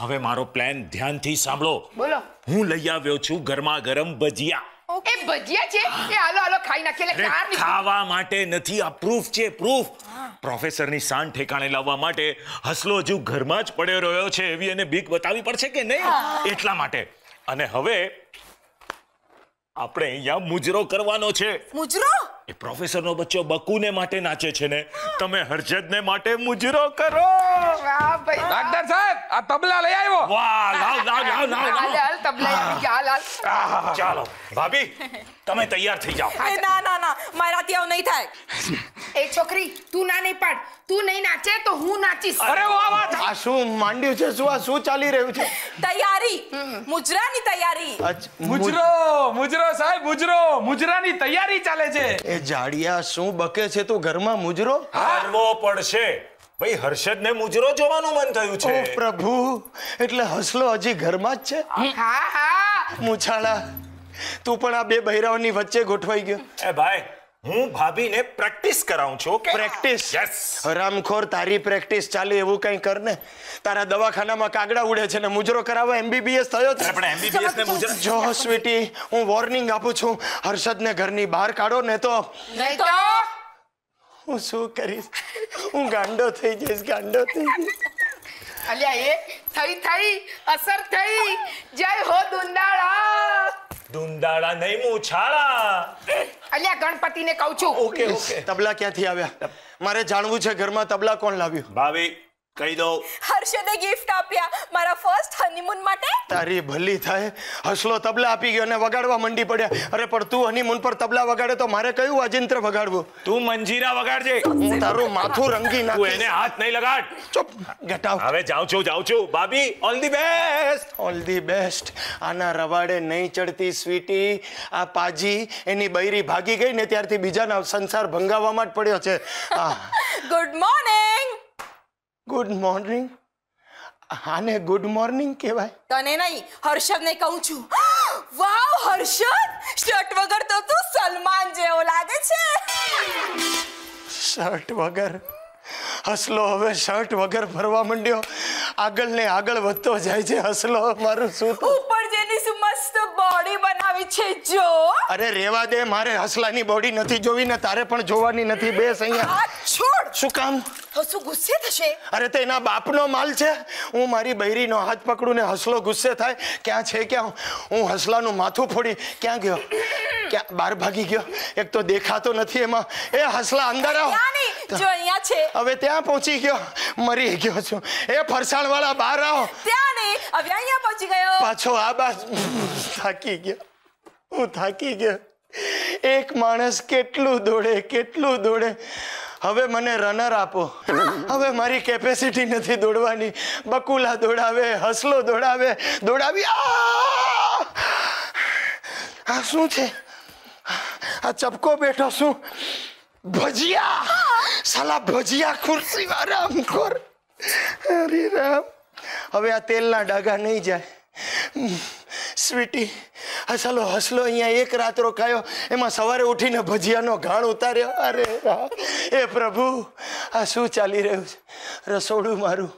હવે મારો પ્લાન ધ્યાનથી સાંભળો બોલો હું લઈ આવ્યો છું ગરમા ગરમ ભજીયા એ ભજીયા છે એ હાલો હાલો ખાઈ નાખીએ એટલે ખાવા માટે નથી આ પ્રૂફ છે પ્રૂફ પ્રોફેસરની શાન ઠેકાણે લાવવા માટે હસલો હજુ ઘરમાં જ પડ્યો રહ્યો છે એવી એને બીક બતાવી પડશે કે નહીં એટલા માટે અને હવે આપણે અહીંયા મુજરો કરવાનો છે મુજરો એ પ્રોફેસરનો બચ્ચો બકુને માટે નાચે છે ને તમે હરજદને માટે મુજરો કરો ડાક્ટર સાહેબ આ તબલા લઈ આવ્યો વાહ લાવ લાવ લાવ લાવ હાલ તબલા આવી ગયા હાલ ચાલો ભાભી તમે તૈયાર થઈ જાઓ ના ના ના મારાથી આવું નહીં થાય એ છોકરી તું ના નહીં પાડ તું નહીં નાચે તો હું નાચીશ અરે વાહ વાહ આ શું માંડ્યું છે શું આ શું ચાલી રહ્યું છે તૈયારી મુજરાની તૈયારી મુજરો મુજરો સાહેબ મુજરો મુજરાની તૈયારી ચાલે છે એ જાડિયા શું બકે છે તું ઘરમાં મુજરો હારવો પડશે ભાઈ હર્ષદ ને મુજરો જોવાનું મન થયું છે પ્રભુ એટલે હસલો હજી ઘરમાં જ છે હા હા મુછાળા તું પણ આ બે બૈરાઓની વચ્ચે ગોઠવાઈ ગયો એ ભાઈ હું ભાભીને પ્રેક્ટિસ કરાવું છું ઓકે પ્રેક્ટિસ યસ હરામખોર તારી પ્રેક્ટિસ ચાલુ એવું કંઈ કર ને તારા દવાખાનામાં કાગડા ઉડે છે ને મુજરો કરાવવા એમબીબીએસ થયો છે પણ એમબીબીએસ ને મુજરો જો સ્વીટી હું વોર્નિંગ આપું છું હર્ષદને ઘરની બહાર કાઢો ને તો નહીં તો હું શું કરીશ હું ગાંડો થઈ જઈશ ગાંડો થઈ જઈશ અલ્યા એ થઈ થઈ અસર થઈ જય હો દુંદાળા ધુંદાળા નહીં મૂછાળા અલ્યા ગણપતિને કહું છું ઓકે ઓકે તબલા ક્યાંથી આવ્યા મારે જાણવું છે ઘરમાં તબલા કોણ લાવ્યું ભાવી કહી દો હર્ષદે ગિફ્ટ આપ્યા મારા ફર્સ્ટ હનીમૂન માટે તારી ભલી થાય હસલો તબલા આપી ગયો અને વગાડવા મંડી પડ્યા અરે પણ તું હનીમૂન પર તબલા વગાડે તો મારે કયું વાજિંત્ર વગાડવું તું મંજીરા વગાડજે હું તારું માથું રંગી નાખું એને હાથ નહીં લગાડ ચૂપ ગટાવ હવે જાઉં છું જાઉં છું ભાભી all the best all the best આના રવાડે નહીં ચડતી સ્વીટી આ પાજી એની બૈરી ભાગી ગઈ ને ત્યારથી બીજાના સંસાર ભંગાવવામાં જ પડ્યો છે ગુડ મોર્નિંગ *laughs* ગુડ મોર્નિંગ આને ગુડ મોર્નિંગ કહેવાય તને નહીં હર્ષદને કહું છું વાવ હર્ષદ શર્ટ વગર તો તું સલમાન જેવો લાગે છે શર્ટ વગર હસલો હવે શર્ટ વગર ફરવા માંડ્યો આગળ ને આગળ વધતો જાય છે હસલો મારું શું ઉપર જેની મસ્ત બોડી બના હોય છે જો અરે રેવા દે મારે હસલાની બોડી નથી જોવી ને તારે પણ જોવાની નથી બેસ અહીંયા છોડ શું કામ હસુ ગુસ્સે થશે અરે તે એના બાપનો માલ છે હું મારી બૈરીનો હાથ પકડું ને હસલો ગુસ્સે થાય ક્યાં છે ક્યાં હું હસલાનું માથું ફોડી ક્યાં ગયો ક્યાં બહાર ભાગી ગયો એક તો દેખાતો નથી એમાં એ હસલા અંદર આવો જો અહીંયા છે હવે ત્યાં પહોંચી ગયો મરી ગયો છું એ ફરસાણવાળા વાળા બહાર આવો ત્યાં નહીં હવે અહીંયા પહોંચી ગયો પાછો આ બાજુ થાકી ગયો હું થાકી ગયો એક માણસ કેટલું દોડે કેટલું દોડે હવે મને રનર આપો હવે મારી કેપેસિટી નથી દોડવાની બકુલા દોડાવે હસલો દોડાવે દોડાવી આ શું છે આ ચપકો બેઠો શું ભજીયા સલા ભજીયા ખુરશી રામ ખોર અરે રામ હવે આ તેલના ડાગા નહીં જાય સ્વીટી હસલો હસલો અહીંયા એક રાત રોકાયો એમાં સવારે ઉઠીને ભજીયાનો ઘાણ ઉતાર્યો અરે એ પ્રભુ આ શું ચાલી રહ્યું છે રસોડું મારું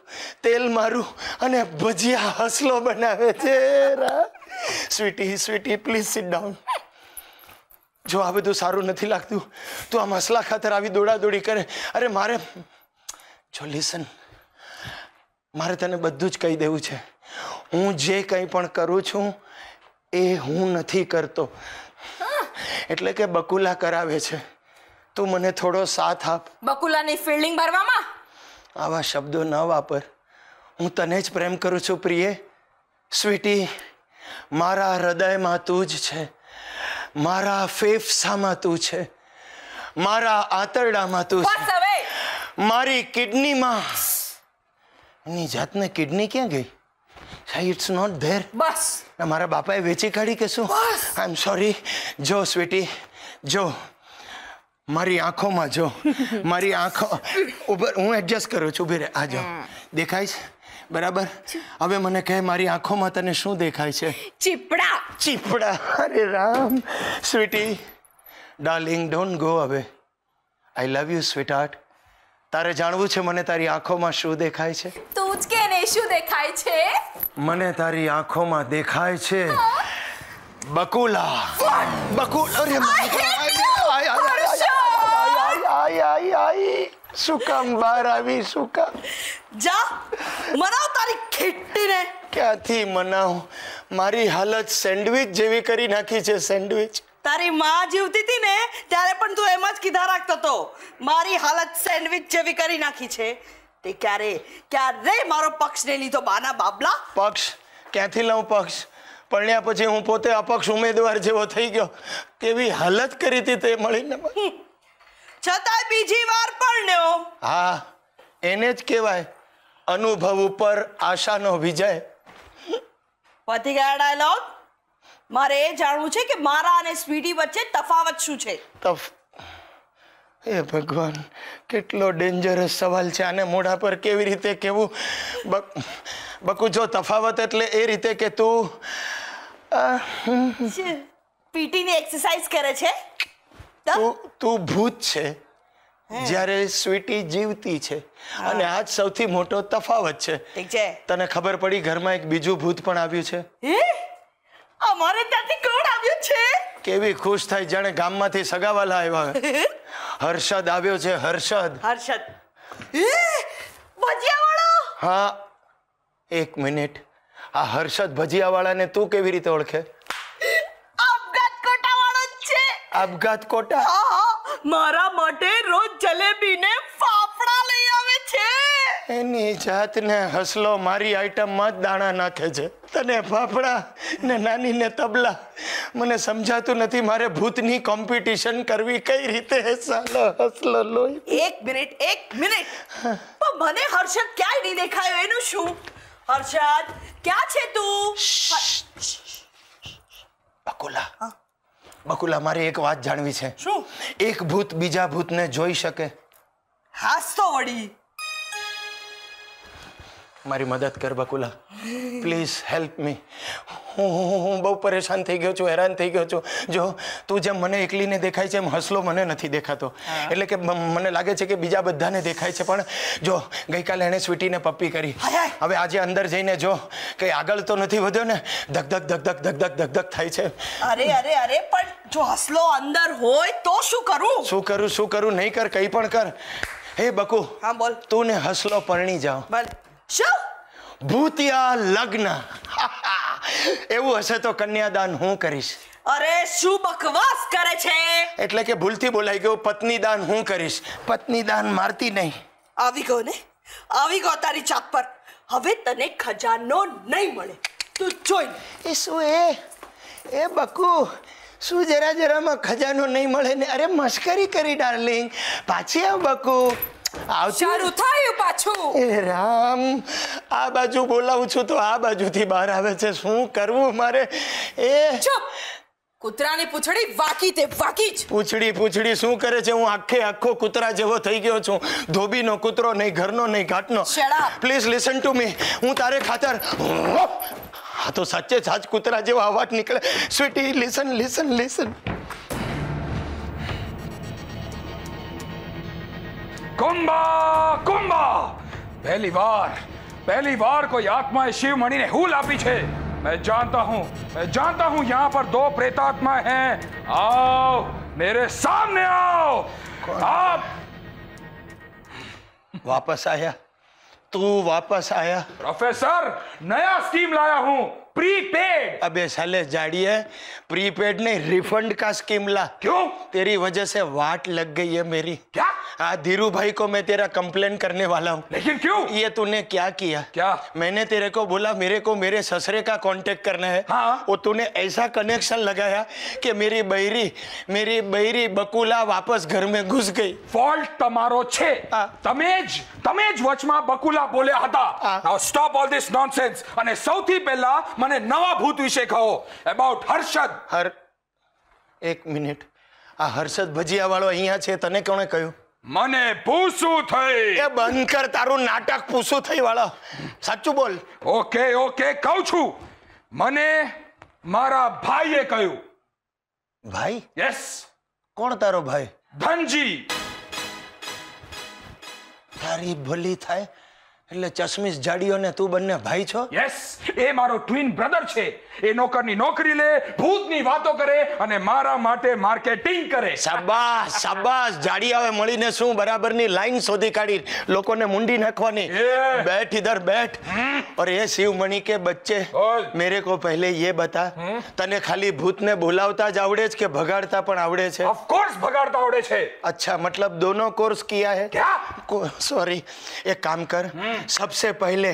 તેલ મારું અને ભજીયા હસલો બનાવે છે Sweety Sweety please sit down જો આ બધું સારું નથી લાગતું તું આ મસલા ખાતર આવી દોડાદોડી કરે અરે મારે જો લિસન મારે તને બધું જ કહી દેવું છે હું જે કંઈ પણ કરું છું એ હું નથી કરતો એટલે કે બકુલા કરાવે છે તું મને થોડો સાથ આપ બકુલાની ફિલ્ડિંગ ભરવામાં આવા શબ્દો ન વાપર હું તને જ પ્રેમ કરું છું પ્રિય સ્વીટી મારા હૃદયમાં તું જ છે મારા ફેફસામાં તું છે મારા આંતરડામાં તું છે મારી કિડનીમાં એની જાતને કિડની ક્યાં ગઈ સાહેબ ઇટ્સ નોટ ધેર બસ મારા બાપાએ વેચી કાઢી કે શું આઈ એમ સોરી જો સ્વીટી જો મારી આંખોમાં જો *laughs* મારી આંખો ઉપર હું એડજસ્ટ કરું છું ઉભી રે આ જો દેખાય છે બરાબર હવે મને કહે મારી આંખોમાં તને શું દેખાય છે ચીપડા ચીપડા અરે Ram Sweety darling don't go હવે I love you sweetheart તારે જાણવું છે મને તારી આંખોમાં શું દેખાય છે તું જ કે ને શું દેખાય છે મને તારી આંખોમાં દેખાય છે બકુલા બકુલ અરે શું કામ બહાર આવી શું કામ જા મનાવ તારી ખીટ્ટીને ક્યાંથી મનાવ મારી હાલત સેન્ડવિચ જેવી કરી નાખી છે સેન્ડવિચ તારી માં જીવતી હતી ત્યારે પણ તું એમ જ કીધા રાખતો હતો મારી હાલત સેન્ડવિચ જેવી કરી નાખી છે તે ક્યારે ક્યારે મારો પક્ષ ને લીધો બાના બાબલા પક્ષ ક્યાંથી લઉં પક્ષ પરણ્યા પછી હું પોતે અપક્ષ ઉમેદવાર જેવો થઈ ગયો કેવી હાલત કરી હતી તે મળીને છતાંય બીજી વાર પરણ્યો હા એને જ કહેવાય અનુભવ ઉપર આશાનો વિજય પતી ગયા ડાયલોગ મારે એ જાણવું છે કે મારા અને સ્વીટી વચ્ચે તફાવત શું છે તફ હે ભગવાન કેટલો ડેન્જરસ સવાલ છે આને મોઢા પર કેવી રીતે કેવું બકુ જો તફાવત એટલે એ રીતે કે તું પીટીની એક્સરસાઇઝ કરે છે તું ભૂત છે જ્યારે સ્વીટી જીવતી છે અને આ જ સૌથી મોટો તફાવત છે તને ખબર પડી ઘરમાં એક બીજું ભૂત પણ આવ્યું છે હે અમારે ત્યાંથી કોણ આવ્યું છે કેવી ખુશ થાય જાણે ગામમાંથી સગાવાલા આવ્યા હર્ષદ આવ્યો છે હર્ષદ હર્ષદ ભજીયાવાળો હા એક મિનિટ આ હર્ષદ ભજીયાવાળાને તું કેવી રીતે ઓળખે આપઘાત કોટાવાળો છે આપઘાત કોટા મારા માટે રોજ જલેબીને એની જાતને હસલો મારી આઈટમમાં જ દાણા નાખે છે તને ફાફડા ને નાની ને તબલા મને સમજાતું નથી મારે ભૂતની કોમ્પિટિશન કરવી કઈ રીતે સાલો હસલો લોહી એક મિનિટ એક મિનિટ પણ મને હર્ષદ ક્યાંય નહીં દેખાયો એનું શું હર્ષદ ક્યાં છે તું બકુલા બકુલા મારે એક વાત જાણવી છે શું એક ભૂત બીજા ભૂતને જોઈ શકે હાસ તો વળી મારી મદદ કર બકુલા પ્લીઝ હેલ્પ મી હું હું બહુ પરેશાન થઈ ગયો છું હેરાન થઈ ગયો છું જો તું જેમ મને એકલીને દેખાય છે એમ હસલો મને નથી દેખાતો એટલે કે મને લાગે છે કે બીજા બધાને દેખાય છે પણ જો ગઈકાલે એણે સ્વીટીને પપ્પી કરી હવે આજે અંદર જઈને જો કંઈ આગળ તો નથી વધ્યો ને ધક ધક ધક ધક ધક ધક ધક ધક થાય છે અરે અરે અરે પણ જો હસલો અંદર હોય તો શું કરું શું કરું શું કરું નહીં કર કંઈ પણ કર હે બકુ હા બોલ તું ને હસલો પરણી જાઓ ભલે શું ભૂતિયા લગ્ન *laughs* એવું હશે તો કન્યાદાન હું કરીશ અરે શું બકવાસ કરે છે એટલે કે ભૂલથી બોલાઈ ગયો પત્નીદાન હું કરીશ પત્નીદાન મારતી નહીં આવી ગયો ને આવી ગયો તારી ચાપ પર હવે તને ખજાનો નહીં મળે તું જોઈ એ શું એ એ બકુ શું જરા જરામાં ખજાનો નહીં મળે ને અરે મશ્કરી કરી ડાર્લિંગ પાછી આવ બકુ સારું થયું પાછું એ રામ આ બાજુ બોલાવું છું તો આ બાજુથી બહાર આવે છે શું કરવું મારે એ ચૂપ કૂતરાની પૂંછડી વાકી તે વાકી જ પૂંછડી પૂંછડી શું કરે છે હું આખે આખો કૂતરા જેવો થઈ ગયો છું ધોબીનો કૂતરો નહીં ઘરનો નહીં ઘાટનો શેડા પ્લીઝ લિસન ટુ મી હું તારે ખાતર હા તો સાચે સાચ કૂતરા જેવો અવાજ નીકળે Sweety listen listen listen Kumbha Kumbha पहली बार पहली बार कोई आत्मा शिवमणि ने आपी छे मैं जानता हूं मैं जानता हूं यहाँ पर दो प्रेतात्मा हैं आओ मेरे सामने आओ आप वापस आया तू वापस आया प्रोफेसर नया स्कीम लाया हूं प्रीपेड अबे साले जाड़ी है प्रीपेड ने रिफंड का स्कीम ला क्यों तेरी वजह से वाट लग गई है मेरी क्या हाँ धीरू भाई को मैं तेरा कंप्लेन करने वाला हूँ लेकिन क्यों ये तूने क्या किया क्या मैंने तेरे को बोला मेरे को मेरे ससरे का कांटेक्ट करना है हाँ वो तूने ऐसा कनेक्शन लगाया कि मेरी बहरी मेरी बहरी बकुला वापस घर में घुस गई फॉल्ट तमारो छे हाँ। तमेज तमेज वचमा बकुला बोले आता स्टॉप ऑल दिस नॉनसेंस अने सौथी पहला મને નવા ભૂત વિશે કહો એબાઉટ હર્ષદ હર એક મિનિટ આ હર્ષદ ભજીયા વાળો અહીંયા છે તને કોણે કહ્યું મને પૂછું થઈ એ બંધ કર તારું નાટક પૂછું થઈ વાળો સાચું બોલ ઓકે ઓકે કહું છું મને મારા ભાઈએ કહ્યું ભાઈ યસ કોણ તારો ભાઈ ધનજી તારી ભલી થાય એટલે ચશ્મીસ જાડીઓ ને તું બંને ભાઈ છો યસ એ મારો ટ્વિન બ્રધર છે એ નોકરની નોકરી લે ભૂતની વાતો કરે અને મારા માટે માર્કેટિંગ કરે શાબાશ શાબાશ જાડીયાઓએ મળીને શું બરાબરની લાઈન શોધી કાઢી લોકોને મુંડી નાખવાની બેઠ ઇધર બેઠ ઓર એ શિવમણી કે બચ્ચે મેરે કો પહેલે યે બતા તને ખાલી ભૂતને બોલાવતા જ આવડે છે કે ભગાડતા પણ આવડે છે ઓફ કોર્સ ભગાડતા આવડે છે અચ્છા મતલબ દોનો કોર્સ કિયા હે ક્યા સોરી એક કામ કર सबसे पहले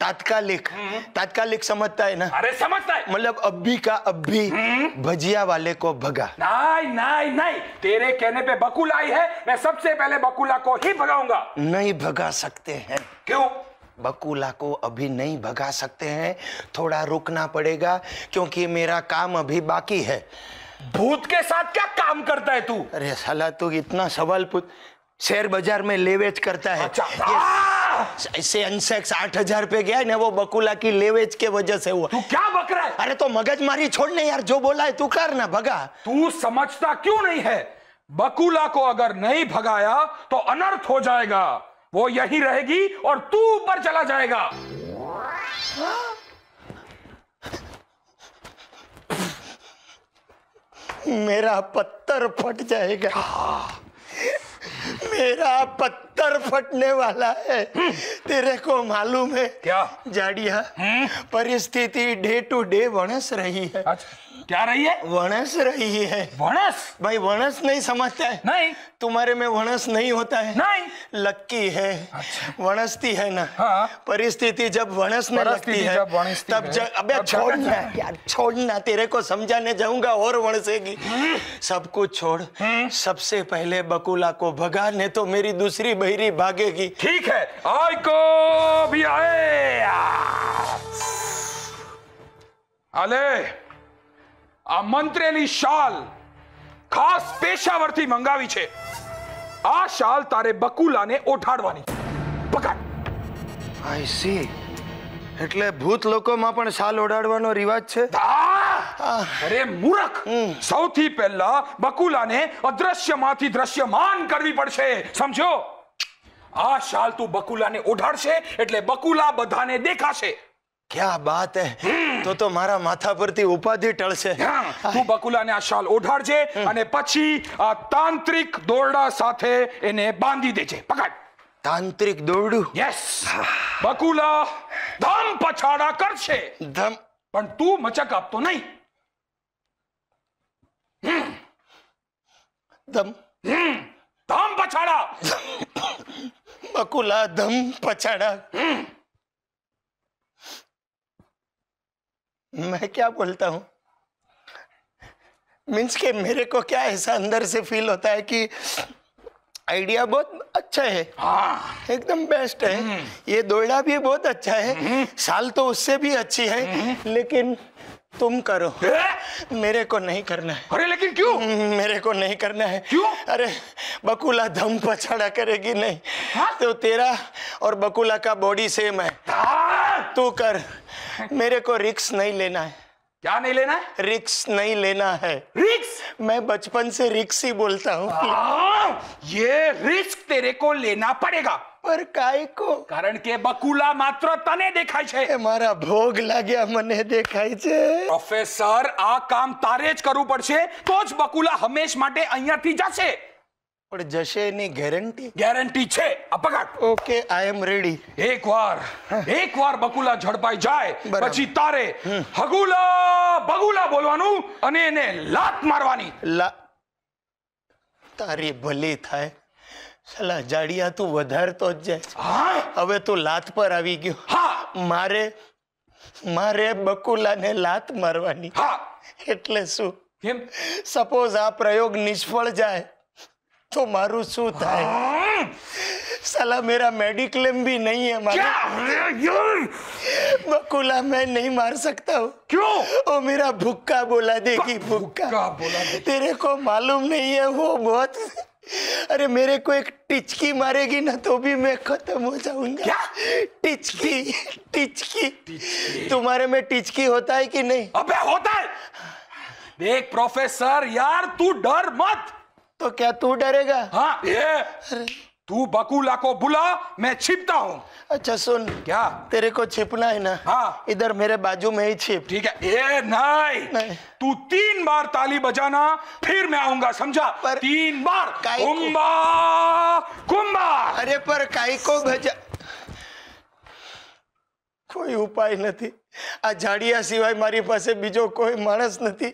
तात्कालिक तात्कालिक समझता है ना अरे समझता है मतलब अभी का अभी हम्म। भजिया वाले को भगा नहीं नहीं नहीं तेरे कहने पे बकुल आई है मैं सबसे पहले बकुला को ही भगाऊंगा नहीं भगा सकते हैं क्यों बकुला को अभी नहीं भगा सकते हैं थोड़ा रुकना पड़ेगा क्योंकि मेरा काम अभी बाकी है भूत के साथ क्या काम करता है तू अरे साला तू इतना सवाल पूछ शेयर बाजार में लेवेज करता है अच्छा, सेंसेक्स आठ हजार पे गया ना वो बकुला की लेवेज के वजह से हुआ तू क्या बक रहा है अरे तो मगज मारी छोड़ ने यार जो बोला है तू कर ना भगा तू समझता क्यों नहीं है बकुला को अगर नहीं भगाया तो अनर्थ हो जाएगा वो यही रहेगी और तू ऊपर चला जाएगा मेरा पत्थर फट जाएगा मेरा पत्थर फटने वाला है तेरे को मालूम है क्या जाडिया परिस्थिति डे टू डे वणस रही है अच्छा। क्या रही है वनस रही है वनस भाई वनस नहीं समझता है नहीं तुम्हारे में वनस नहीं होता है नहीं लक्की है अच्छा। वनस्ती है ना हाँ। परिस्थिति जब वनस में लगती है तब जब अबे छोड़ना यार छोड़ना तेरे को समझाने जाऊंगा और वनसेगी हम्म। सब कुछ छोड़ हम्म। सबसे पहले बकुला को भगाने तो मेरी दूसरी बहरी भागेगी ठीक है आई को भी आए अले આ મંત્રેલી શાલ ખાસ પેશાવરથી મંગાવી છે આ શાલ તારે બકુલાને ઓઠાડવાની પકડ આઈ સી એટલે ભૂત લોકોમાં પણ શાલ ઓઢાડવાનો રિવાજ છે અરે મૂરખ સૌથી પહેલા બકુલાને અદ્રશ્યમાંથી દ્રશ્યમાન કરવી પડશે સમજો આ શાલ તું બકુલાને ઓઢાડશે એટલે બકુલા બધાને દેખાશે ક્યાં બાત હે તો તો મારા માથા પરથી ઉપાધિ ટળશે તું બકુલાને આ શાલ ઓઢાડજે અને પછી આ તાંત્રિક દોરડા સાથે એને બાંધી દેજે પકડ તાંત્રિક દોરડું યસ બકુલા ધમ પછાડા કરશે ધમ પણ તું મચક આપતો નહીં ધમ ધમ પછાડા બકુલા ધમ પછાડા मैं क्या बोलता हूँ मीन्स के मेरे को क्या ऐसा अंदर से फील होता है कि आइडिया बहुत अच्छा है हाँ। एकदम बेस्ट है हम्म। ये दोड़ा भी बहुत अच्छा है हम्म। साल तो उससे भी अच्छी है हम्म। लेकिन तुम करो ए? मेरे को नहीं करना है अरे लेकिन क्यों मेरे को नहीं करना है क्यों अरे बकुला दम पछाड़ा करेगी नहीं हाँ? तो तेरा और बकुला का बॉडी सेम है हाँ। तू कर मेरे को रिक्स नहीं लेना है क्या नहीं लेना है रिक्स नहीं लेना है रिक्स मैं बचपन से रिक्स ही बोलता हूँ हाँ, ये रिस्क तेरे को लेना पड़ेगा पर काय को कारण के बकुला मात्र तने देखा छे हमारा भोग लाग्या मने देखाय छे प्रोफेसर आ काम तारेज करू पड़छे तो बकुला हमेश माटे अइया थी जासे પણ જશે એની ગેરંટી ગેરંટી છે અપઘાત ઓકે આઈ એમ રેડી એકવાર એકવાર બકુલા ઝડપાઈ જાય પછી તારે હગુલા બગુલા બોલવાનું અને એને લાત મારવાની લા તારી ભલી થાય સલા જાડિયા તું વધારતો જ જાય હા હવે તું લાત પર આવી ગયો હા મારે મારે બકુલાને લાત મારવાની હા એટલે શું કેમ સપોઝ આ પ્રયોગ નિષ્ફળ જાય तो मारू शू थे સાલા मेरा मेडिक्लेम भी नहीं है मारा बकुला मैं नहीं मार सकता हूँ क्यों वो मेरा भुक्का बोला देगी भुक्का तेरे को मालूम नहीं है वो बहुत अरे मेरे को एक टिचकी मारेगी ना तो भी मैं खत्म हो जाऊंगा क्या टिचकी, टिचकी। तुम्हारे में टिचकी होता है कि नहीं अबे होता है देख प्रोफेसर यार तू डर मत तो क्या तू डरेगा हाँ ये तू बकुला को बुला मैं छिपता हूँ अच्छा सुन क्या तेरे को छिपना है ना हाँ इधर मेरे बाजू में ही छिप ठीक है ए नहीं, नहीं। तू तीन बार ताली बजाना फिर मैं आऊंगा समझा पर तीन बार कुंबा कुंबा अरे पर काई को भजा कोई उपाय नहीं આ જાડિયા સિવાય મારી પાસે બીજો કોઈ માણસ નથી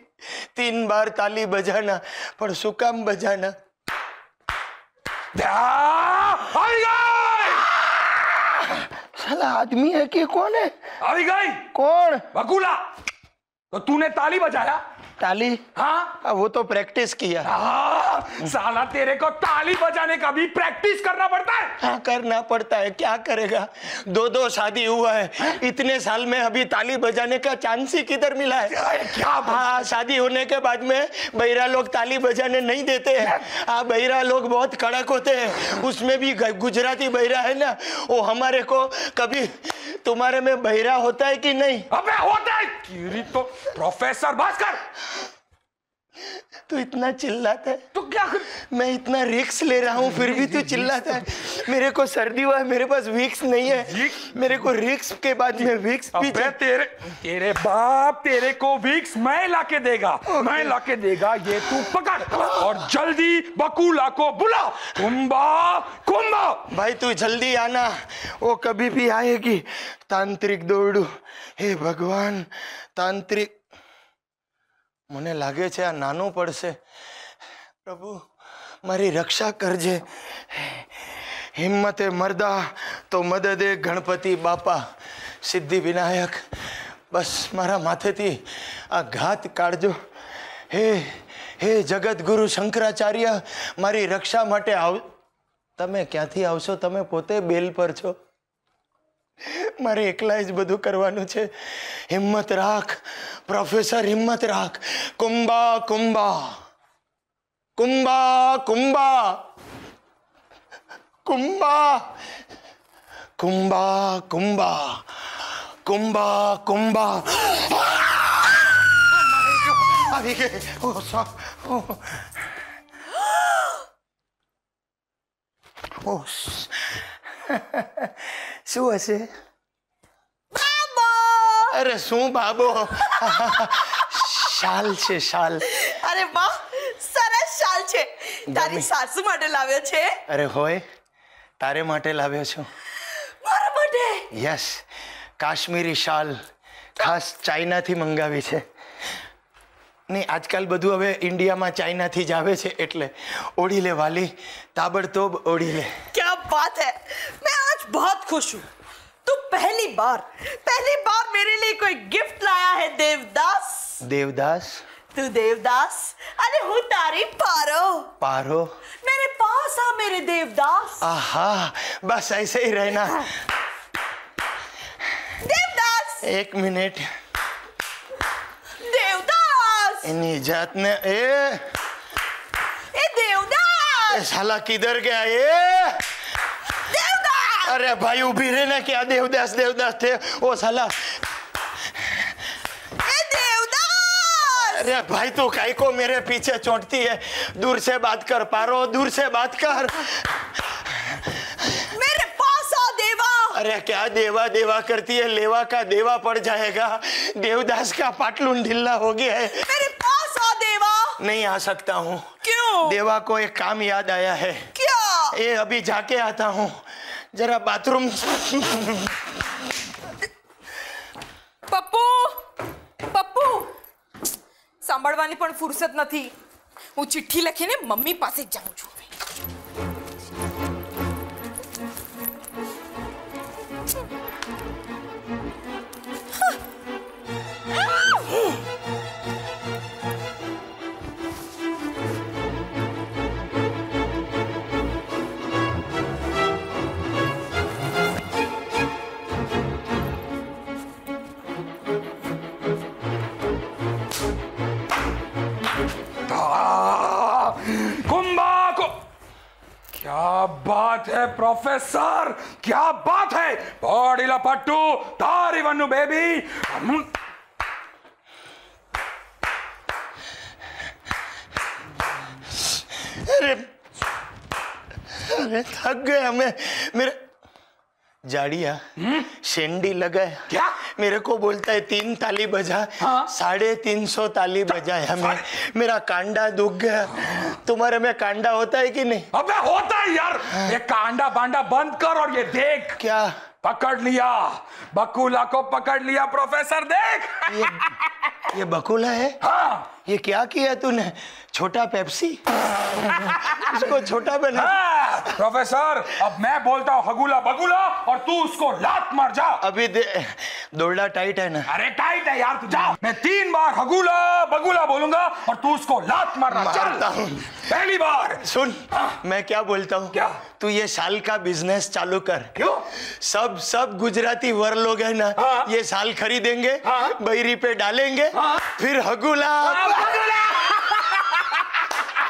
તીન બાર તાલી બજાના પણ શું કામ બજાના સાલા આદમી હે કે કોને આવી ગઈ કોણ બકુલા તો તું તાલી બજાયા ताली हाँ अब हाँ, वो तो प्रैक्टिस किया हाँ, साला तेरे को ताली बजाने का भी प्रैक्टिस करना पड़ता है हाँ करना पड़ता है क्या करेगा दो दो शादी हुआ है हा? इतने साल में अभी ताली बजाने का चांस ही किधर मिला है क्या हाँ शादी होने के बाद में बहिरा लोग ताली बजाने नहीं देते हैं हाँ, हाँ बहिरा लोग बहुत कड़क होते हैं उसमें भी गुजराती बहिरा है ना वो हमारे को कभी तुम्हारे में बहिरा होता है कि नहीं अबे होता है तो प्रोफेसर भास्कर तू इतना चिल्लाता है तू तो क्या कर... मैं इतना रिक्स ले रहा हूँ फिर भी तू *laughs* चिल्लाता है मेरे को सर्दी हुआ है मेरे पास विक्स नहीं है मेरे को रिक्स के बाद में विक्स भी तेरे तेरे बाप तेरे को विक्स मैं लाके देगा मैं लाके देगा ये तू पकड़ और जल्दी बकूला को बुला कुंभा कुंभा भाई तू जल्दी आना वो कभी भी आएगी तांत्रिक दौड़ू हे भगवान तांत्रिक મને લાગે છે આ નાનું પડશે પ્રભુ મારી રક્ષા કરજે હિંમતે મરદા તો મદદે ગણપતિ બાપા સિદ્ધિ વિનાયક બસ મારા માથેથી આ ઘાત કાઢજો હે હે જગતગુરુ શંકરાચાર્ય મારી રક્ષા માટે આવ તમે ક્યાંથી આવશો તમે પોતે બેલ પર છો મારે એકલા જ બધું કરવાનું છે હિંમત રાખ પ્રોફેસર હિંમત રાખ કુંબા કુંબા કુંબા કુંબા કુંબા કુંબા કુંબા કુંબા કુંબા આવી ગઈ ઓ સા ઓ *laughs* શું હશે બાબો અરે શું બાબો શાલ છે શાલ અરે વાહ સરસ શાલ છે તારી સાસુ માટે લાવ્યો છે અરે હોય તારે માટે લાવ્યો છું મારા માટે યસ કાશ્મીરી શાલ ખાસ ચાઇનાથી મંગાવી છે नहीं आजकल बदु अवे इंडिया में चाइना से जावे छे એટલે ઓડીલે વાલી તાબડતોબ ઓડીલે ક્યા વાત હે મે આજ બહોત ખુશ હું તું પહેલી બાર પહેલી બાર મેરે લે કોઈ ગિફ્ટ લાયા હે દેવદાસ દેવદાસ તું દેવદાસ આલે હું તારી પારો પારો મેરે પાસ આ મેરે દેવદાસ આહા બસ ऐसे ही रहना દેવદાસ 1 मिनट जातने ए ए देवदास हला किधर गया ए देवदास अरे भाई उभी रहे ना क्या देवदास देवदास थे ओ साला ए देवदास अरे भाई तू काई को मेरे पीछे चोटती है दूर से बात कर पारो दूर से बात कर अरे क्या देवा देवा करती है लेवा का देवा पड़ जाएगा देवदास का पाटलून ढिल्ला हो गया है मेरे पास आ देवा नहीं आ सकता हूँ क्यों देवा को एक काम याद आया है क्या ये अभी जाके आता हूँ जरा बाथरूम पप्पू पप्पू सांभवा फुर्सत नहीं हूँ चिट्ठी लखी ने मम्मी पास जाऊँ छू है प्रोफेसर क्या बात है बॉडी लपट्टू तारी वन्नु बेबी अरे अरे थक गया मैं मेरे जाड़िया हम्म? शेंडी लगा क्या मेरे को बोलता है तीन ताली बजा हाँ? साढ़े तीन सौ ताली बजाया मैं मेरा कांडा दुख गया तुम्हारे में कांडा होता है कि नहीं अबे होता है यार हाँ? ये कांडा बांडा बंद कर और ये देख क्या पकड़ लिया बकुला को पकड़ लिया प्रोफेसर देख ये, ये बकुला है हाँ? ये क्या किया तूने छोटा पेप्सी उसको छोटा बना हाँ, प्रोफेसर अब मैं बोलता हूँ हगुला बगुला और तू उसको लात मार जा अभी दौड़ा टाइट है ना अरे टाइट है यार तू जा मैं तीन बार हगुला बगुला बोलूंगा और तू उसको लात मार चलता हूँ पहली बार सुन हाँ? मैं क्या बोलता हूँ क्या तू ये साल का बिजनेस चालू कर क्यों सब सब गुजराती वर लोग है ना हाँ? ये साल खरीदेंगे हाँ। बैरी पे डालेंगे हाँ। फिर हगुला हाँ,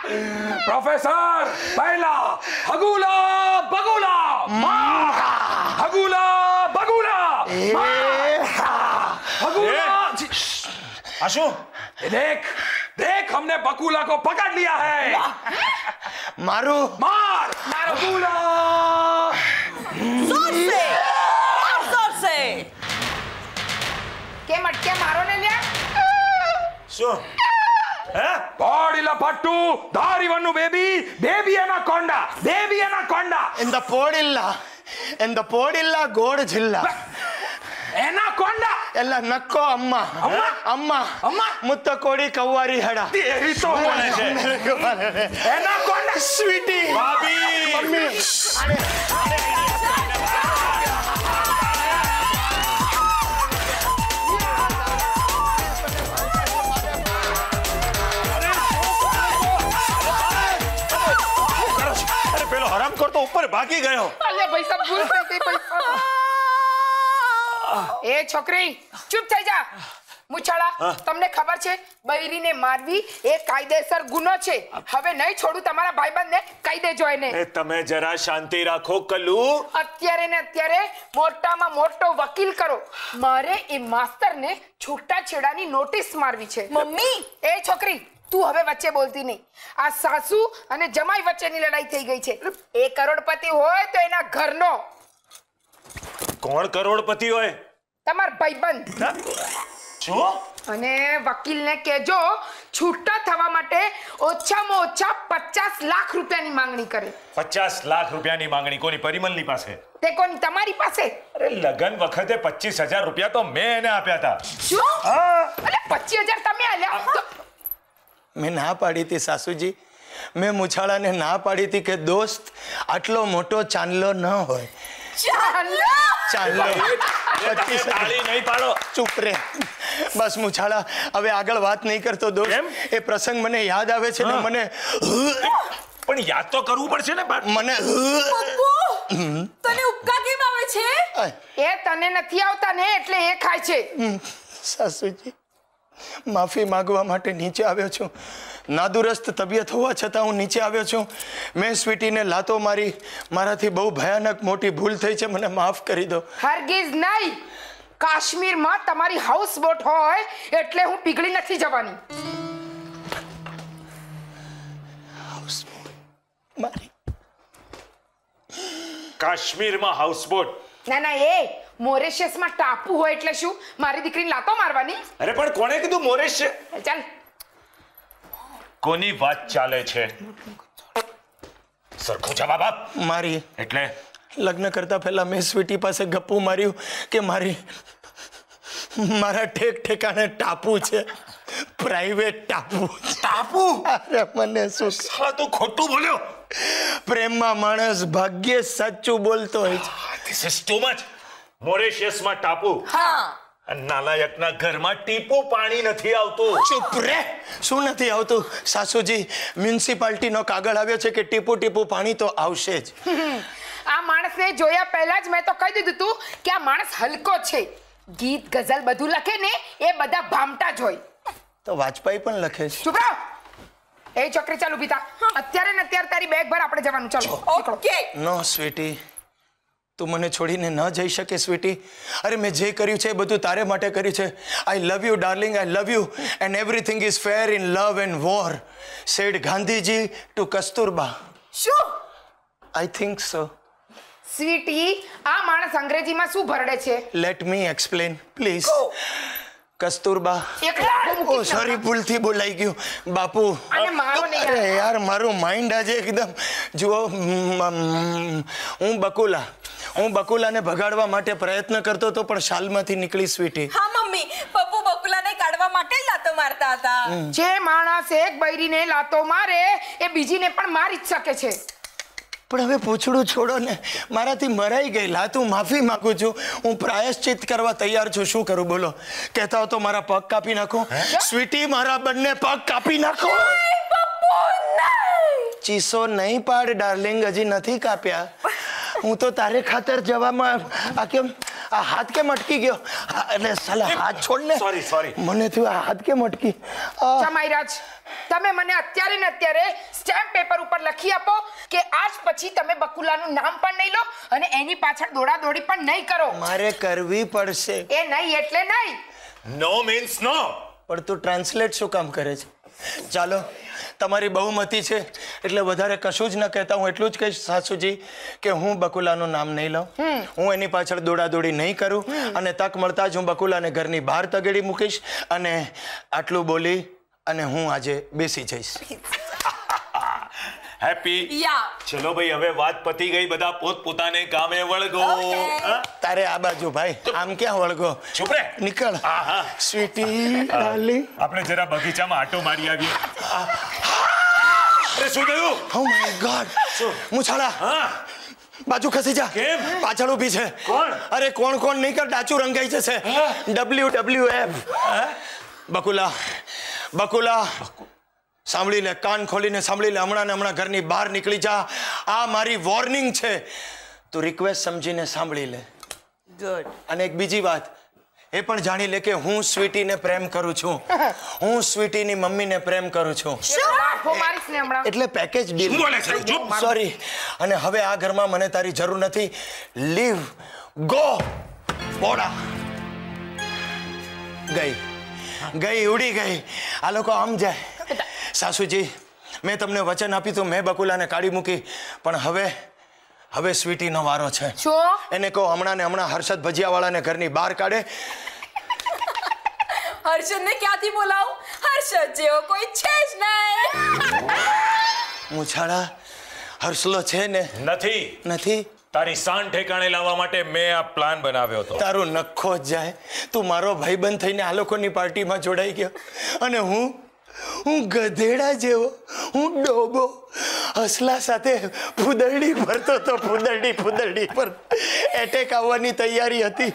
प्रोफेसर पहला हगूला बगुला हगूला बगुला हगूला अशु देख देख हमने बकुला को पकड़ लिया है मारो मार मारो बकुला जोर से जोर से के मटके मारो ने लिया सुन பாடில ಪಟ್ಟು தாரி வண்ணு ಬೇಬಿ ಬೇಬಿಯನ ಕೊಂಡ ದೇವಿಯನ ಕೊಂಡ ಎಂದ ಪೋಡಿಲ್ಲ ಎಂದ ಪೋಡಿಲ್ಲ ಗೋಡ ಜಿಲ್ಲ ಏನ ಕೊಂಡ ಎಲ್ಲ ನಕ್ಕೋ ಅಮ್ಮ ಅಮ್ಮ ಅಮ್ಮ ಅಮ್ಮ ಮುತ್ತ ಕೋಡಿ ಕವ್ವಾರಿ ಹಡ ಏನ ಕೊಂಡ ಸ್ವೀಟಿ ಬಾಬಿ ಮಮ್ಮಿ ઉપર ભાગી ગયો અલે ભાઈ સાહેબ ભૂલ થઈ ગઈ ભાઈ એ છોકરી ચૂપ થઈ જા મુછાળા તમને ખબર છે બૈરીને મારવી એ કાયદેસર ગુનો છે હવે નહીં છોડું તમારા ભાઈબંધને કહી દેજો એને તમે જરા શાંતિ રાખો કલુ અત્યારે ને અત્યારે મોટામાં મોટો વકીલ કરો મારે એ માસ્તરને છૂટા છેડાની નોટિસ મારવી છે મમ્મી એ છોકરી તું હવે વચ્ચે બોલતી નહીં આ સાસુ અને જમાઈ વચ્ચેની લડાઈ થઈ ગઈ છે એ કરોડપતિ હોય તો એના ઘરનો કોણ કરોડપતિ હોય તમાર ભાઈબંધ છો અને વકીલને કહેજો છૂટા થવા માટે ઓછામાં ઓછા પચાસ લાખ રૂપિયાની માંગણી કરે પચાસ લાખ રૂપિયાની માંગણી કોની પરિમલની પાસે તે કોની તમારી પાસે અરે લગન વખતે પચીસ હજાર રૂપિયા તો મેં એને આપ્યા હતા શું પચીસ હજાર તમે આલ્યા મેં ના પાડી હતી સાસુજી મેં મુછાળાને ના પાડી હતી કે દોસ્ત આટલો મોટો ચાંદલો ન હોય ચાંદલો ચૂપ રે બસ મુછાળા હવે આગળ વાત નહીં કરતો દોસ્ત એ પ્રસંગ મને યાદ આવે છે ને મને પણ યાદ તો કરવું પડશે ને મને છે એ તને નથી આવતા ને એટલે એ ખાય છે સાસુજી માફી માગવા માટે નીચે આવ્યો છું નાદુરસ્ત તબિયત હોવા છતાં હું નીચે આવ્યો છું મેં સ્વીટીને લાતો મારી મારાથી બહુ ભયાનક મોટી ભૂલ થઈ છે મને માફ કરી દો હરગીઝ નહીં કાશ્મીરમાં તમારી હાઉસ બોટ હોય એટલે હું પીગળી નથી જવાની હાઉસ મારી કાશ્મીરમાં હાઉસ બોટ ના ના એ મોરેશિયસમાં ટાપુ હોય એટલે શું મારી દીકરીને લાતો મારવાની અરે પણ કોણે કીધું મોરેશ ચાલ કોની વાત ચાલે છે સરખો જવાબ આપ મારી એટલે લગ્ન કરતા પહેલા મેં સ્વીટી પાસે ગપ્પુ માર્યું કે મારી મારા ઠેક ઠેકાણે ટાપુ છે પ્રાઇવેટ ટાપુ ટાપુ અરે મને શું સાતું ખોટું બોલ્યો પ્રેમમાં માણસ ભાગ્યે સાચું બોલતો હોય છે ધીસ ઇઝ ટુ મચ મોરેશિયસમાં ટાપુ હા નાલાયકના ઘરમાં ટીપું પાણી નથી આવતું ચૂપ રે શું નથી આવતું સાસુજી નો કાગળ આવ્યો છે કે ટીપુ ટીપુ પાણી તો આવશે જ *laughs* આ માણસને જોયા પહેલા જ મેં તો કહી દીધું તું કે આ માણસ હલકો છે ગીત ગઝલ બધું લખે ને એ બધા ભામટા જોઈ તો વાજપાઈ પણ લખે છે ચૂપ રહો એ ચોકરી ચાલુ પીતા અત્યારે ને અત્યારે તારી બેગ ભર આપણે જવાનું ચાલો ઓકે નો સ્વીટી તું મને છોડીને ન જઈ શકે સ્વીટી અરે મેં જે કર્યું છે એ બધું તારે માટે કર્યું છે I love you darling I love you and everything is fair in love and war said Gandhiji to Kasturba શું આઈ થિંક સો સ્વીટી આ માણસ અંગ્રેજીમાં શું ભરડે છે let me explain please Kasturba oh sorry ભૂલથી બોલાઈ ગયું બાપુ અરે યાર મારું માઇન્ડ આજે એકદમ જુઓ હું બકુલા હું બકુલાને ભગાડવા માટે પ્રયત્ન કરતો હતો પણ શાલમાંથી નીકળી સ્વીટી હા મમ્મી પપ્પુ બકુલાને કાઢવા માટે લાતો મારતા હતા જે માણસ એક બૈરીને લાતો મારે એ બીજીને પણ મારી જ શકે છે પણ હવે પૂછડું છોડો ને મારાથી મરાઈ ગઈ લાતું માફી માંગુ છું હું પ્રાયશ્ચિત કરવા તૈયાર છું શું કરું બોલો કહેતા હો તો મારા પગ કાપી નાખો સ્વીટી મારા બંને પગ કાપી નાખો ચીસો નહીં પાડ ડાર્લિંગ હજી નથી કાપ્યા હું તો તારે ખાતર જવામાં આ કેમ આ હાથ કેમ અટકી ગયો એટલે સાલા હાથ છોડ ને સોરી સોરી મને થયું આ હાથ કેમ અટકી ચમાઈરાજ તમે મને અત્યારે ને અત્યારે સ્ટેમ્પ પેપર ઉપર લખી આપો કે આજ પછી તમે બકુલાનું નામ પણ નહીં લો અને એની પાછળ દોડા દોડી પણ નહીં કરો મારે કરવી પડશે એ નહીં એટલે નહીં નો મીન્સ નો પણ તું ટ્રાન્સલેટ શું કામ કરે છે ચાલો તમારી બહુમતી છે એટલે વધારે કશું જ ન કહેતા હું એટલું જ કહીશ સાસુજી કે હું બકુલાનું નામ નહીં લઉં હું એની પાછળ દોડાદોડી નહીં કરું અને તક મળતા જ હું બકુલાને ઘરની બહાર તગેડી મૂકીશ અને આટલું બોલી અને હું આજે બેસી જઈશ હેપી ચલો ભાઈ હવે વાત પતી ગઈ બધા પોત પોતાને કામે વળગો તારે આ બાજુ ભાઈ આમ ક્યાં વળગો ચૂપ નીકળ સ્વીટી ડાર્લિંગ આપણે જરા બગીચામાં આટો મારી આવીએ અરે શું થયું ઓ માય ગોડ મુછાળા હા બાજુ ખસી જા કેમ પાછળ ઊભી છે કોણ અરે કોણ કોણ નહીં કર ડાચું રંગાઈ જશે W W F Bakula Bakula સાંભળી લે કાન ખોલીને સાંભળી લે હમણાં ને હમણાં ઘરની બહાર નીકળી જા આ મારી વોર્નિંગ છે તું રિક્વેસ્ટ સમજીને સાંભળી લે ગુડ અને એક બીજી વાત એ પણ જાણી લે કે હું સ્વીટીને પ્રેમ કરું છું *laughs* હું સ્વીટીની મમ્મીને પ્રેમ કરું છું એટલે પેકેજ ડીલ સોરી અને હવે આ ઘરમાં મને તારી જરૂર નથી લીવ ગો બોડા ગઈ ગઈ ઉડી ગઈ આ લોકો આમ જાય સાસુજી મેં તમને વચન આપ્યું હતું મેં બકુલાને કાઢી મૂકી પણ હવે હવે સ્વીટીનો વારો છે એને કહો હમણાં ને હમણાં હર્ષદ ભજીયાવાળાને ઘરની બહાર કાઢે હર્ષદને ક્યાંથી બોલાવું હર્ષદ જેવો કોઈ છે જ નહીં મુછાળા હર્ષલો છે ને નથી નથી તારી શાન ઠેકાણે લાવવા માટે મેં આ પ્લાન બનાવ્યો હતો તારો નખો જ જાય તું મારો ભાઈબંધ થઈને આ લોકોની પાર્ટીમાં જોડાઈ ગયો અને હું હું ગધેડા જેવો હું ડોબો હસલા સાથે ફૂદરડી ભરતો તો ફૂદરડી ફૂદરડી પર એટેક આવવાની તૈયારી હતી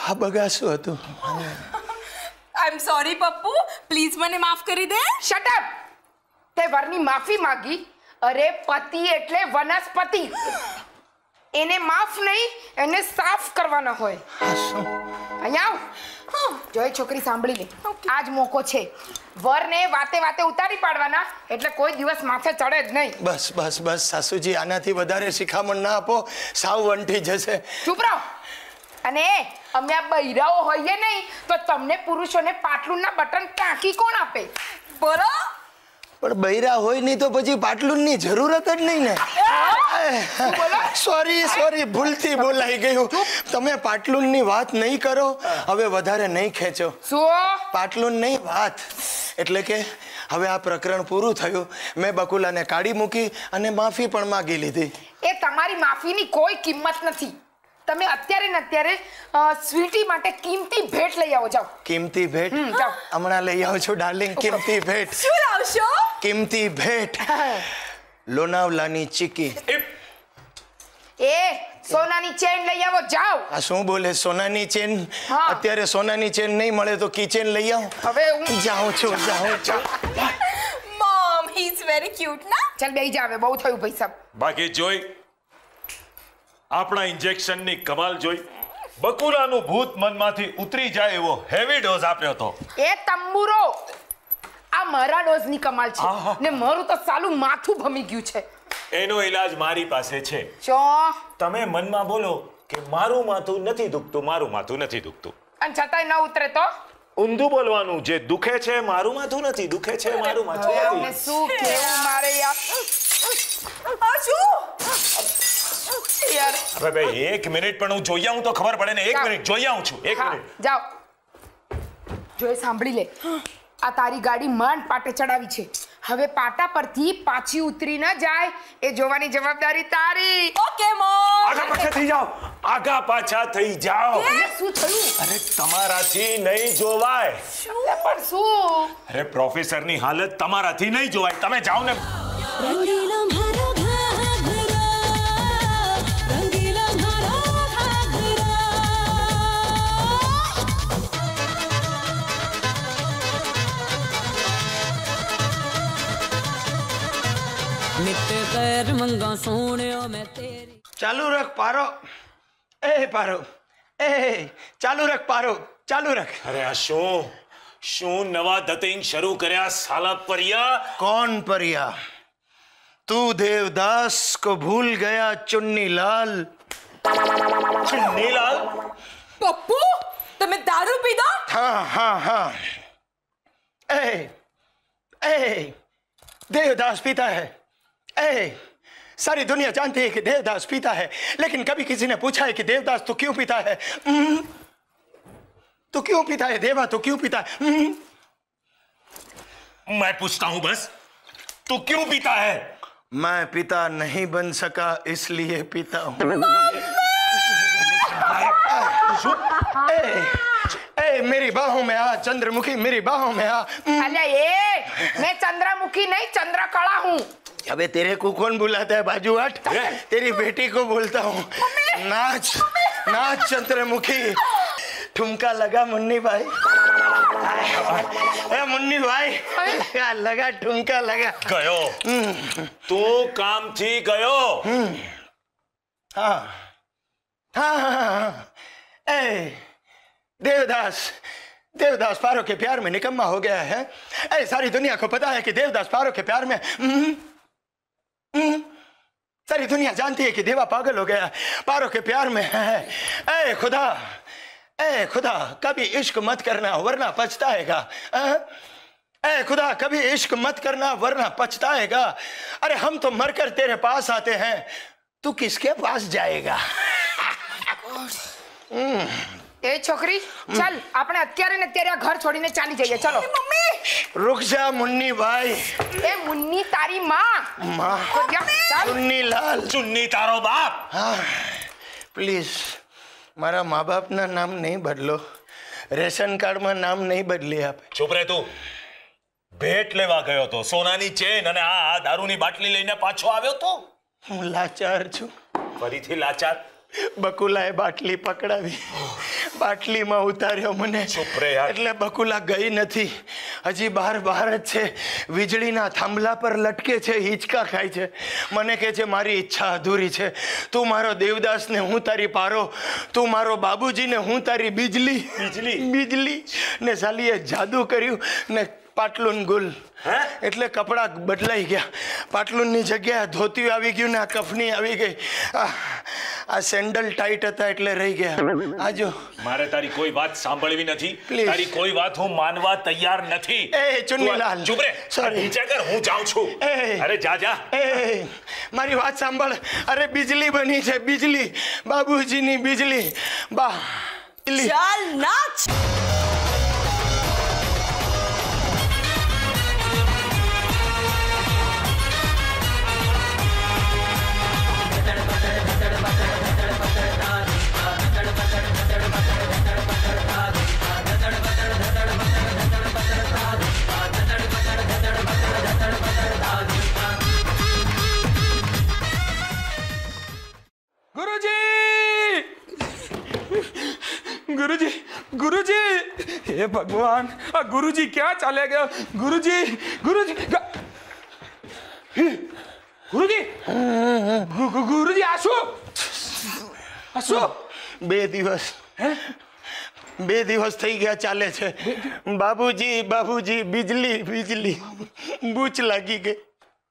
હા બગાસું હતું I am sorry Pappu please મને માફ કરી દે શટ અપ તે વરની માફી માંગી અરે પતિ એટલે વનસ્પતિ એને માફ નહીં એને સાફ કરવાના હોય અહીંયા આવ જોઈ છોકરી સાંભળી લે આજ મોકો છે વરને વાતે વાતે ઉતારી પાડવાના એટલે કોઈ દિવસ માથે ચડે જ નહીં બસ બસ બસ સાસુજી આનાથી વધારે શિખામણ ના આપો સાવ વંટી જશે ચૂપ રહો અને અમે આ બૈરાઓ હોઈએ નહીં તો તમને પુરુષોને પાટલુંના બટન ટાંકી કોણ આપે બરો પણ બૈરા હોય નહીં તો પછી પાટલું ની જરૂરત જ નહીં ને સોરી સોરી ભૂલથી બોલાઈ ગયું તમે પાટલુન ની વાત નહીં કરો હવે વધારે નહીં ખેંચો પાટલુન નહીં વાત એટલે કે હવે આ પ્રકરણ પૂરું થયું મેં બકુલાને કાઢી મૂકી અને માફી પણ માગી લીધી એ તમારી માફીની કોઈ કિંમત નથી તમે અત્યારે ને અત્યારે સ્વીટી માટે કિંમતી ભેટ લઈ આવો જાઓ કિંમતી ભેટ હમણાં લઈ આવું છું ડાર્લિંગ કિંમતી ભેટ શું લાવશો કિંમતી ભેટ *laughs* લોનાવલાની ચીકી એ સોનાની ચેન લઈ આવો જાવ આ શું બોલે સોનાની ચેન અત્યારે સોનાની ચેન નહીં મળે તો કિચેન લઈ આવો હવે હું જાઉં છું જાઉં છું મમ હી ઇઝ વેરી ક્યુટ ના ચાલ બેહી જાવે બહુ થયું ભાઈ સાહેબ બાકી જોઈ આપણા ઇન્જેક્શનની કમાલ જોઈ બકુલાનું ભૂત મનમાંથી ઉતરી જાય એવો હેવી ડોઝ આપ્યો તો એ તંબુરો આ મારા ડોઝની કમાલ છે ને મારું તો સાલું માથું ભમી ગયું છે એનો ઈલાજ મારી પાસે છે ચો તમે મનમાં બોલો કે મારું માથું નથી દુખતું મારું માથું નથી દુખતું અને છતાંય ન ઉતરે તો ઊંધું બોલવાનું જે દુખે છે મારું માથું નથી દુખે છે મારું માથું નથી શું કેવું મારે યાર શું યાર હવે ભાઈ એક મિનિટ પણ હું જોઈ આવું તો ખબર પડે ને એક મિનિટ જોઈ આવું છું એક મિનિટ જાઓ જોઈ સાંભળી લે આ તારી ગાડી માંડ પાટે ચડાવી છે હવે પાટા પરથી પાછી ઉતરી ના જાય એ જોવાની જવાબદારી તારી ઓકે મો આગા પાછા થઈ જાઓ આગા પાછા થઈ જાઓ શું થયું અરે તમારાથી નહીં જોવાય શું પણ શું અરે પ્રોફેસરની હાલત તમારાથી નહીં જોવાય તમે જાઓ ને મારા ਖੈਰ ਮੰਗਾ ਸੋਹਣਿਓ ਮੈਂ ਤੇਰੀ ਚਾਲੂ ਰੱਖ ਪਾਰੋ ए पारो ए चालू रख पारो चालू रख अरे शो शो नवा दतिंग शुरू करया साला परिया कौन परिया तू देवदास को भूल गया चुन्नी लाल चुन्नी लाल पप्पू तो दारू पी પીધો हाँ हाँ हाँ ए ए देवदास पीता है ए, सारी दुनिया जानती है कि देवदास पीता है लेकिन कभी किसी ने पूछा है कि देवदास तू क्यों पीता है हम्म, तू क्यों पीता है देवा तू क्यों पीता है हम्म। मैं पूछता हूं बस तू क्यों पीता है मैं पिता नहीं बन सका इसलिए पीता हूं *laughs* ए मेरी बाहों में आ चंद्रमुखी मेरी बाहों में आ अरे ये मैं चंद्रमुखी नहीं चंद्रकला हूँ अबे तेरे को कौन बुलाता है बाजू हट तेरी बेटी को बोलता हूँ नाच नाच चंद्रमुखी ठुमका लगा मुन्नी भाई ए मुन्नी भाई लगा लगा ठुमका लगा गयो तू काम थी गयो हाँ।, हाँ हाँ हाँ, हाँ, ए देवदास देवदास पारो के प्यार में निकम्मा हो गया है ऐ सारी दुनिया को पता है कि देवदास पारो के प्यार में हम्म, हम्म, सारी दुनिया जानती है कि देवा पागल हो गया पारो के प्यार में है ऐ खुदा ऐ खुदा कभी इश्क मत करना वरना पछताएगा ऐ खुदा कभी इश्क मत करना वरना पछताएगा अरे हम तो मरकर तेरे पास आते हैं तू किसके पास जाएगा એ છોકરી ચાલ આપણે અત્યારે ને અત્યારે ઘર છોડીને ચાલી જઈએ ચલો મમ્મી રૂક જા મુન્ની ભાઈ એ મુન્ની તારી માં માં ચુન્ની લાલ ચુન્ની તારો બાપ પ્લીઝ મારા મા બાપના નામ નહીં બદલો રેશન કાર્ડમાં નામ નહીં બદલી આપે ચૂપ રહે તું ભેટ લેવા ગયો તો સોનાની ચેન અને આ દારૂની બાટલી લઈને પાછો આવ્યો તો હું લાચાર છું ફરીથી લાચાર બકુલાએ બાટલી પકડાવી બાટલીમાં ઉતાર્યો મને એટલે બકુલા ગઈ નથી હજી બાર બહાર જ છે વીજળીના થાંભલા પર લટકે છે હિંચકા ખાય છે મને કહે છે મારી ઈચ્છા અધૂરી છે તું મારો દેવદાસને હું તારી પારો તું મારો બાબુજીને હું તારી બીજલી બીજલી બીજલી ને સાલીએ જાદુ કર્યું ને પાટલુન ગુલ એટલે કપડાં બદલાઈ ગયા પાટલુનની જગ્યાએ ધોતી આવી ગયું ને આ કફની આવી ગઈ આ સેન્ડલ ટાઈટ હતા એટલે રહી ગયા આ જો મારે તારી કોઈ વાત સાંભળવી નથી તારી કોઈ વાત હું માનવા તૈયાર નથી એ ચુન્નીલાલ ચૂપ રે સોરી નીચે કર હું જાઉં છું અરે જા જા એ મારી વાત સાંભળ અરે બિજલી બની છે બીજલી બાબુજીની બિજલી બા ચાલ નાચ गुरुजी गुरुजी गुरुजी हे भगवान गुरुजी क्या चले गया गुरुजी गुरुजी गुरुजी गुरुजी आशु આશુ બે દિવસ બે દિવસ થઈ ગયા ચાલે છે બાબુજી બાબુજી બીજલી બીજલી બૂચ લાગી ગઈ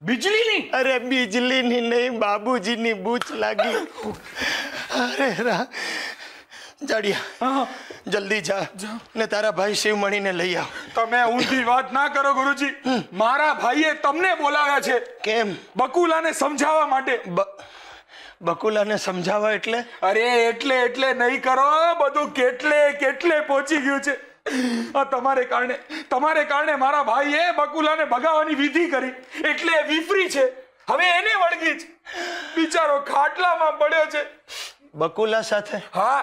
બિજલીની અરે બિજલીની નહીં બાબુજીની બૂચ લાગી અરે રા જાડિયા જલ્દી જા ને તારા ભાઈ શિવમણીને લઈ આવ તમે ઊંધી વાત ના કરો ગુરુજી મારા ભાઈએ તમને બોલાવ્યા છે કેમ બકુલાને સમજાવવા માટે બકુલાને સમજાવવા એટલે અરે એટલે એટલે નહીં કરો બધું કેટલે કેટલે પહોંચી ગયું છે આ તમારે કારણે તમારે કારણે મારા ભાઈએ બકુલાને ભગાવવાની વિધિ કરી એટલે વિફરી છે હવે એને વળગી છે બિચારો ખાટલામાં પડ્યો છે બકુલા સાથે હા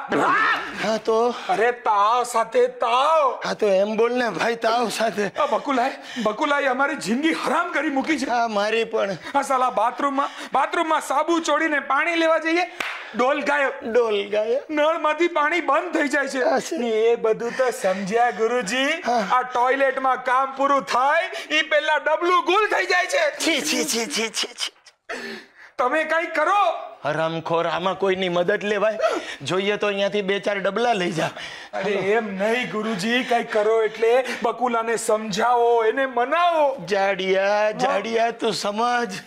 હા તો અરે તાવ સાથે તાવ હા તો એમ બોલ ને ભાઈ તાવ સાથે આ બકુલાએ બકુલાએ અમારી જિંદગી હરામ કરી મૂકી છે હા મારી પણ આ સાલા બાથરૂમમાં બાથરૂમમાં સાબુ ચોડીને પાણી લેવા જઈએ ડોલ ગાયબ ડોલ ગાયબ નળમાંથી પાણી બંધ થઈ જાય છે ને એ બધું તો સમજ્યા ગુરુજી આ ટોયલેટમાં કામ પૂરું થાય એ પહેલા ડબલું ગુલ થઈ જાય છે છી છી છી છી છી તમે કઈ કરો હરામખોર આમાં કોઈની મદદ લેવાય જોઈએ તો અહીંયાથી બે ચાર ડબલા લઈ જા અરે એમ નહીં ગુરુજી કઈ કરો એટલે બકુલાને સમજાવો એને મનાવો જાડિયા જાડિયા તું સમજ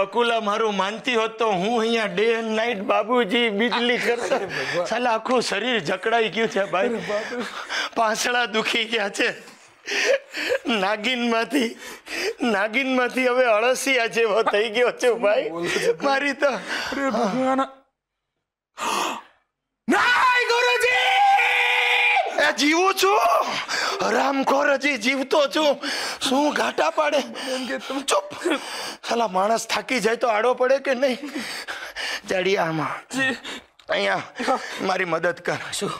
બકુલા મારું માનતી હોત તો હું અહીંયા ડે એન્ડ નાઈટ બાબુજી બીજલી કરતા સાલા આખું શરીર જકડાઈ ગયું છે ભાઈ પાંસળા દુખી ગયા છે નાગિનમાંથી નાગિનમાંથી હવે અળસિયા જેવો થઈ ગયો છે ભાઈ મારી તો જીવું છું હજી જીવતો છું શું ઘાટા પાડે ચૂપ સાલા માણસ થાકી જાય તો આડો પડે કે નહીં ચડિયામાં અહીંયા મારી મદદ કર શું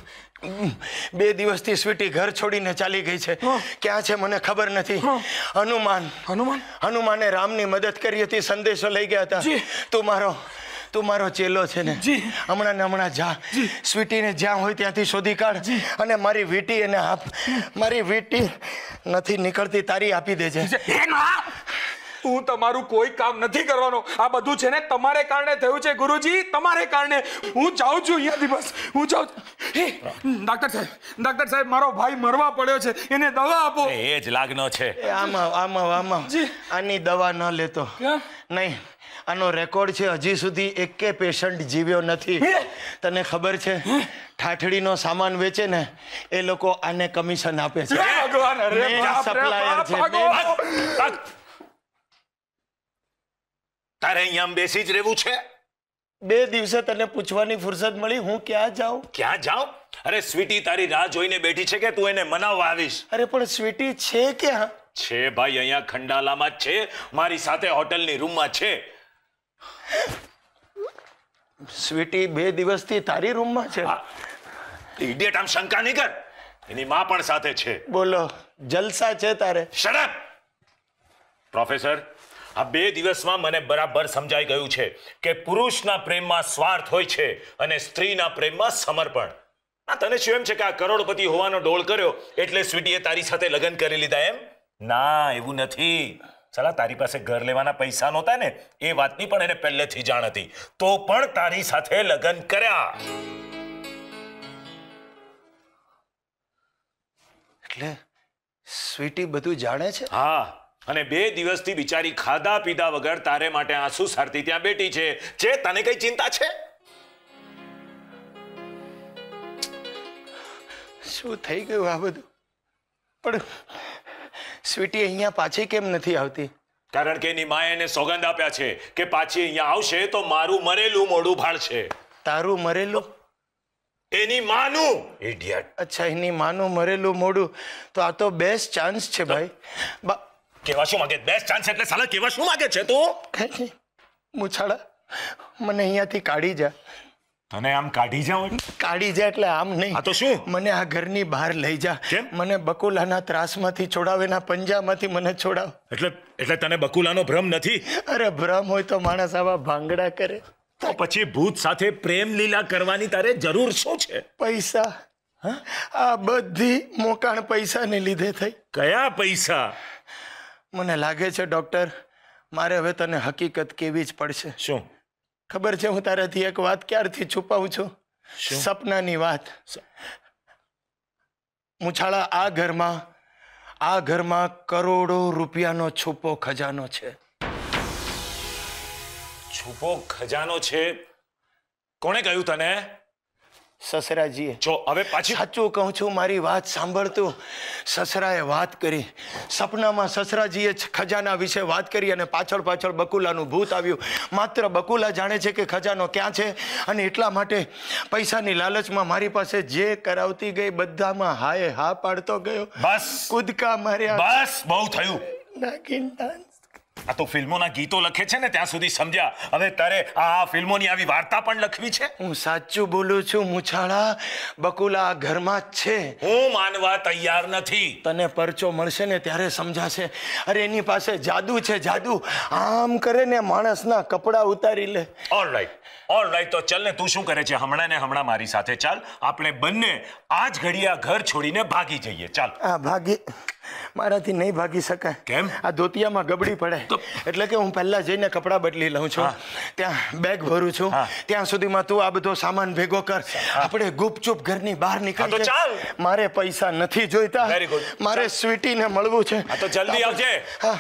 બે દિવસથી સ્વીટી ઘર છોડીને ચાલી ગઈ છે ક્યાં છે મને ખબર નથી હનુમાન હનુમાન હનુમાને રામની મદદ કરી હતી સંદેશો લઈ ગયા હતા તું મારો તું મારો ચેલો છે ને હમણાં ને હમણાં જા સ્વીટીને જ્યાં હોય ત્યાંથી શોધી કાઢ અને મારી વીટી એને આપ મારી વીટી નથી નીકળતી તારી આપી દેજે હું તમારું કોઈ કામ નથી કરવાનો આ બધું છે ને તમારે કારણે થયું છે ગુરુજી તમારે કારણે હું જાઉં છું અહીંયાથી બસ હું જાઉં હે ડાક્ટર સાહેબ ડાક્ટર સાહેબ મારો ભાઈ મરવા પડ્યો છે એને દવા આપો એ જ લાગનો છે આમાં આમાં આમાં આની દવા ન લેતો નહીં આનો રેકોર્ડ છે હજી સુધી એકે પેશન્ટ જીવ્યો નથી તને ખબર છે ઠાઠડીનો સામાન વેચે ને એ લોકો આને કમિશન આપે છે સપ્લાયર છે તારે અહીંયા આમ બેસી જ રહેવું છે બે દિવસે તને પૂછવાની ફુરસત મળી હું ક્યાં જાઉં ક્યાં જાઉં અરે સ્વીટી તારી રાહ જોઈને બેઠી છે કે તું એને મનાવવા આવીશ અરે પણ સ્વીટી છે ક્યાં છે ભાઈ અહીંયા ખંડાલામાં છે મારી સાથે હોટલની રૂમમાં છે સ્વીટી બે દિવસથી તારી રૂમમાં છે ઇડિયટ આમ શંકા નહીં કર એની માં પણ સાથે છે બોલો જલસા છે તારે શરમ પ્રોફેસર આ બે દિવસમાં મને બરાબર સમજાઈ ગયું છે કે પુરુષના પ્રેમમાં સ્વાર્થ હોય છે અને સ્ત્રીના પ્રેમમાં સમર્પણ આ તને શું એમ છે કે આ કરોડપતિ હોવાનો ડોળ કર્યો એટલે સ્વીટીએ તારી સાથે લગ્ન કરી લીધા એમ ના એવું નથી સલા તારી પાસે ઘર લેવાના પૈસા નહોતા ને એ વાતની પણ એને પહેલેથી જાણ હતી તો પણ તારી સાથે લગ્ન કર્યા એટલે સ્વીટી બધું જાણે છે હા અને બે દિવસથી બિચારી ખાધા પીધા વગર તારે માટે આંસુ સારતી ત્યાં બેઠી છે જે તને કઈ ચિંતા છે શું થઈ ગયું આ બધું પણ સ્વીટી અહીંયા પાછી કેમ નથી આવતી કારણ કે એની માએ એને સોગંદ આપ્યા છે કે પાછી અહીંયા આવશે તો મારું મરેલું મોઢું ભાળશે તારું મરેલું એની માનું ઇડિયટ અચ્છા એની માનું મરેલું મોડું તો આ તો બેસ્ટ ચાન્સ છે ભાઈ કેવા શું માંગે બેસ્ટ ચાન્સ એટલે સાલા કેવા શું માંગે છે તું મુછાડા મને અહીંયાથી કાઢી જા તને આમ કાઢી જાઓ કાઢી જા એટલે આમ નહીં આ તો શું મને આ ઘરની બહાર લઈ જા મને બકુલાના ત્રાસમાંથી છોડાવેના પંજામાંથી મને છોડાવ એટલે એટલે તને બકુલાનો ભ્રમ નથી અરે ભ્રમ હોય તો માણસ આવા ભાંગડા કરે તો પછી ભૂત સાથે પ્રેમ લીલા કરવાની તારે જરૂર શું છે પૈસા આ બધી મોકાણ પૈસાને લીધે થઈ કયા પૈસા મને લાગે છે ડોક્ટર મારે હવે તને હકીકત કેવી જ પડશે શું ખબર છે હું તારાથી એક વાત ક્યારથી છુપાવું છું સપનાની વાત મુછાળા આ ઘરમાં આ ઘરમાં કરોડો રૂપિયાનો છુપો ખજાનો છે છુપો ખજાનો છે કોણે કહ્યું તને સસરાજીએ જો હવે પાછી સાચું કહું છું મારી વાત સાંભળતું સસરાએ વાત કરી સપનામાં સસરાજીએ ખજાના વિશે વાત કરી અને પાછળ પાછળ બકુલાનું ભૂત આવ્યું માત્ર બકુલા જાણે છે કે ખજાનો ક્યાં છે અને એટલા માટે પૈસાની લાલચમાં મારી પાસે જે કરાવતી ગઈ બધામાં હાય હા પાડતો ગયો બસ કૂદકા માર્યા બસ બહુ થયું નાગિન આ તો ફિલ્મોના ગીતો લખે છે ને ત્યાં સુધી સમજ્યા હવે તારે આ ફિલ્મોની આવી વાર્તા પણ લખવી છે હું સાચું બોલું છું મુછાળા બકુલા ઘરમાં જ છે હું માનવા તૈયાર નથી તને પરચો મળશે ને ત્યારે સમજાશે અરે એની પાસે જાદુ છે જાદુ આમ કરે ને માણસના કપડાં ઉતારી લે ઓલરાઈટ ઓલરાઈટ તો ચાલ ને તું શું કરે છે હમણાં ને હમણાં મારી સાથે ચાલ આપણે બંને આ જ ઘડિયા ઘર છોડીને ભાગી જઈએ ચાલ આ ભાગી મારાથી નહીં ભાગી શકાય કેમ આ ધોતિયામાં ગબડી પડે એટલે કે હું પહેલા જઈને કપડાં બદલી લઉં છું ત્યાં બેગ ભરું છું ત્યાં સુધીમાં તું આ બધો સામાન ભેગો કર આપણે ગુપચુપ ઘરની બહાર નીકળ મારે પૈસા નથી જોઈતા મારે સ્વીટીને મળવું છે તો જલ્દી આવજે હા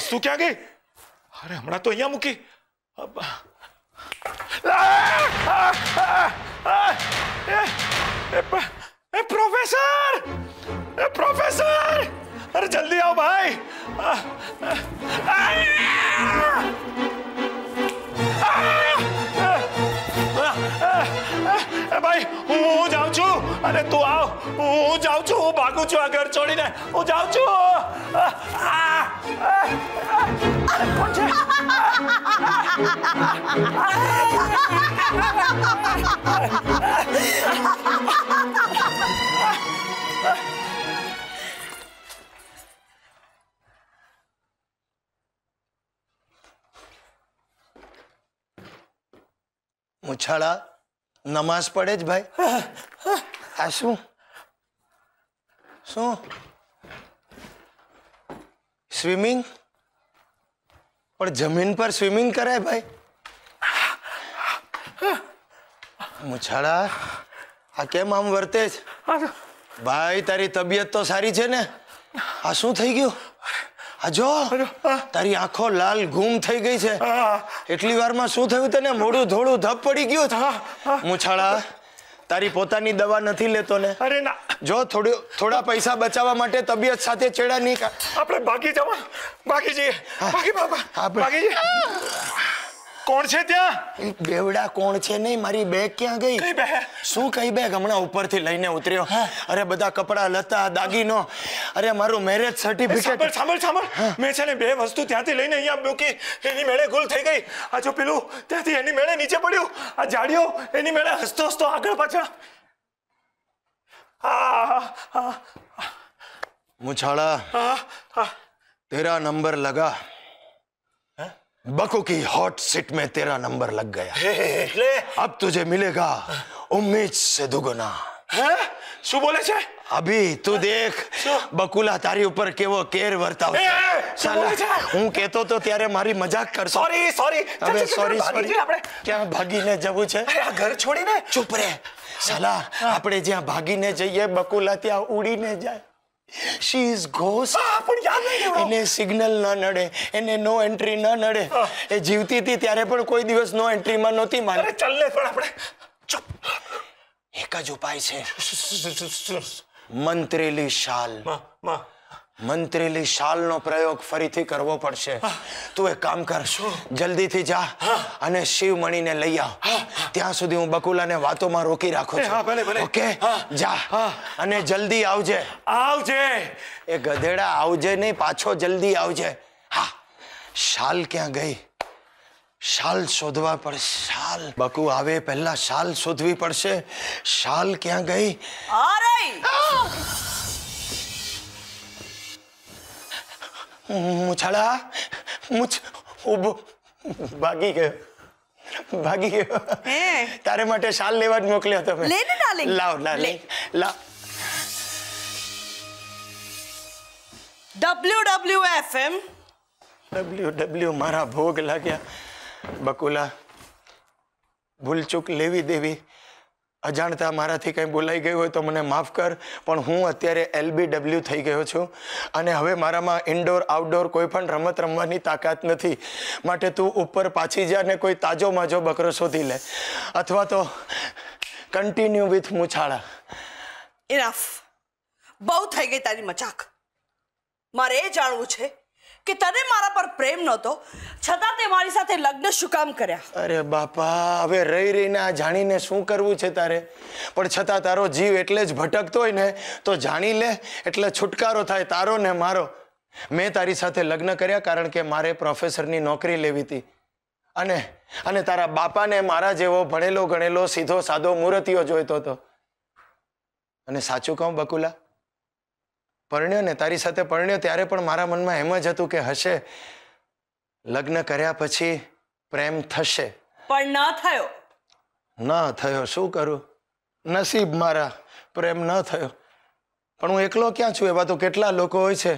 વસ્તુ ક્યાં ગઈ અરે હમણાં તો અહીંયા મૂકી પ્રોફેસર પ્રોફેસર અરે જલ્દી આવો ભાઈ ભાઈ હું જાઉં છું અને તું આવ હું જાઉં છું હું ભાગું છું આ ઘર છોડીને હું જાઉં છું કોણ છે નમાઝ પડે જ ભાઈ આ શું શું સ્વિમિંગ પણ જમીન પર સ્વિમિંગ કરાય ભાઈ મુછાળા આ કેમ આમ વર્તે ભાઈ તારી તબિયત તો સારી છે ને આ શું થઈ ગયું હજો તારી આંખો લાલ ગુમ થઈ ગઈ છે એટલી વારમાં શું થયું તને મોડું થોડું ધપ પડી ગયું મૂછાળા તારી પોતાની દવા નથી લેતો ને અરે ના જો થોડું થોડા પૈસા બચાવવા માટે તબિયત સાથે ચેડા નહીં આપણે ભાગી જવા બાકી જઈએ બાકી બાબા બાકી જઈએ કોણ છે ત્યાં બેવડા કોણ છે નહીં મારી બેગ ક્યાં ગઈ બે બેગ શું કઈ બેગ હમણાં ઉપરથી લઈને ઉતર્યો અરે બધા કપડા લતા દાગીનો અરે મારું મેરેજ સર્ટિફિકેટ સાંભળ સાંભળ મેં છે ને બે વસ્તુ ત્યાંથી લઈને અહીંયા મૂકી એની મેળે ગુલ થઈ ગઈ આ જો પેલું ત્યાંથી એની મેળે નીચે પડ્યું આ જાડીઓ એની મેળે હસતો હસતો આગળ પાછળ મુછાળા તેરા નંબર લગા बको की हॉट सीट में तेरा नंबर लग गया એટલે अब तुझे मिलेगा उम्मीद से શું બોલે છે અભી તું દેખ બકુલા તારી ઉપર કેવો કેર વર્તાવ સાલા હું કહેતો તો ત્યારે મારી મજાક કર સોરી સોરી હવે સોરી સોરી આપણે ક્યાં ભાગીને જવું છે આ ઘર છોડીને ચૂપ રે સાલા આપણે જ્યાં ભાગીને જઈએ બકુલા ત્યાં ઉડીને જાય શી ગોસ્ટ પણ યાદ નહીં એને સિગ્નલ ન નડે એને નો એન્ટ્રી ન નડે એ જીવતી હતી ત્યારે પણ કોઈ દિવસ નો એન્ટ્રીમાં નહોતી માને અરે ચાલ ને પણ આપણે ચૂપ એક જ ઉપાય છે મંત્રેલી શાલ માં માં મંત્રીલી શાલનો પ્રયોગ ફરીથી કરવો પડશે તું એક કામ કર જલ્દીથી જા અને શિવમણીને લઈ આવ ત્યાં સુધી હું બકુલાને વાતોમાં રોકી રાખું છું ઓકે જા અને જલ્દી આવજે આવજે એ ગધેડા આવજે નહીં પાછો જલ્દી આવજે હા શાલ ક્યાં ગઈ શાલ શોધવા પડશે શાલ બકુ આવે પહેલા શાલ શોધવી પડશે શાલ ક્યાં ગઈ આ રહી मुछड़ा मुछ उब भागी गयो भागी गयो तारे मटे शाल लेवाज मोकले हो तुम्हें लेने डाले लाओ ला ले ला W W F M W W मारा भोग लग बकुला भूल चुक लेवी देवी અજાણતા મારાથી કંઈ બોલાઈ ગયું હોય તો મને માફ કર પણ હું અત્યારે ડબલ્યુ થઈ ગયો છું અને હવે મારામાં ઇન્ડોર આઉટડોર કોઈ પણ રમત રમવાની તાકાત નથી માટે તું ઉપર પાછી જા ને કોઈ તાજો માજો બકરો શોધી લે અથવા તો કન્ટિન્યુ વિથ મૂછાળા ઇનફ બહુ થઈ ગઈ તારી મજાક મારે એ જાણવું છે કે તને મારા પર પ્રેમ નહોતો છતાં તે મારી સાથે લગ્ન શું કામ કર્યા અરે બાપા હવે રહી રહીને આ જાણીને શું કરવું છે તારે પણ છતાં તારો જીવ એટલે જ ભટકતો હોય ને તો જાણી લે એટલે છુટકારો થાય તારો ને મારો મેં તારી સાથે લગ્ન કર્યા કારણ કે મારે પ્રોફેસરની નોકરી લેવી હતી અને અને તારા બાપાને મારા જેવો ભણેલો ગણેલો સીધો સાદો મૂર્તિઓ જોઈતો હતો અને સાચું કહું બકુલા પરણ્યો ને તારી સાથે પરણ્યો ત્યારે પણ મારા મનમાં એમ જ હતું કે હશે લગ્ન કર્યા પછી પ્રેમ થશે પણ ન થયો ન થયો શું કરું નસીબ મારા પ્રેમ ન થયો પણ હું એકલો ક્યાં છું એવા તો કેટલા લોકો હોય છે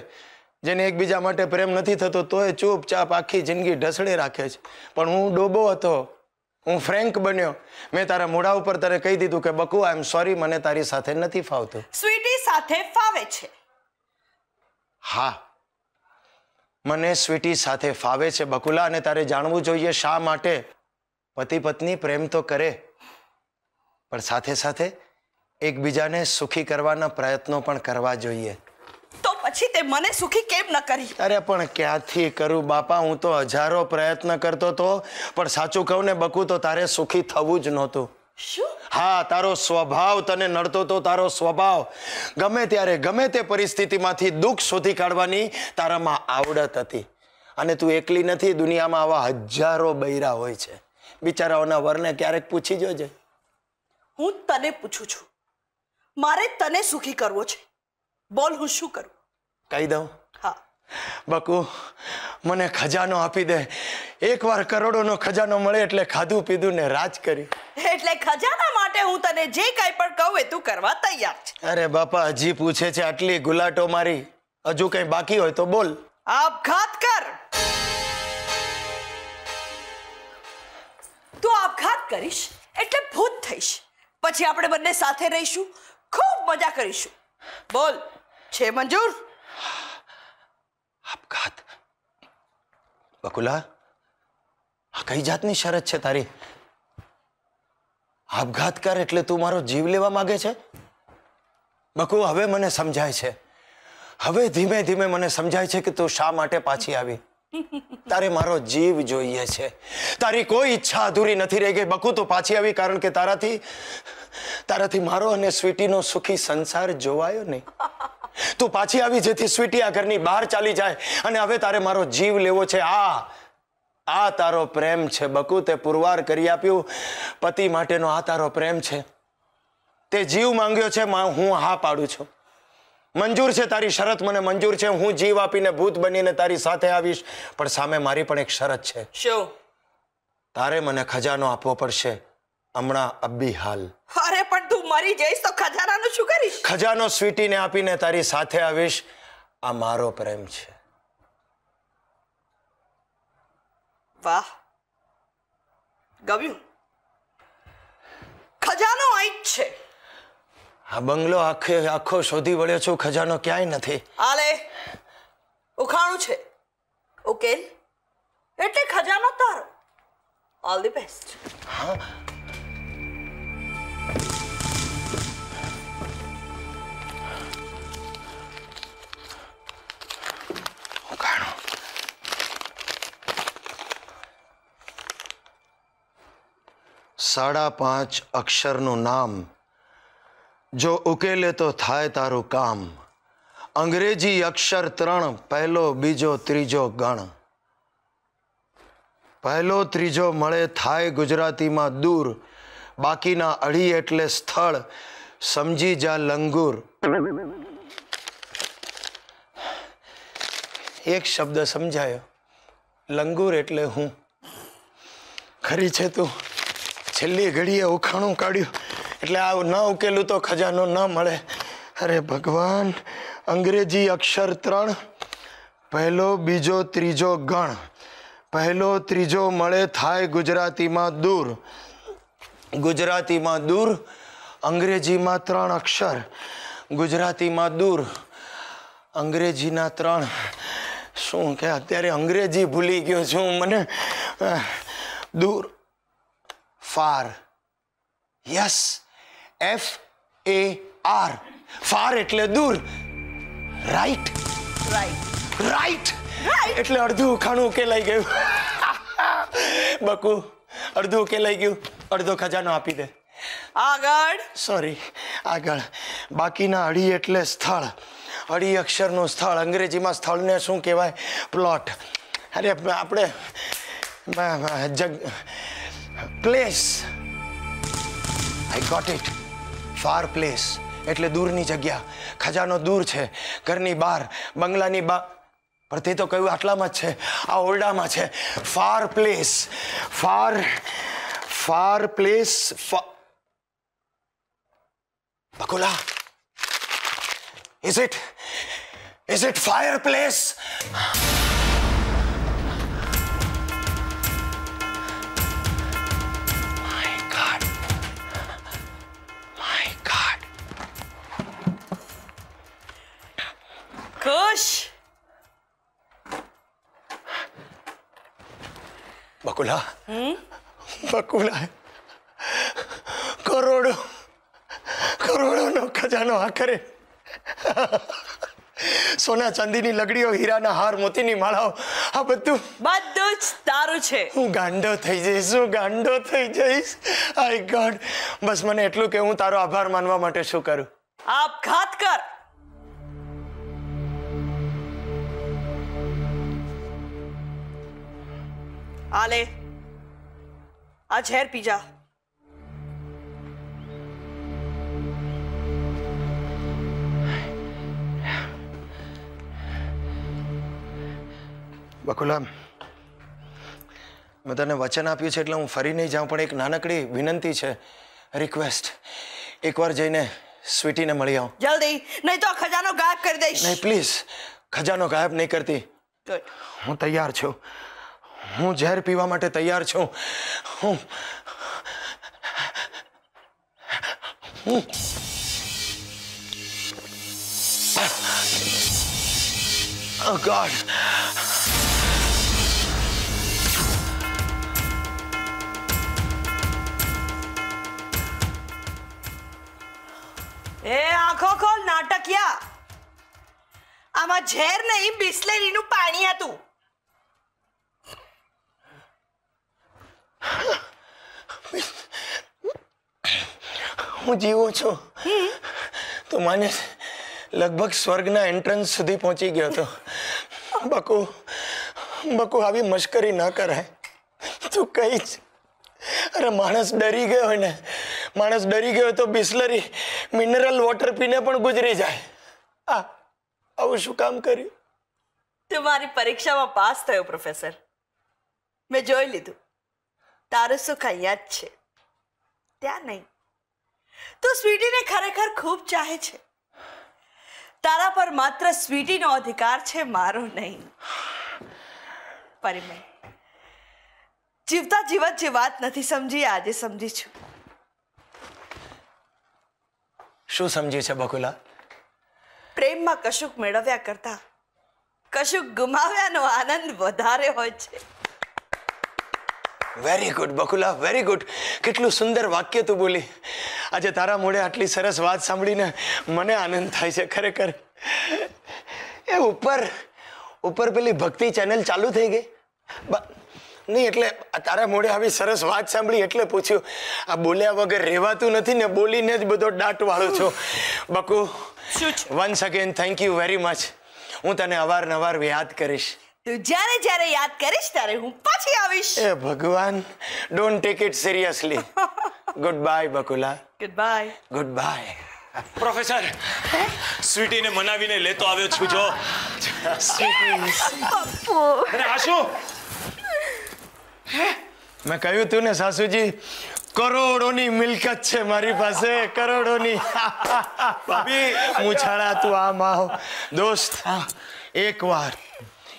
જેને એકબીજા માટે પ્રેમ નથી થતો તોય ચૂપચાપ આખી જિંદગી ઢસડે રાખે છે પણ હું ડોબો હતો હું ફ્રેન્ક બન્યો મેં તારા મોઢા ઉપર તારે કહી દીધું કે બકુ આઈ એમ સોરી મને તારી સાથે નથી ફાવતું સ્વીટી સાથે ફાવે છે હા મને સ્વીટી સાથે ફાવે છે બકુલા અને તારે જાણવું જોઈએ શા માટે પતિ પત્ની પ્રેમ તો કરે પણ સાથે સાથે એકબીજાને સુખી કરવાના પ્રયત્નો પણ કરવા જોઈએ તો પછી તે મને સુખી કેમ ન કરી અરે પણ ક્યાંથી કરું બાપા હું તો હજારો પ્રયત્ન કરતો તો પણ સાચું કહું ને બકુ તો તારે સુખી થવું જ નહોતું હા તારો સ્વભાવ તને નડતો તો તારો સ્વભાવ ગમે ત્યારે ગમે તે પરિસ્થિતિમાંથી દુઃખ શોધી કાઢવાની તારામાં આવડત હતી અને તું એકલી નથી દુનિયામાં આવા હજારો બૈરા હોય છે બિચારાઓના વરને ક્યારેક પૂછી જોજે હું તને પૂછું છું મારે તને સુખી કરવો છે બોલ હું શું કરું કહી દઉં હા બકુ મને ખજાનો આપી દે એકવાર કરોડોનો ખજાનો મળે એટલે ખાધું પીધું ને રાજ કર્યું એટલે ખજાના માટે હું તને જે કંઈ પણ કહું એ તું કરવા તૈયાર છે અરે બાપા હજી પૂછે છે આટલી ગુલાટો મારી હજુ કંઈ બાકી હોય તો બોલ આપઘાત કર તું આપઘાત કરીશ એટલે ભૂત થઈશ પછી આપણે બંને સાથે રહીશું ખૂબ મજા કરીશું બોલ છે મંજૂર આપઘાત બકુલા આ કઈ જાતની શરત છે તારી આપઘાતકાર એટલે તું મારો જીવ લેવા માગે છે બકુ હવે મને સમજાય છે હવે ધીમે ધીમે મને સમજાય છે કે તું શા માટે પાછી આવી તારે મારો જીવ જોઈએ છે તારી કોઈ ઈચ્છા અધૂરી નથી રહી ગઈ બકુ તું પાછી આવી કારણ કે તારાથી તારાથી મારો અને સ્વીટીનો સુખી સંસાર જોવાયો નહીં તું પાછી આવી જેથી સ્વીટી આ ઘરની બહાર ચાલી જાય અને હવે તારે મારો જીવ લેવો છે આ આ તારો પ્રેમ છે બકુ તે પુરવાર કરી આપ્યું પતિ માટેનો આ તારો પ્રેમ છે તે જીવ માંગ્યો છે હું હા પાડું છું મંજૂર છે તારી શરત મને મંજૂર છે હું જીવ આપીને ભૂત બનીને તારી સાથે આવીશ પણ સામે મારી પણ એક શરત છે શું તારે મને ખજાનો આપવો પડશે હમણાં અબ્બી હાલ અરે પણ તું મરી જઈશ તો ખજાનાનું શું કરીશ ખજાનો સ્વીટીને આપીને તારી સાથે આવીશ આ મારો પ્રેમ છે વાહ ગમ્યું ખજાનો અહીં જ છે આ બંગલો આખે આખો શોધી વળ્યો છું ખજાનો ક્યાંય નથી આલે ઉખાણું છે ઓકે એટલે ખજાનો તારો ઓલ ધી બેસ્ટ હા સાડા પાંચ અક્ષરનું નામ જો ઉકેલે તો થાય તારું કામ અંગ્રેજી અક્ષર ત્રણ પહેલો બીજો ત્રીજો ગણ પહેલો ત્રીજો મળે થાય ગુજરાતીમાં દૂર બાકીના અઢી એટલે સ્થળ સમજી જા લંગુર એક શબ્દ સમજાયો લંગુર એટલે હું ખરી છે તું છેલ્લી ઘડીએ ઉખાણું કાઢ્યું એટલે આ ન ઉકેલું તો ખજાનો ન મળે અરે ભગવાન અંગ્રેજી અક્ષર ત્રણ પહેલો બીજો ત્રીજો ગણ પહેલો ત્રીજો મળે થાય ગુજરાતીમાં દૂર ગુજરાતીમાં દૂર અંગ્રેજીમાં ત્રણ અક્ષર ગુજરાતીમાં દૂર અંગ્રેજીના ત્રણ શું કે અત્યારે અંગ્રેજી ભૂલી ગયો છું મને દૂર far yes F A R far એટલે દૂર રાઈટ રાઈટ રાઈટ એટલે અડધું ખાણું ઉકેલાઈ ગયું *laughs* બકુ અડધું ઉકેલાઈ ગયું અડધો ખજાનો આપી દે આગળ સોરી આગળ બાકીના અડી એટલે સ્થળ અડી અક્ષરનું સ્થળ અંગ્રેજીમાં સ્થળને શું કહેવાય પ્લોટ અરે આપણે જગ place I got it far place એટલે દૂરની જગ્યા ખજાનો દૂર છે ઘરની બહાર બંગલાની બા પણ તે તો કહ્યું આટલામાં જ છે આ ઓરડામાં છે far place far far place Bakula is it is it fireplace ખુશ બકુલા બકુલા કરોડો કરોડોનો ખજાનો આખરે સોના ચાંદીની લગડીઓ હીરાના હાર મોતીની માળાઓ આ બધું બધું જ તારું છે હું ગાંડો થઈ જઈશ હું ગાંડો થઈ જઈશ આઈ ગોડ બસ મને એટલું કે હું તારો આભાર માનવા માટે શું કરું આપઘાત કર આ લે આ ઝેર પી જા બકુલા મેં તને વચન આપ્યું છે એટલે હું ફરી નહીં જાઉં પણ એક નાનકડી વિનંતી છે રિક્વેસ્ટ એકવાર જઈને સ્વીટીને મળી આવું જલ્દી નહીં તો ખજાનો ગાયબ કરી દઈશ નહીં પ્લીઝ ખજાનો ગાયબ નહીં કરતી હું તૈયાર છું હું ઝેર પીવા માટે તૈયાર છું હું હું Oh એ આંખો ખોલ નાટકિયા આમાં ઝેર નહીં બિસ્લેરીનું પાણી હતું હું જીવું છું તો માને લગભગ સ્વર્ગના એન્ટ્રન્સ સુધી પહોંચી ગયો હતો બકુ બકુ આવી મશ્કરી ન કરાય તું કઈ જ અરે માણસ ડરી ગયો હોય ને માણસ ડરી ગયો તો બિસ્લરી મિનરલ વોટર પીને પણ ગુજરી જાય આ આવું શું કામ કર્યું તે મારી પરીક્ષામાં પાસ થયો પ્રોફેસર મેં જોઈ લીધું તારું સુખ અહીંયા જ છે ત્યાં નહીં તો સ્વીટીને ખરેખર ખૂબ ચાહે છે તારા પર માત્ર સ્વીટીનો અધિકાર છે મારો નહીં પરિમય જીવતા જીવત જે વાત નથી સમજી આજે સમજી છું શું સમજ્યું છે બકુલા પ્રેમમાં કશુંક મેળવ્યા કરતા કશુંક ગુમાવ્યાનો આનંદ વધારે હોય છે very good Bakula very good કેટલું સુંદર વાક્ય તું બોલી આજે તારા મોઢે આટલી સરસ વાત સાંભળીને મને આનંદ થાય છે ખરેખર એ ઉપર ઉપર પેલી ભક્તિ ચેનલ ચાલુ થઈ ગઈ નહીં એટલે તારા મોઢે આવી સરસ વાત સાંભળી એટલે પૂછ્યું આ બોલ્યા વગર રહેવાતું નથી ને બોલીને જ બધો દાંટ વાળું છું Baku once again thank you very much હું તને અવારનવાર યાદ કરીશ તો જ્યારે જ્યારે યાદ કરીશ ત્યારે હું પાછી આવીશ એ ભગવાન don't take it seriously good bye Bakula good bye good bye professor સ્વીટીને મનાવીને લેતો આવ્યો છું જો મેં કહ્યું તું ને સાસુજી કરોડોની મિલકત છે મારી પાસે કરોડોની ભાભી મૂછાળા તું આ આવ દોસ્ત એક વાર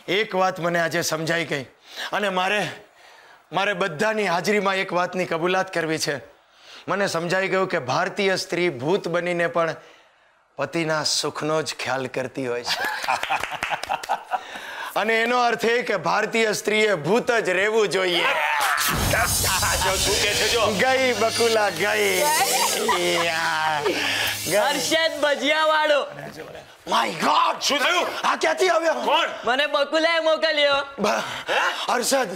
એક વાત મને આજે સમજાઈ ગઈ અને મારે મારે બધાની હાજરીમાં એક વાતની કબૂલાત કરવી છે મને સમજાઈ ગયું કે ભારતીય સ્ત્રી ભૂત બનીને પણ પતિના સુખનો જ ખ્યાલ કરતી હોય છે *laughs* અને એનો અર્થ એ કે ભારતીય સ્ત્રીએ ભૂત જ રહેવું જોઈએ ગઈ બકુલા ગઈ હર્ષદ ભજીયા વાળો માય ગોડ શું થયું આ ક્યાંથી આવ્યો કોણ મને બકુલાએ મોકલ્યો હર્ષદ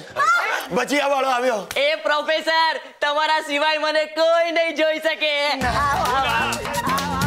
બચિયા વાળો આવ્યો એ પ્રોફેસર તમારા સિવાય મને કોઈ નહીં જોઈ શકે આવો આવો